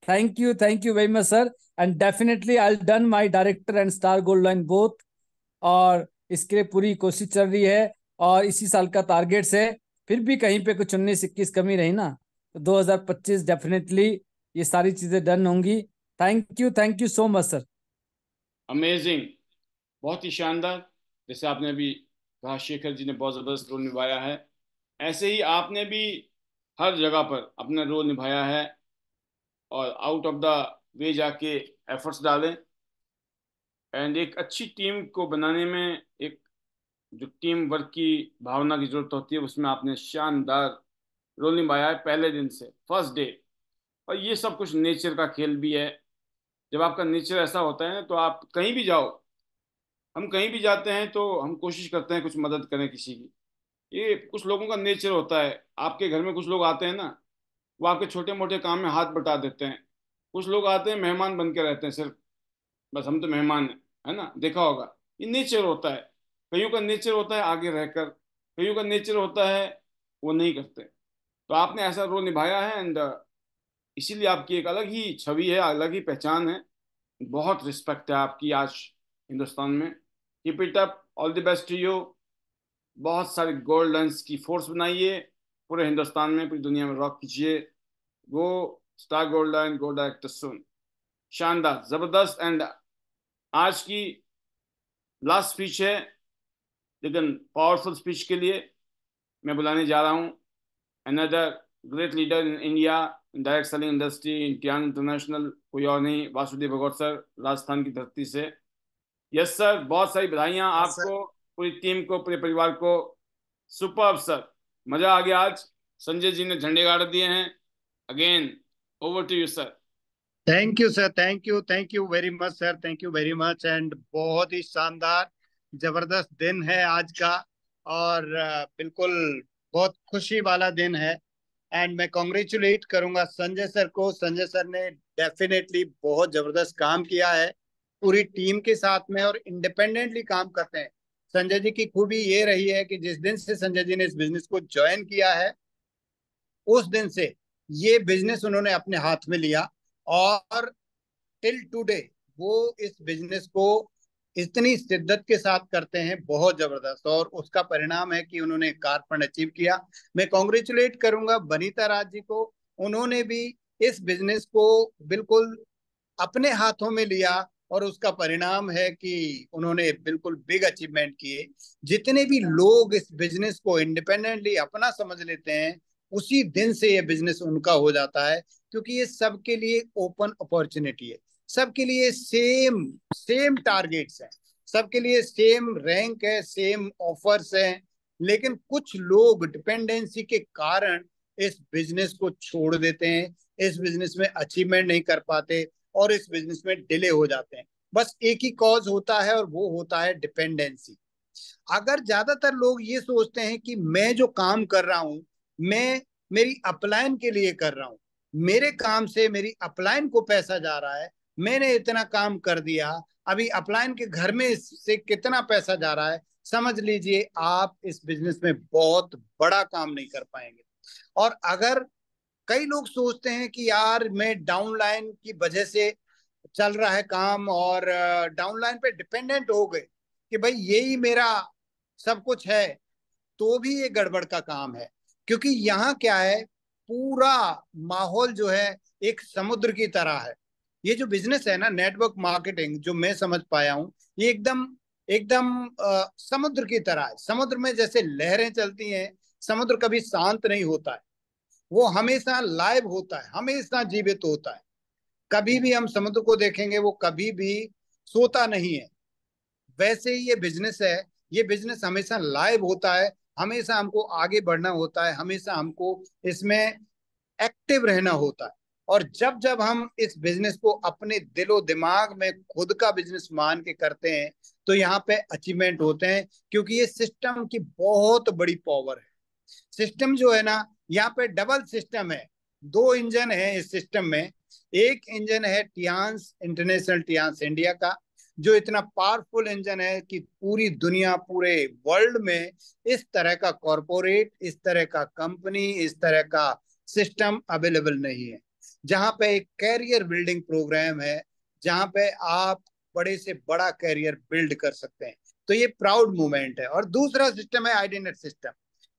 Thank you. Thank you very much, sir. And definitely I'll done my director and star gold line both. और इसके लिए पूरी कोशिश चल रही है और इसी साल का टारगेट है फिर भी कहीं पे कुछ उन्नीस इक्कीस कमी रही ना तो 2025 डेफिनेटली ये सारी चीजें डन होंगी thank you thank you so much sir amazing बहुत ही शानदार जैसे आपने अभी कहा शेखर जी ने बहुत ज़बरदस्त रोल निभाया है ऐसे ही आपने भी हर जगह पर अपना रोल निभाया है और आउट ऑफ द वे जाके एफर्ट्स डालें एंड एक अच्छी टीम को बनाने में एक जो टीम वर्क की भावना की जरूरत होती है उसमें आपने शानदार रोल निभाया है पहले दिन से फर्स्ट डे और ये सब कुछ नेचर का खेल भी है जब आपका नेचर ऐसा होता है ना तो आप कहीं भी जाओ हम कहीं भी जाते हैं तो हम कोशिश करते हैं कुछ मदद करें किसी की ये कुछ लोगों का नेचर होता है आपके घर में कुछ लोग आते हैं ना वो आपके छोटे मोटे काम में हाथ बटा देते हैं कुछ लोग आते हैं मेहमान बन के रहते हैं सिर्फ बस हम तो मेहमान हैं है ना देखा होगा ये नेचर होता है कईयों का नेचर होता है आगे रहकर कईयों का नेचर होता है वो नहीं करते तो आपने ऐसा रोल निभाया है एंड इसीलिए आपकी एक अलग ही छवि है अलग ही पहचान है बहुत रिस्पेक्ट है आपकी आज हिंदुस्तान में keep it up all the best to you बहुत सारे गोल्ड लंस की फोर्स बनाइए पूरे हिंदुस्तान में पूरी दुनिया में रॉक कीजिए वो star gold and gold a soon शानदार जबरदस्त एंड आज की लास्ट स्पीच है लेकिन पावरफुल स्पीच के लिए मैं बुलाने जा रहा हूँ another great leader in India direct selling industry Indian international कोई और नहीं वासुदेव भगौर सर राजस्थान की धरती से यस सर बहुत सारी बधाइयाँ आपको पूरी टीम को पूरे परिवार को सुपर सर मजा आ गया आज संजय जी ने झंडे गाड़ दिए हैं again over to you sir thank you sir thank you thank you very much sir thank you very much and बहुत ही शानदार जबरदस्त दिन है आज का और बिल्कुल बहुत खुशी वाला दिन है एंड मैं कॉन्ग्रेचुलेट करूंगा संजय सर को संजय सर ने डेफिनेटली बहुत जबरदस्त काम किया है पूरी टीम के साथ में और इंडिपेंडेंटली काम करते हैं संजय जी की खूबी ये रही है कि जिस दिन से संजय जी ने इस बिजनेस को ज्वाइन किया है उस दिन से ये बिजनेस उन्होंने अपने हाथ में लिया और टिल टुडे वो इस बिजनेस को इतनी शिद्दत के साथ करते हैं बहुत जबरदस्त और उसका परिणाम है कि उन्होंने कार्पण अचीव किया मैं कॉन्ग्रेचुलेट करूंगा बनीता राज जी को उन्होंने भी इस बिजनेस को बिल्कुल अपने हाथों में लिया और उसका परिणाम है कि उन्होंने बिल्कुल बिग अचीवमेंट किए जितने भी लोग इस बिजनेस को इंडिपेंडेंटली अपना समझ लेते हैं उसी दिन से ये बिजनेस उनका हो जाता है क्योंकि ये सबके लिए ओपन अपॉर्चुनिटी है सबके लिए सेम सेम टारगेट्स हैं सबके लिए सेम रैंक है सेम ऑफर्स हैं लेकिन कुछ लोग डिपेंडेंसी के कारण इस बिजनेस को छोड़ देते हैं इस बिजनेस में अचीवमेंट नहीं कर पाते और इस बिजनेस में डिले हो जाते हैं बस एक ही कॉज होता है और वो होता है डिपेंडेंसी अगर ज्यादातर लोग ये सोचते हैं कि मैं जो काम कर रहा हूं मैं मेरी अपलायन के लिए कर रहा हूं मेरे काम से मेरी अपलायन को पैसा जा रहा है मैंने इतना काम कर दिया अभी अपलायन के घर में से कितना पैसा जा रहा है समझ लीजिए आप इस बिजनेस में बहुत बड़ा काम नहीं कर पाएंगे और अगर कई लोग सोचते हैं कि यार मैं डाउनलाइन की वजह से चल रहा है काम और डाउनलाइन पे डिपेंडेंट हो गए कि भाई यही मेरा सब कुछ है तो भी ये गड़बड़ का काम है क्योंकि यहाँ क्या है पूरा माहौल जो है एक समुद्र की तरह है ये जो बिजनेस है ना नेटवर्क मार्केटिंग जो मैं समझ पाया हूँ ये एकदम एकदम समुद्र की तरह है समुद्र में जैसे लहरें चलती हैं समुद्र कभी शांत नहीं होता है वो हमेशा लाइव होता है हमेशा जीवित होता है कभी भी हम समुद्र को देखेंगे वो कभी भी सोता नहीं है वैसे ही ये बिजनेस है ये बिजनेस हमेशा लाइव होता है हमेशा हमको आगे बढ़ना होता है हमेशा हमको इसमें एक्टिव रहना होता है और जब जब हम इस बिजनेस को अपने दिलो दिमाग में खुद का बिजनेस मान के करते हैं तो यहाँ पे अचीवमेंट होते हैं क्योंकि ये सिस्टम की बहुत बड़ी पावर है सिस्टम जो है ना यहाँ पे डबल सिस्टम है दो इंजन है इस सिस्टम में एक इंजन है टियांस इंटरनेशनल टियांस इंडिया का जो इतना पावरफुल इंजन है कि पूरी दुनिया पूरे वर्ल्ड में इस तरह का कॉरपोरेट इस तरह का कंपनी इस तरह का सिस्टम अवेलेबल नहीं है जहां पे एक कैरियर बिल्डिंग प्रोग्राम है जहां पे आप बड़े से बड़ा कैरियर बिल्ड कर सकते हैं तो ये प्राउड मूवमेंट है और दूसरा सिस्टम है आईडीनेट सिस्टम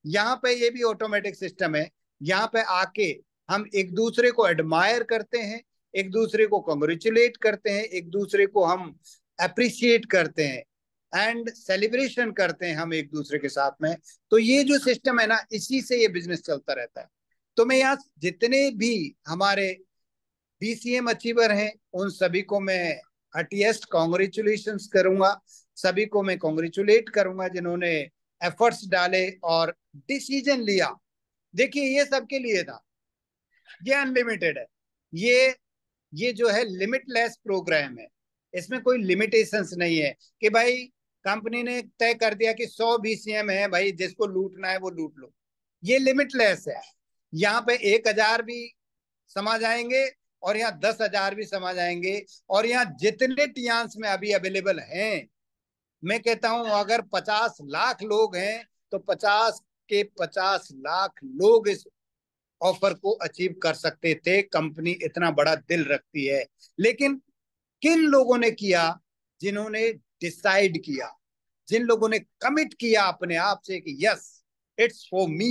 यहाँ पे ये भी ऑटोमेटिक सिस्टम है यहाँ पे आके हम एक दूसरे को एडमायर करते हैं एक दूसरे को कंग्रेचुलेट करते हैं एक दूसरे को हम अप्रिशिएट करते हैं एंड सेलिब्रेशन करते हैं हम एक दूसरे के साथ में तो ये जो सिस्टम है ना इसी से ये बिजनेस चलता रहता है तो मैं यहाँ जितने भी हमारे बी सी एम अचीवर हैं उन सभी को मैं हटियस्ट कॉन्ग्रेचुलेशन करूंगा सभी को मैं कॉन्ग्रेचुलेट करूंगा जिन्होंने एफर्ट्स डाले और डिसीजन लिया देखिए ये सबके लिए था ये अनलिमिटेड है ये ये जो है लिमिटलेस प्रोग्राम है इसमें कोई लिमिटेशंस नहीं है कि भाई कंपनी ने तय कर दिया कि सौ बीसीएम है भाई जिसको लूटना है वो लूट लो ये लिमिटलेस है यहाँ पे एक हजार भी समा जाएंगे और यहाँ दस हजार भी समा जाएंगे और यहाँ जितने टियांस में अभी अवेलेबल हैं मैं कहता हूं अगर पचास लाख लोग हैं तो पचास के पचास लाख लोग इस ऑफर को अचीव कर सकते थे कंपनी इतना बड़ा दिल रखती है लेकिन किन लोगों ने किया जिन्होंने डिसाइड किया जिन लोगों ने कमिट किया अपने आप से कि यस इट्स फॉर मी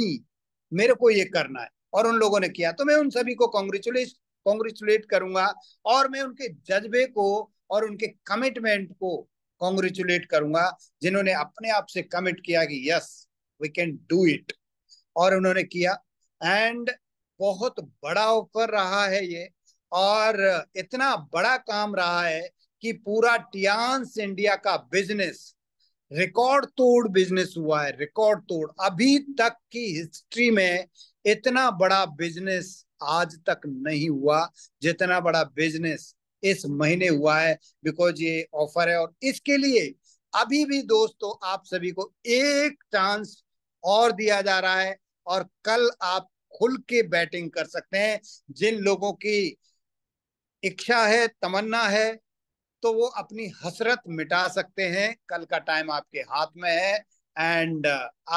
मेरे को ये करना है और उन लोगों ने किया तो मैं उन सभी को कॉन्ग्रेचुलेट कॉन्ग्रेचुलेट करूंगा और मैं उनके जज्बे को और उनके कमिटमेंट को कॉन्ग्रेचुलेट करूंगा जिन्होंने अपने आप से कमिट किया कि yes we can do it और उन्होंने किया एंड बहुत बड़ा ऑफर रहा है ये और इतना बड़ा काम रहा है कि पूरा टियांस इंडिया का बिजनेस रिकॉर्ड तोड़ बिजनेस हुआ है रिकॉर्ड तोड़ अभी तक की हिस्ट्री में इतना बड़ा बिजनेस आज तक नहीं हुआ जितना बड़ा बिजनेस इस महीने हुआ है बिकॉज ये ऑफर है और इसके लिए अभी भी दोस्तों आप सभी को एक चांस और दिया जा रहा है और कल आप खुल के बैटिंग कर सकते हैं जिन लोगों की इच्छा है तमन्ना है तो वो अपनी हसरत मिटा सकते हैं कल का टाइम आपके हाथ में है एंड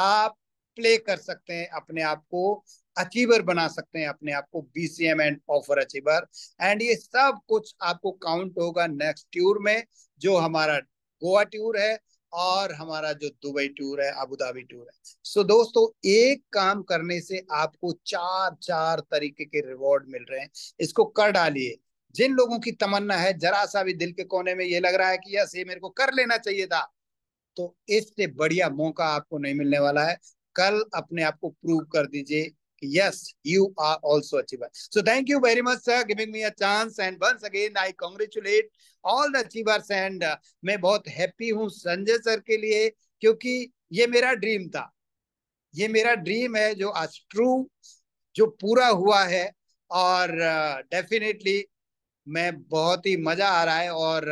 आप प्ले कर सकते हैं अपने आप को अचीवर बना सकते हैं अपने आप को BCM and offer achiever and ये सब कुछ आपको काउंट होगा नेक्स्ट टूर में जो हमारा गोवा टूर है और हमारा जो दुबई टूर है अबू धाबी टूर है सो so, दोस्तों एक काम करने से आपको चार चार तरीके के रिवॉर्ड मिल रहे हैं इसको कर डालिए जिन लोगों की तमन्ना है जरा सा भी दिल के कोने में ये लग रहा है कि यस ये मेरे को कर लेना चाहिए था तो इससे बढ़िया मौका आपको नहीं मिलने वाला है कल अपने आप को प्रूव कर दीजिए yes, you are also achiever. So thank you very much, sir, giving me a chance. And once again, I congratulate all the achievers. And uh, main bahut happy hu sanjay sir ke liye kyunki ye mera dream tha ye mera dream hai jo as true jo pura hua hai aur uh, definitely मैं बहुत ही मजा आ रहा है और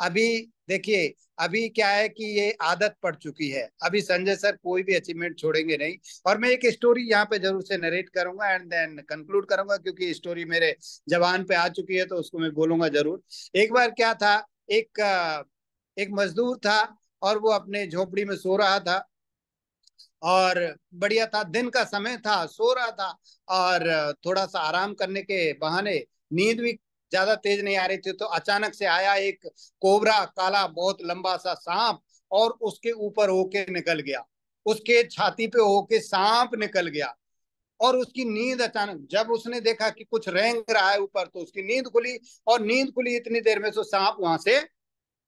अभी देखिए अभी क्या है कि ये आदत पड़ चुकी है अभी संजय सर कोई भी अचीवमेंट छोड़ेंगे नहीं और मैं एक स्टोरी यहाँ पे जरूर से नरेट करूंगा एंड देन कंक्लूड करूंगा क्योंकि स्टोरी मेरे जवान पे आ चुकी है तो उसको मैं बोलूंगा जरूर एक बार क्या था एक एक मजदूर था और वो अपने झोपड़ी में सो रहा था और बढ़िया था दिन का समय था सो रहा था और थोड़ा सा आराम करने के बहाने नींद भी ज्यादा तेज नहीं आ रही थी तो अचानक से आया एक कोबरा काला बहुत लंबा सा सांप और उसके ऊपर होके निकल गया उसके छाती पे होके सांप निकल गया और उसकी नींद अचानक जब उसने देखा कि कुछ रेंग रहा है ऊपर तो उसकी नींद खुली और नींद खुली इतनी देर में सो तो सांप वहां से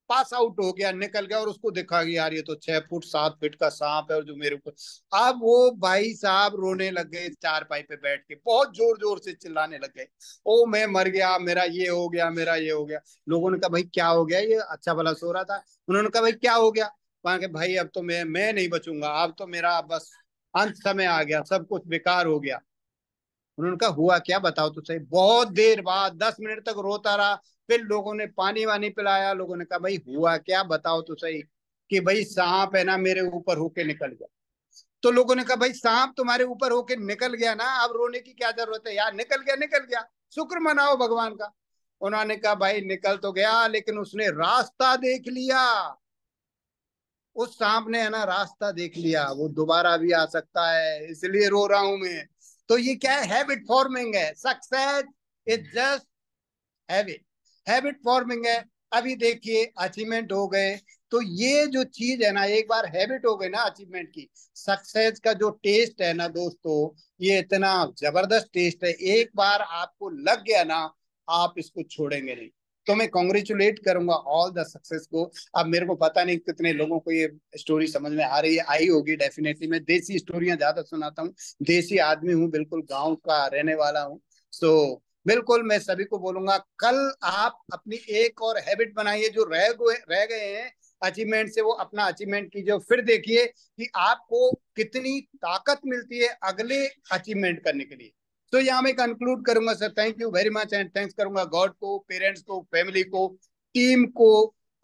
पास आउट हो गया निकल गया और उसको देखा गया यार ये तो छह फुट सात फीट का सांप है और जो मेरे ऊपर अब वो भाई साहब रोने लग गए चार पाई पे बैठ के बहुत जोर जोर से चिल्लाने लग गए ओ मैं मर गया मेरा ये हो गया मेरा ये हो गया लोगों ने कहा भाई क्या हो गया ये अच्छा भला सो रहा था उन्होंने कहा भाई क्या हो गया वहां के भाई अब तो मैं मैं नहीं बचूंगा अब तो मेरा बस अंत समय आ गया सब कुछ बेकार हो गया उन्होंने कहा हुआ क्या बताओ तो सही बहुत देर बाद दस मिनट तक रोता रहा फिर लोगों ने पानी वानी पिलाया लोगों ने कहा भाई हुआ क्या बताओ तो सही कि भाई सांप है ना मेरे ऊपर होके निकल गया तो लोगों ने कहा भाई सांप तुम्हारे ऊपर होके निकल गया ना अब रोने की क्या जरूरत है यार निकल गया निकल गया शुक्र मनाओ भगवान का उन्होंने कहा भाई निकल तो गया लेकिन उसने रास्ता देख लिया उस सांप ने है ना रास्ता देख लिया वो दोबारा भी आ सकता है इसलिए रो रहा हूं मैं तो ये क्या है हैबिट फॉर्मिंग है success is just habit habit forming है अभी देखिए अचीवमेंट हो गए तो ये जो चीज है ना एक बार हैबिट हो गई ना अचीवमेंट की सक्सेस का जो टेस्ट है ना दोस्तों ये इतना जबरदस्त टेस्ट है एक बार आपको लग गया ना आप इसको छोड़ेंगे नहीं तो मैं कॉन्ग्रेचुलेट करूंगा ऑल द सक्सेस को अब मेरे को पता नहीं कितने लोगों को ये स्टोरी समझ में आ रही है आई होगी डेफिनेटली मैं देसी स्टोरियां ज्यादा सुनाता हूँ देसी आदमी हूँ बिल्कुल गाँव का रहने वाला हूँ सो so, बिल्कुल मैं सभी को बोलूंगा कल आप अपनी एक और हैबिट बनाइए जो रह गए रह गए हैं अचीवमेंट से वो अपना अचीवमेंट कीजिए फिर देखिए कि आपको कितनी ताकत मिलती है अगले अचीवमेंट करने के लिए तो यहाँ मैं कंक्लूड करूंगा sir thank you very much and thanks करूंगा गॉड को पेरेंट्स को फैमिली को टीम को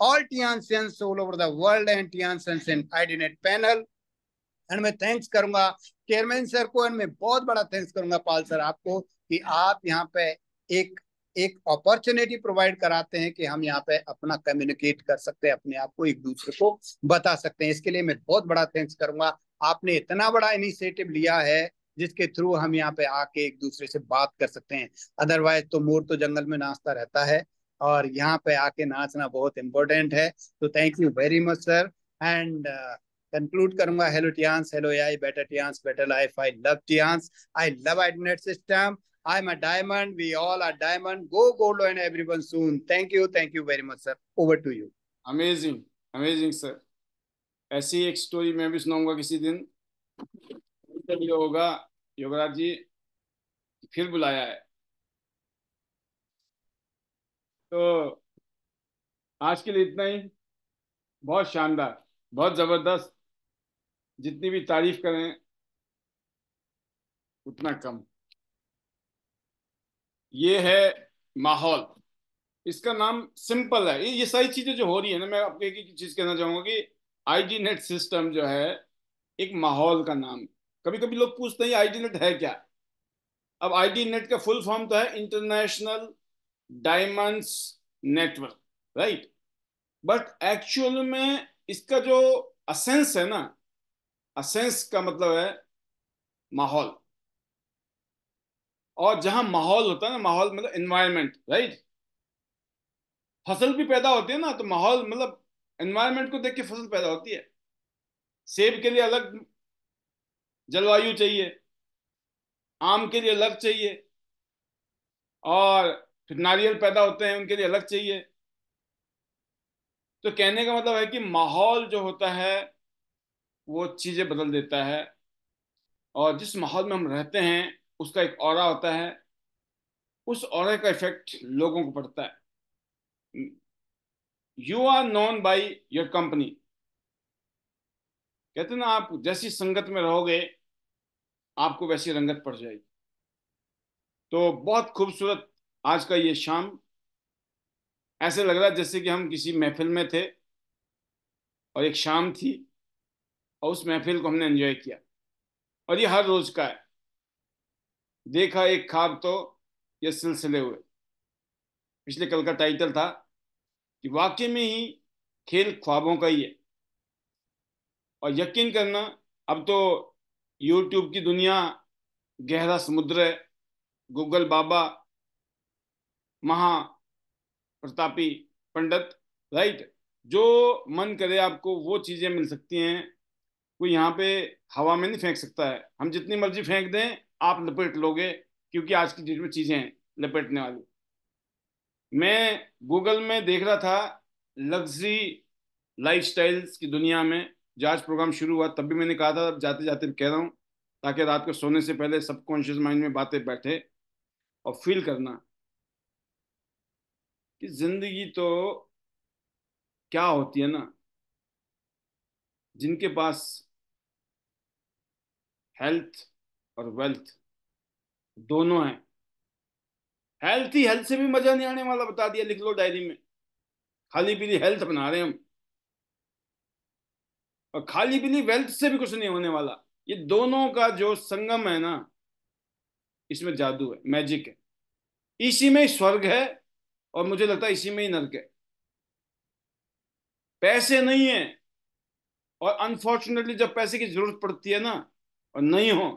all Tianxians all over the world and Tianxians in IDNet panel and मैं थैंक्स करूंगा चेयरमैन सर को एंड मैं बहुत बड़ा थैंक्स करूंगा पाल सर आपको कि आप यहाँ पे एक एक अपॉर्चुनिटी प्रोवाइड कराते हैं कि हम यहाँ पे अपना कम्युनिकेट कर सकते हैं अपने आप को एक दूसरे को बता सकते हैं इसके लिए मैं बहुत बड़ा थैंक्स करूंगा आपने इतना बड़ा इनिशिएटिव लिया है जिसके थ्रू हम यहाँ पे आके एक दूसरे से बात कर सकते हैं अदरवाइज तो मोर तो जंगल में नाचता रहता है और यहाँ पे आके नाचना बहुत इम्पोर्टेंट है तो thank you very much sir and conclude करूंगा hello Tiens hello I better Tiens better life I love Tiens I love IDNet system I am a diamond we all are diamond go gold and everyone soon thank you thank you very much sir over to you amazing amazing sir ऐसी एक story मैं भी सुनाऊंगा किसी दिन होगा युवराज जी फिर बुलाया है तो आज के लिए इतना ही बहुत शानदार बहुत ज़बरदस्त जितनी भी तारीफ करें उतना कम ये है माहौल इसका नाम सिंपल है ये सारी चीज़ें जो हो रही है ना मैं आपको एक चीज़ कहना चाहूंगा कि आईडी नेट सिस्टम जो है एक माहौल का नाम है कभी कभी लोग पूछते हैं आई नेट है क्या अब आई नेट का फुल फॉर्म तो है international diamonds network right but actual में इसका जो असेंस है ना असेंस का मतलब है माहौल और जहां माहौल होता है ना माहौल मतलब एनवायरमेंट राइट फसल भी पैदा होती है ना तो माहौल मतलब एनवायरमेंट को देख के फसल पैदा होती है सेब के लिए अलग जलवायु चाहिए आम के लिए अलग चाहिए और फिर नारियल पैदा होते हैं उनके लिए अलग चाहिए तो कहने का मतलब है कि माहौल जो होता है वो चीज़ें बदल देता है और जिस माहौल में हम रहते हैं उसका एक और होता है उस और का इफेक्ट लोगों को पड़ता है you are known by your company कहते ना आप जैसी संगत में रहोगे आपको वैसी रंगत पड़ जाएगी तो बहुत खूबसूरत आज का ये शाम ऐसे लग रहा है जैसे कि हम किसी महफिल में थे और एक शाम थी और उस महफिल को हमने एंजॉय किया और ये हर रोज का है देखा एक खाब तो ये सिलसिले हुए पिछले कल का टाइटल था कि वाकई में ही खेल ख्वाबों का ही है और यकीन करना अब तो यूट्यूब की दुनिया गहरा समुद्र है गूगल बाबा महा प्रतापी पंडित राइट जो मन करे आपको वो चीज़ें मिल सकती हैं कोई यहाँ पे हवा में नहीं फेंक सकता है हम जितनी मर्जी फेंक दें आप लपेट लोगे क्योंकि आज की डेट में चीज़ें हैं लपेटने वाली मैं गूगल में देख रहा था लग्जरी लाइफस्टाइल्स की दुनिया में जब प्रोग्राम शुरू हुआ तब भी मैंने कहा था जाते जाते कह रहा हूँ ताकि रात को सोने से पहले सबकॉन्शियस माइंड में बातें बैठे और फील करना कि जिंदगी तो क्या होती है ना जिनके पास हेल्थ और वेल्थ दोनों हैं हेल्थ ही हेल्थ से भी मजा नहीं आने वाला बता दिया लिख लो डायरी में खाली पीली हेल्थ बना रहे हम और खाली पीली वेल्थ से भी कुछ नहीं होने वाला ये दोनों का जो संगम है ना इसमें जादू है मैजिक है इसी में स्वर्ग है और मुझे लगता है इसी में ही नर्क है पैसे नहीं है और अनफॉर्चुनेटली जब पैसे की जरूरत पड़ती है ना और नहीं हो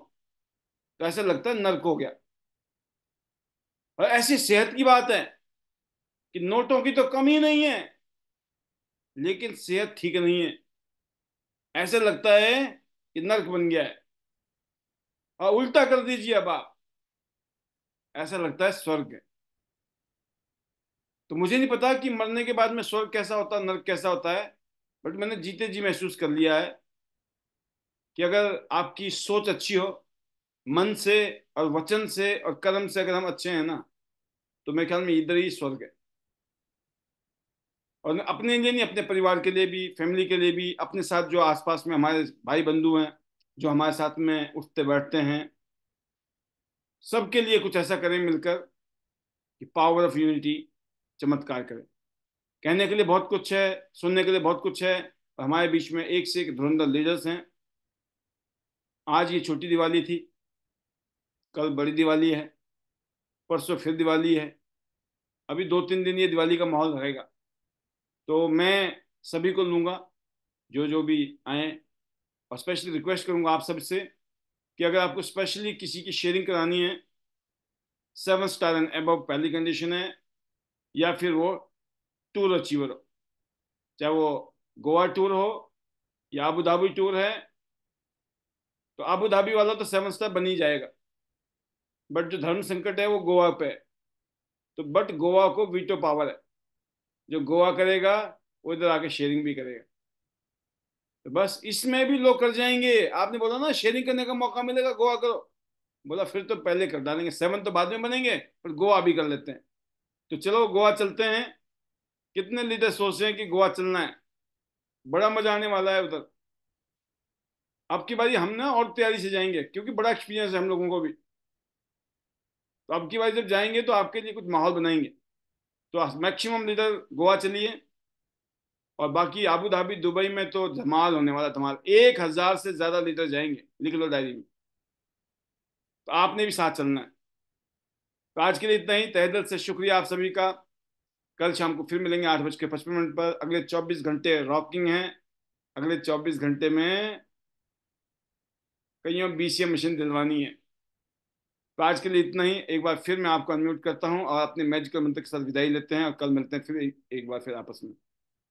तो ऐसा लगता है नर्क हो गया और ऐसी सेहत की बात है कि नोटों की तो कमी नहीं है लेकिन सेहत ठीक नहीं है ऐसे लगता है कि नर्क बन गया है और हाँ, उल्टा कर दीजिए अब आप ऐसा लगता है स्वर्ग है तो मुझे नहीं पता कि मरने के बाद में स्वर्ग कैसा होता है नर्क कैसा होता है बट मैंने जीते जी महसूस कर लिया है कि अगर आपकी सोच अच्छी हो मन से और वचन से और कर्म से अगर हम अच्छे हैं ना तो मेरे ख्याल में इधर ही स्वर्ग है और अपने लिए नहीं अपने परिवार के लिए भी फैमिली के लिए भी अपने साथ जो आसपास में हमारे भाई बंधु हैं जो हमारे साथ में उठते बैठते हैं सबके लिए कुछ ऐसा करें मिलकर कि पावर ऑफ यूनिटी चमत्कार करें कहने के लिए बहुत कुछ है सुनने के लिए बहुत कुछ है हमारे बीच में एक से एक धुरंधर लीडर्स हैं आज ये छोटी दिवाली थी कल बड़ी दिवाली है परसों फिर दिवाली है अभी दो तीन दिन ये दिवाली का माहौल रहेगा तो मैं सभी को लूँगा जो जो भी आए और स्पेशली रिक्वेस्ट करूँगा आप सबसे कि अगर आपको स्पेशली किसी की शेयरिंग करानी है सेवन स्टार एंड अबव पहली कंडीशन है या फिर वो टूर अचीवर हो चाहे वो गोवा टूर हो या अबू धाबी टूर है तो अबू धाबी वाला तो सेवन स्टार बन ही जाएगा बट जो धर्म संकट है वो गोवा पे है तो बट गोवा को वीटो पावर है जो गोवा करेगा वो इधर आके शेयरिंग भी करेगा तो बस इसमें भी लोग कर जाएंगे आपने बोला ना शेयरिंग करने का मौका मिलेगा गोवा करो बोला फिर तो पहले कर डालेंगे सेवन तो बाद में बनेंगे पर गोवा भी कर लेते हैं तो चलो गोवा चलते हैं कितने लीडर सोच रहे हैं कि गोवा चलना है बड़ा मजा आने वाला है उधर अब की बारी हम ना और तैयारी से जाएंगे क्योंकि बड़ा एक्सपीरियंस है हम लोगों को भी तो अब की बारी जब जाएंगे तो आपके लिए कुछ माहौल बनाएंगे तो मैक्सिमम लीडर गोवा चलिए और बाकी आबू धाबी दुबई में तो धमाल होने वाला धमाल एक हजार से ज्यादा लीडर जाएंगे लिख लो डायरी में तो आपने भी साथ चलना है तो आज के लिए इतना ही तह से शुक्रिया आप सभी का कल शाम को फिर मिलेंगे आठ बज के पचपन मिनट पर अगले चौबीस घंटे रॉकिंग है अगले चौबीस घंटे में कईयों सी मशीन दिलवानी है तो आज के लिए इतना ही एक बार फिर मैं आपको अनम्यूट करता हूँ और अपने मैजिकल मंत्र के साथ विदाई लेते हैं और कल मिलते हैं फिर एक बार फिर आपस में